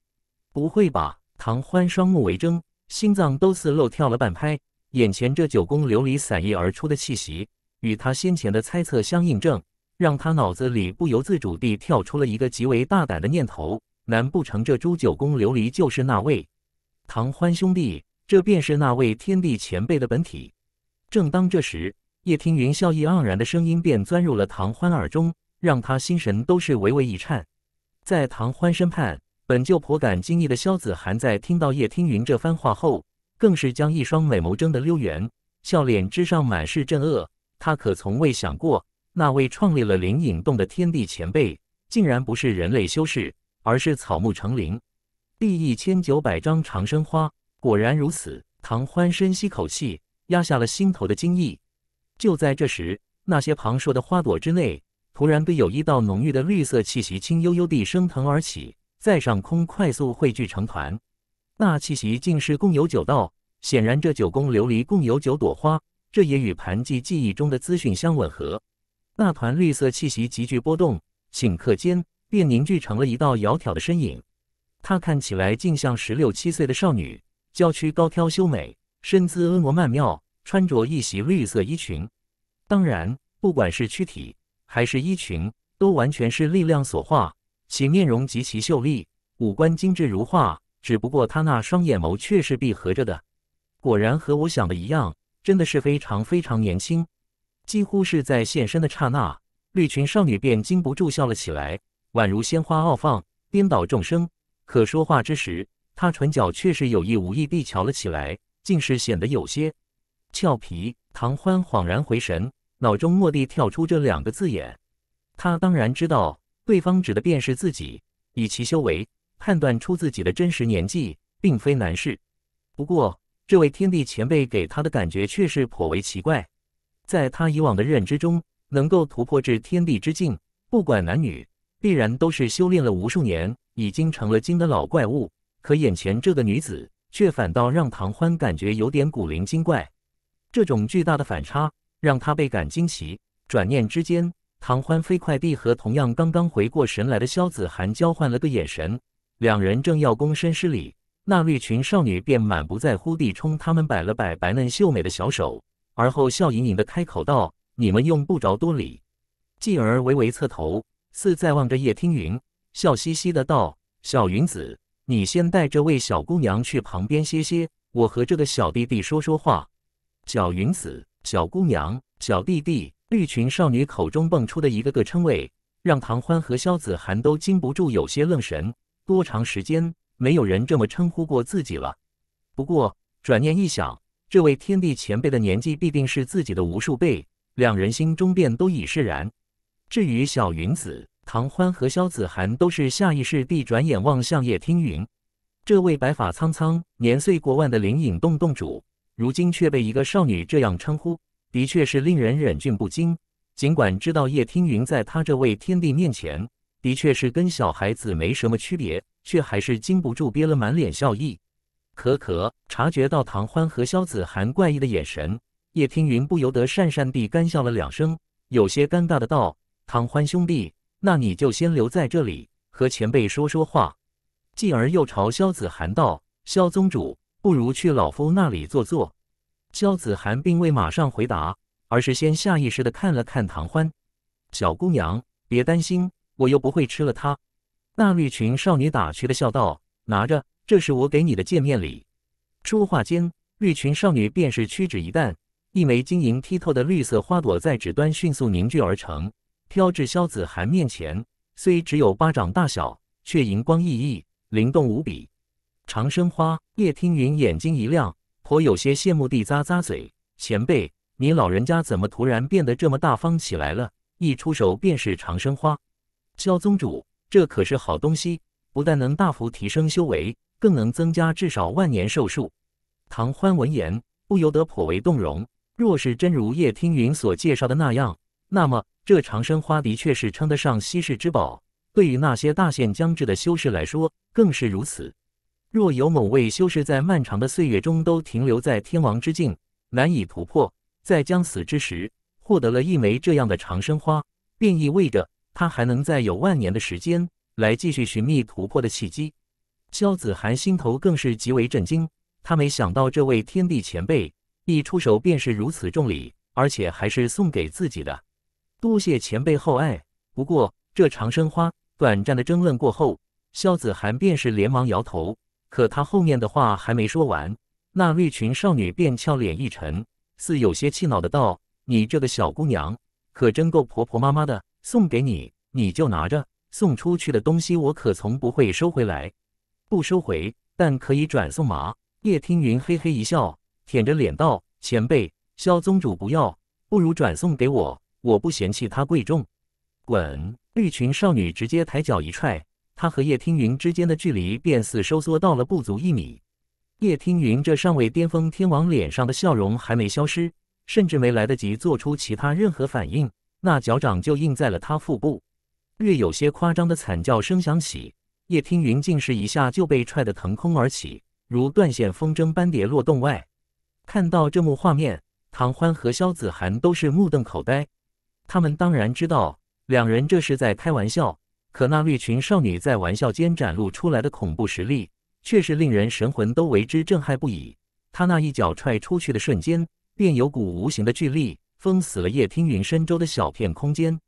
不会吧？唐欢双目为睁，心脏都似漏跳了半拍。眼前这九宫琉璃散逸而出的气息，与他先前的猜测相印证。让他脑子里不由自主地跳出了一个极为大胆的念头：难不成这朱九公琉璃就是那位唐欢兄弟？这便是那位天地前辈的本体。正当这时，叶听云笑意盎然的声音便钻入了唐欢耳中，让他心神都是微微一颤。在唐欢身畔，本就颇感惊异的萧子涵，在听到叶听云这番话后，更是将一双美眸睁得溜圆，笑脸之上满是震愕。他可从未想过。那位创立了灵隐洞的天地前辈，竟然不是人类修士，而是草木成灵。第一千九百章长生花，果然如此。唐欢深吸口气，压下了心头的惊异。就在这时，那些庞硕的花朵之内，突然被有一道浓郁的绿色气息轻悠悠地升腾而起，在上空快速汇聚成团。那气息竟是共有九道，显然这九宫琉璃共有九朵花，这也与盘记记忆中的资讯相吻合。那团绿色气息急剧波动，顷刻间便凝聚成了一道窈窕的身影。她看起来竟像十六七岁的少女，娇躯高挑修美，身姿婀娜曼妙，穿着一袭绿色衣裙。当然，不管是躯体还是衣裙，都完全是力量所化。其面容极其秀丽，五官精致如画，只不过她那双眼眸却是闭合着的。果然和我想的一样，真的是非常非常年轻。几乎是在现身的刹那，绿裙少女便禁不住笑了起来，宛如鲜花傲放，颠倒众生。可说话之时，她唇角确实有意无意地翘了起来，竟是显得有些俏皮。唐欢恍然回神，脑中蓦地跳出这两个字眼。他当然知道，对方指的便是自己。以其修为判断出自己的真实年纪，并非难事。不过，这位天地前辈给他的感觉，却是颇为奇怪。在他以往的认知中，能够突破至天地之境，不管男女，必然都是修炼了无数年，已经成了精的老怪物。可眼前这个女子，却反倒让唐欢感觉有点古灵精怪。这种巨大的反差，让他倍感惊奇。转念之间，唐欢飞快地和同样刚刚回过神来的萧子涵交换了个眼神，两人正要躬身施礼，那绿裙少女便满不在乎地冲他们摆了摆白嫩秀美的小手。而后笑盈盈的开口道：“你们用不着多礼。”继而微微侧头，似在望着叶听云，笑嘻嘻的道：“小云子，你先带这位小姑娘去旁边歇歇，我和这个小弟弟说说话。”小云子、小姑娘、小弟弟，绿裙少女口中蹦出的一个个称谓，让唐欢和萧子涵都禁不住有些愣神。多长时间没有人这么称呼过自己了？不过转念一想。这位天地前辈的年纪必定是自己的无数倍，两人心中便都已释然。至于小云子、唐欢和萧子涵，都是下意识地转眼望向叶听云。这位白发苍苍、年岁过万的灵隐洞洞主，如今却被一个少女这样称呼，的确是令人忍俊不禁。尽管知道叶听云在他这位天地面前，的确是跟小孩子没什么区别，却还是禁不住憋了满脸笑意。可可察觉到唐欢和萧子涵怪异的眼神，叶听云不由得讪讪地干笑了两声，有些尴尬的道：“唐欢兄弟，那你就先留在这里和前辈说说话。”继而又朝萧子涵道：“萧宗主，不如去老夫那里坐坐。”萧子涵并未马上回答，而是先下意识地看了看唐欢。“小姑娘，别担心，我又不会吃了他。”那绿裙少女打趣的笑道：“拿着。”这是我给你的见面礼。说话间，绿裙少女便是屈指一弹，一枚晶莹剔透的绿色花朵在指端迅速凝聚而成，飘至萧子涵面前。虽只有巴掌大小，却荧光熠熠，灵动无比。长生花，叶听云眼睛一亮，颇有些羡慕地咂咂嘴：“前辈，你老人家怎么突然变得这么大方起来了？一出手便是长生花，萧宗主，这可是好东西，不但能大幅提升修为。”更能增加至少万年寿数。唐欢闻言不由得颇为动容。若是真如叶听云所介绍的那样，那么这长生花的确是称得上稀世之宝。对于那些大限将至的修士来说，更是如此。若有某位修士在漫长的岁月中都停留在天王之境，难以突破，在将死之时获得了一枚这样的长生花，便意味着他还能再有万年的时间来继续寻觅突破的契机。萧子涵心头更是极为震惊，他没想到这位天地前辈一出手便是如此重礼，而且还是送给自己的。多谢前辈厚爱。不过这长生花，短暂的争论过后，萧子涵便是连忙摇头。可他后面的话还没说完，那绿裙少女便俏脸一沉，似有些气恼的道：“你这个小姑娘，可真够婆婆妈妈的。送给你，你就拿着。送出去的东西，我可从不会收回来。”不收回，但可以转送吗？”叶听云嘿嘿一笑，舔着脸道：“前辈，萧宗主不要，不如转送给我，我不嫌弃他贵重。”滚！绿裙少女直接抬脚一踹，她和叶听云之间的距离便似收缩到了不足一米。叶听云这尚未巅峰天王脸上的笑容还没消失，甚至没来得及做出其他任何反应，那脚掌就印在了他腹部，略有些夸张的惨叫声响起。叶听云竟是一下就被踹得腾空而起，如断线风筝般跌落洞外。看到这幕画面，唐欢和萧子涵都是目瞪口呆。他们当然知道两人这是在开玩笑，可那绿裙少女在玩笑间展露出来的恐怖实力，却是令人神魂都为之震撼不已。她那一脚踹出去的瞬间，便有股无形的巨力封死了叶听云身周的小片空间。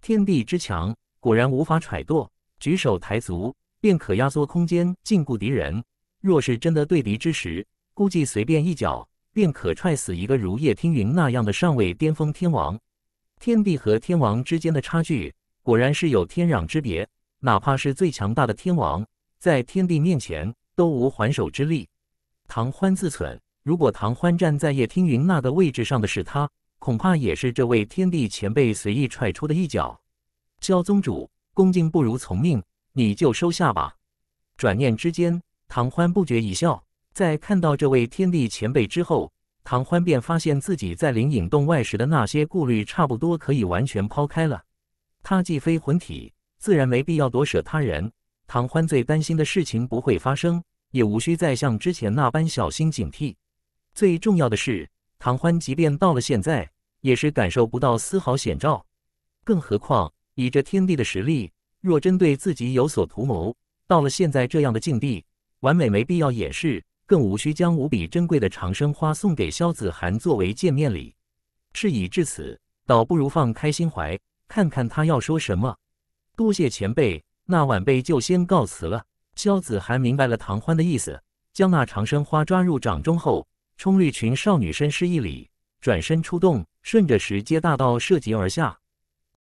天地之强，果然无法揣度，举手抬足。便可压缩空间，禁锢敌人。若是真的对敌之时，估计随便一脚便可踹死一个如叶听云那样的上位巅峰天王。天帝和天王之间的差距，果然是有天壤之别。哪怕是最强大的天王，在天帝面前都无还手之力。唐欢自忖，如果唐欢站在叶听云那的位置上的是他，恐怕也是这位天帝前辈随意踹出的一脚。萧宗主，恭敬不如从命。你就收下吧。转念之间，唐欢不觉一笑。在看到这位天地前辈之后，唐欢便发现自己在灵隐洞外时的那些顾虑，差不多可以完全抛开了。他既非魂体，自然没必要夺舍他人。唐欢最担心的事情不会发生，也无需再像之前那般小心警惕。最重要的是，唐欢即便到了现在，也是感受不到丝毫险兆。更何况以这天地的实力。若针对自己有所图谋，到了现在这样的境地，完美没必要掩饰，更无需将无比珍贵的长生花送给萧子涵作为见面礼。事已至此，倒不如放开心怀，看看他要说什么。多谢前辈，那晚辈就先告辞了。萧子涵明白了唐欢的意思，将那长生花抓入掌中后，冲绿裙少女身施一礼，转身出洞，顺着石阶大道涉级而下。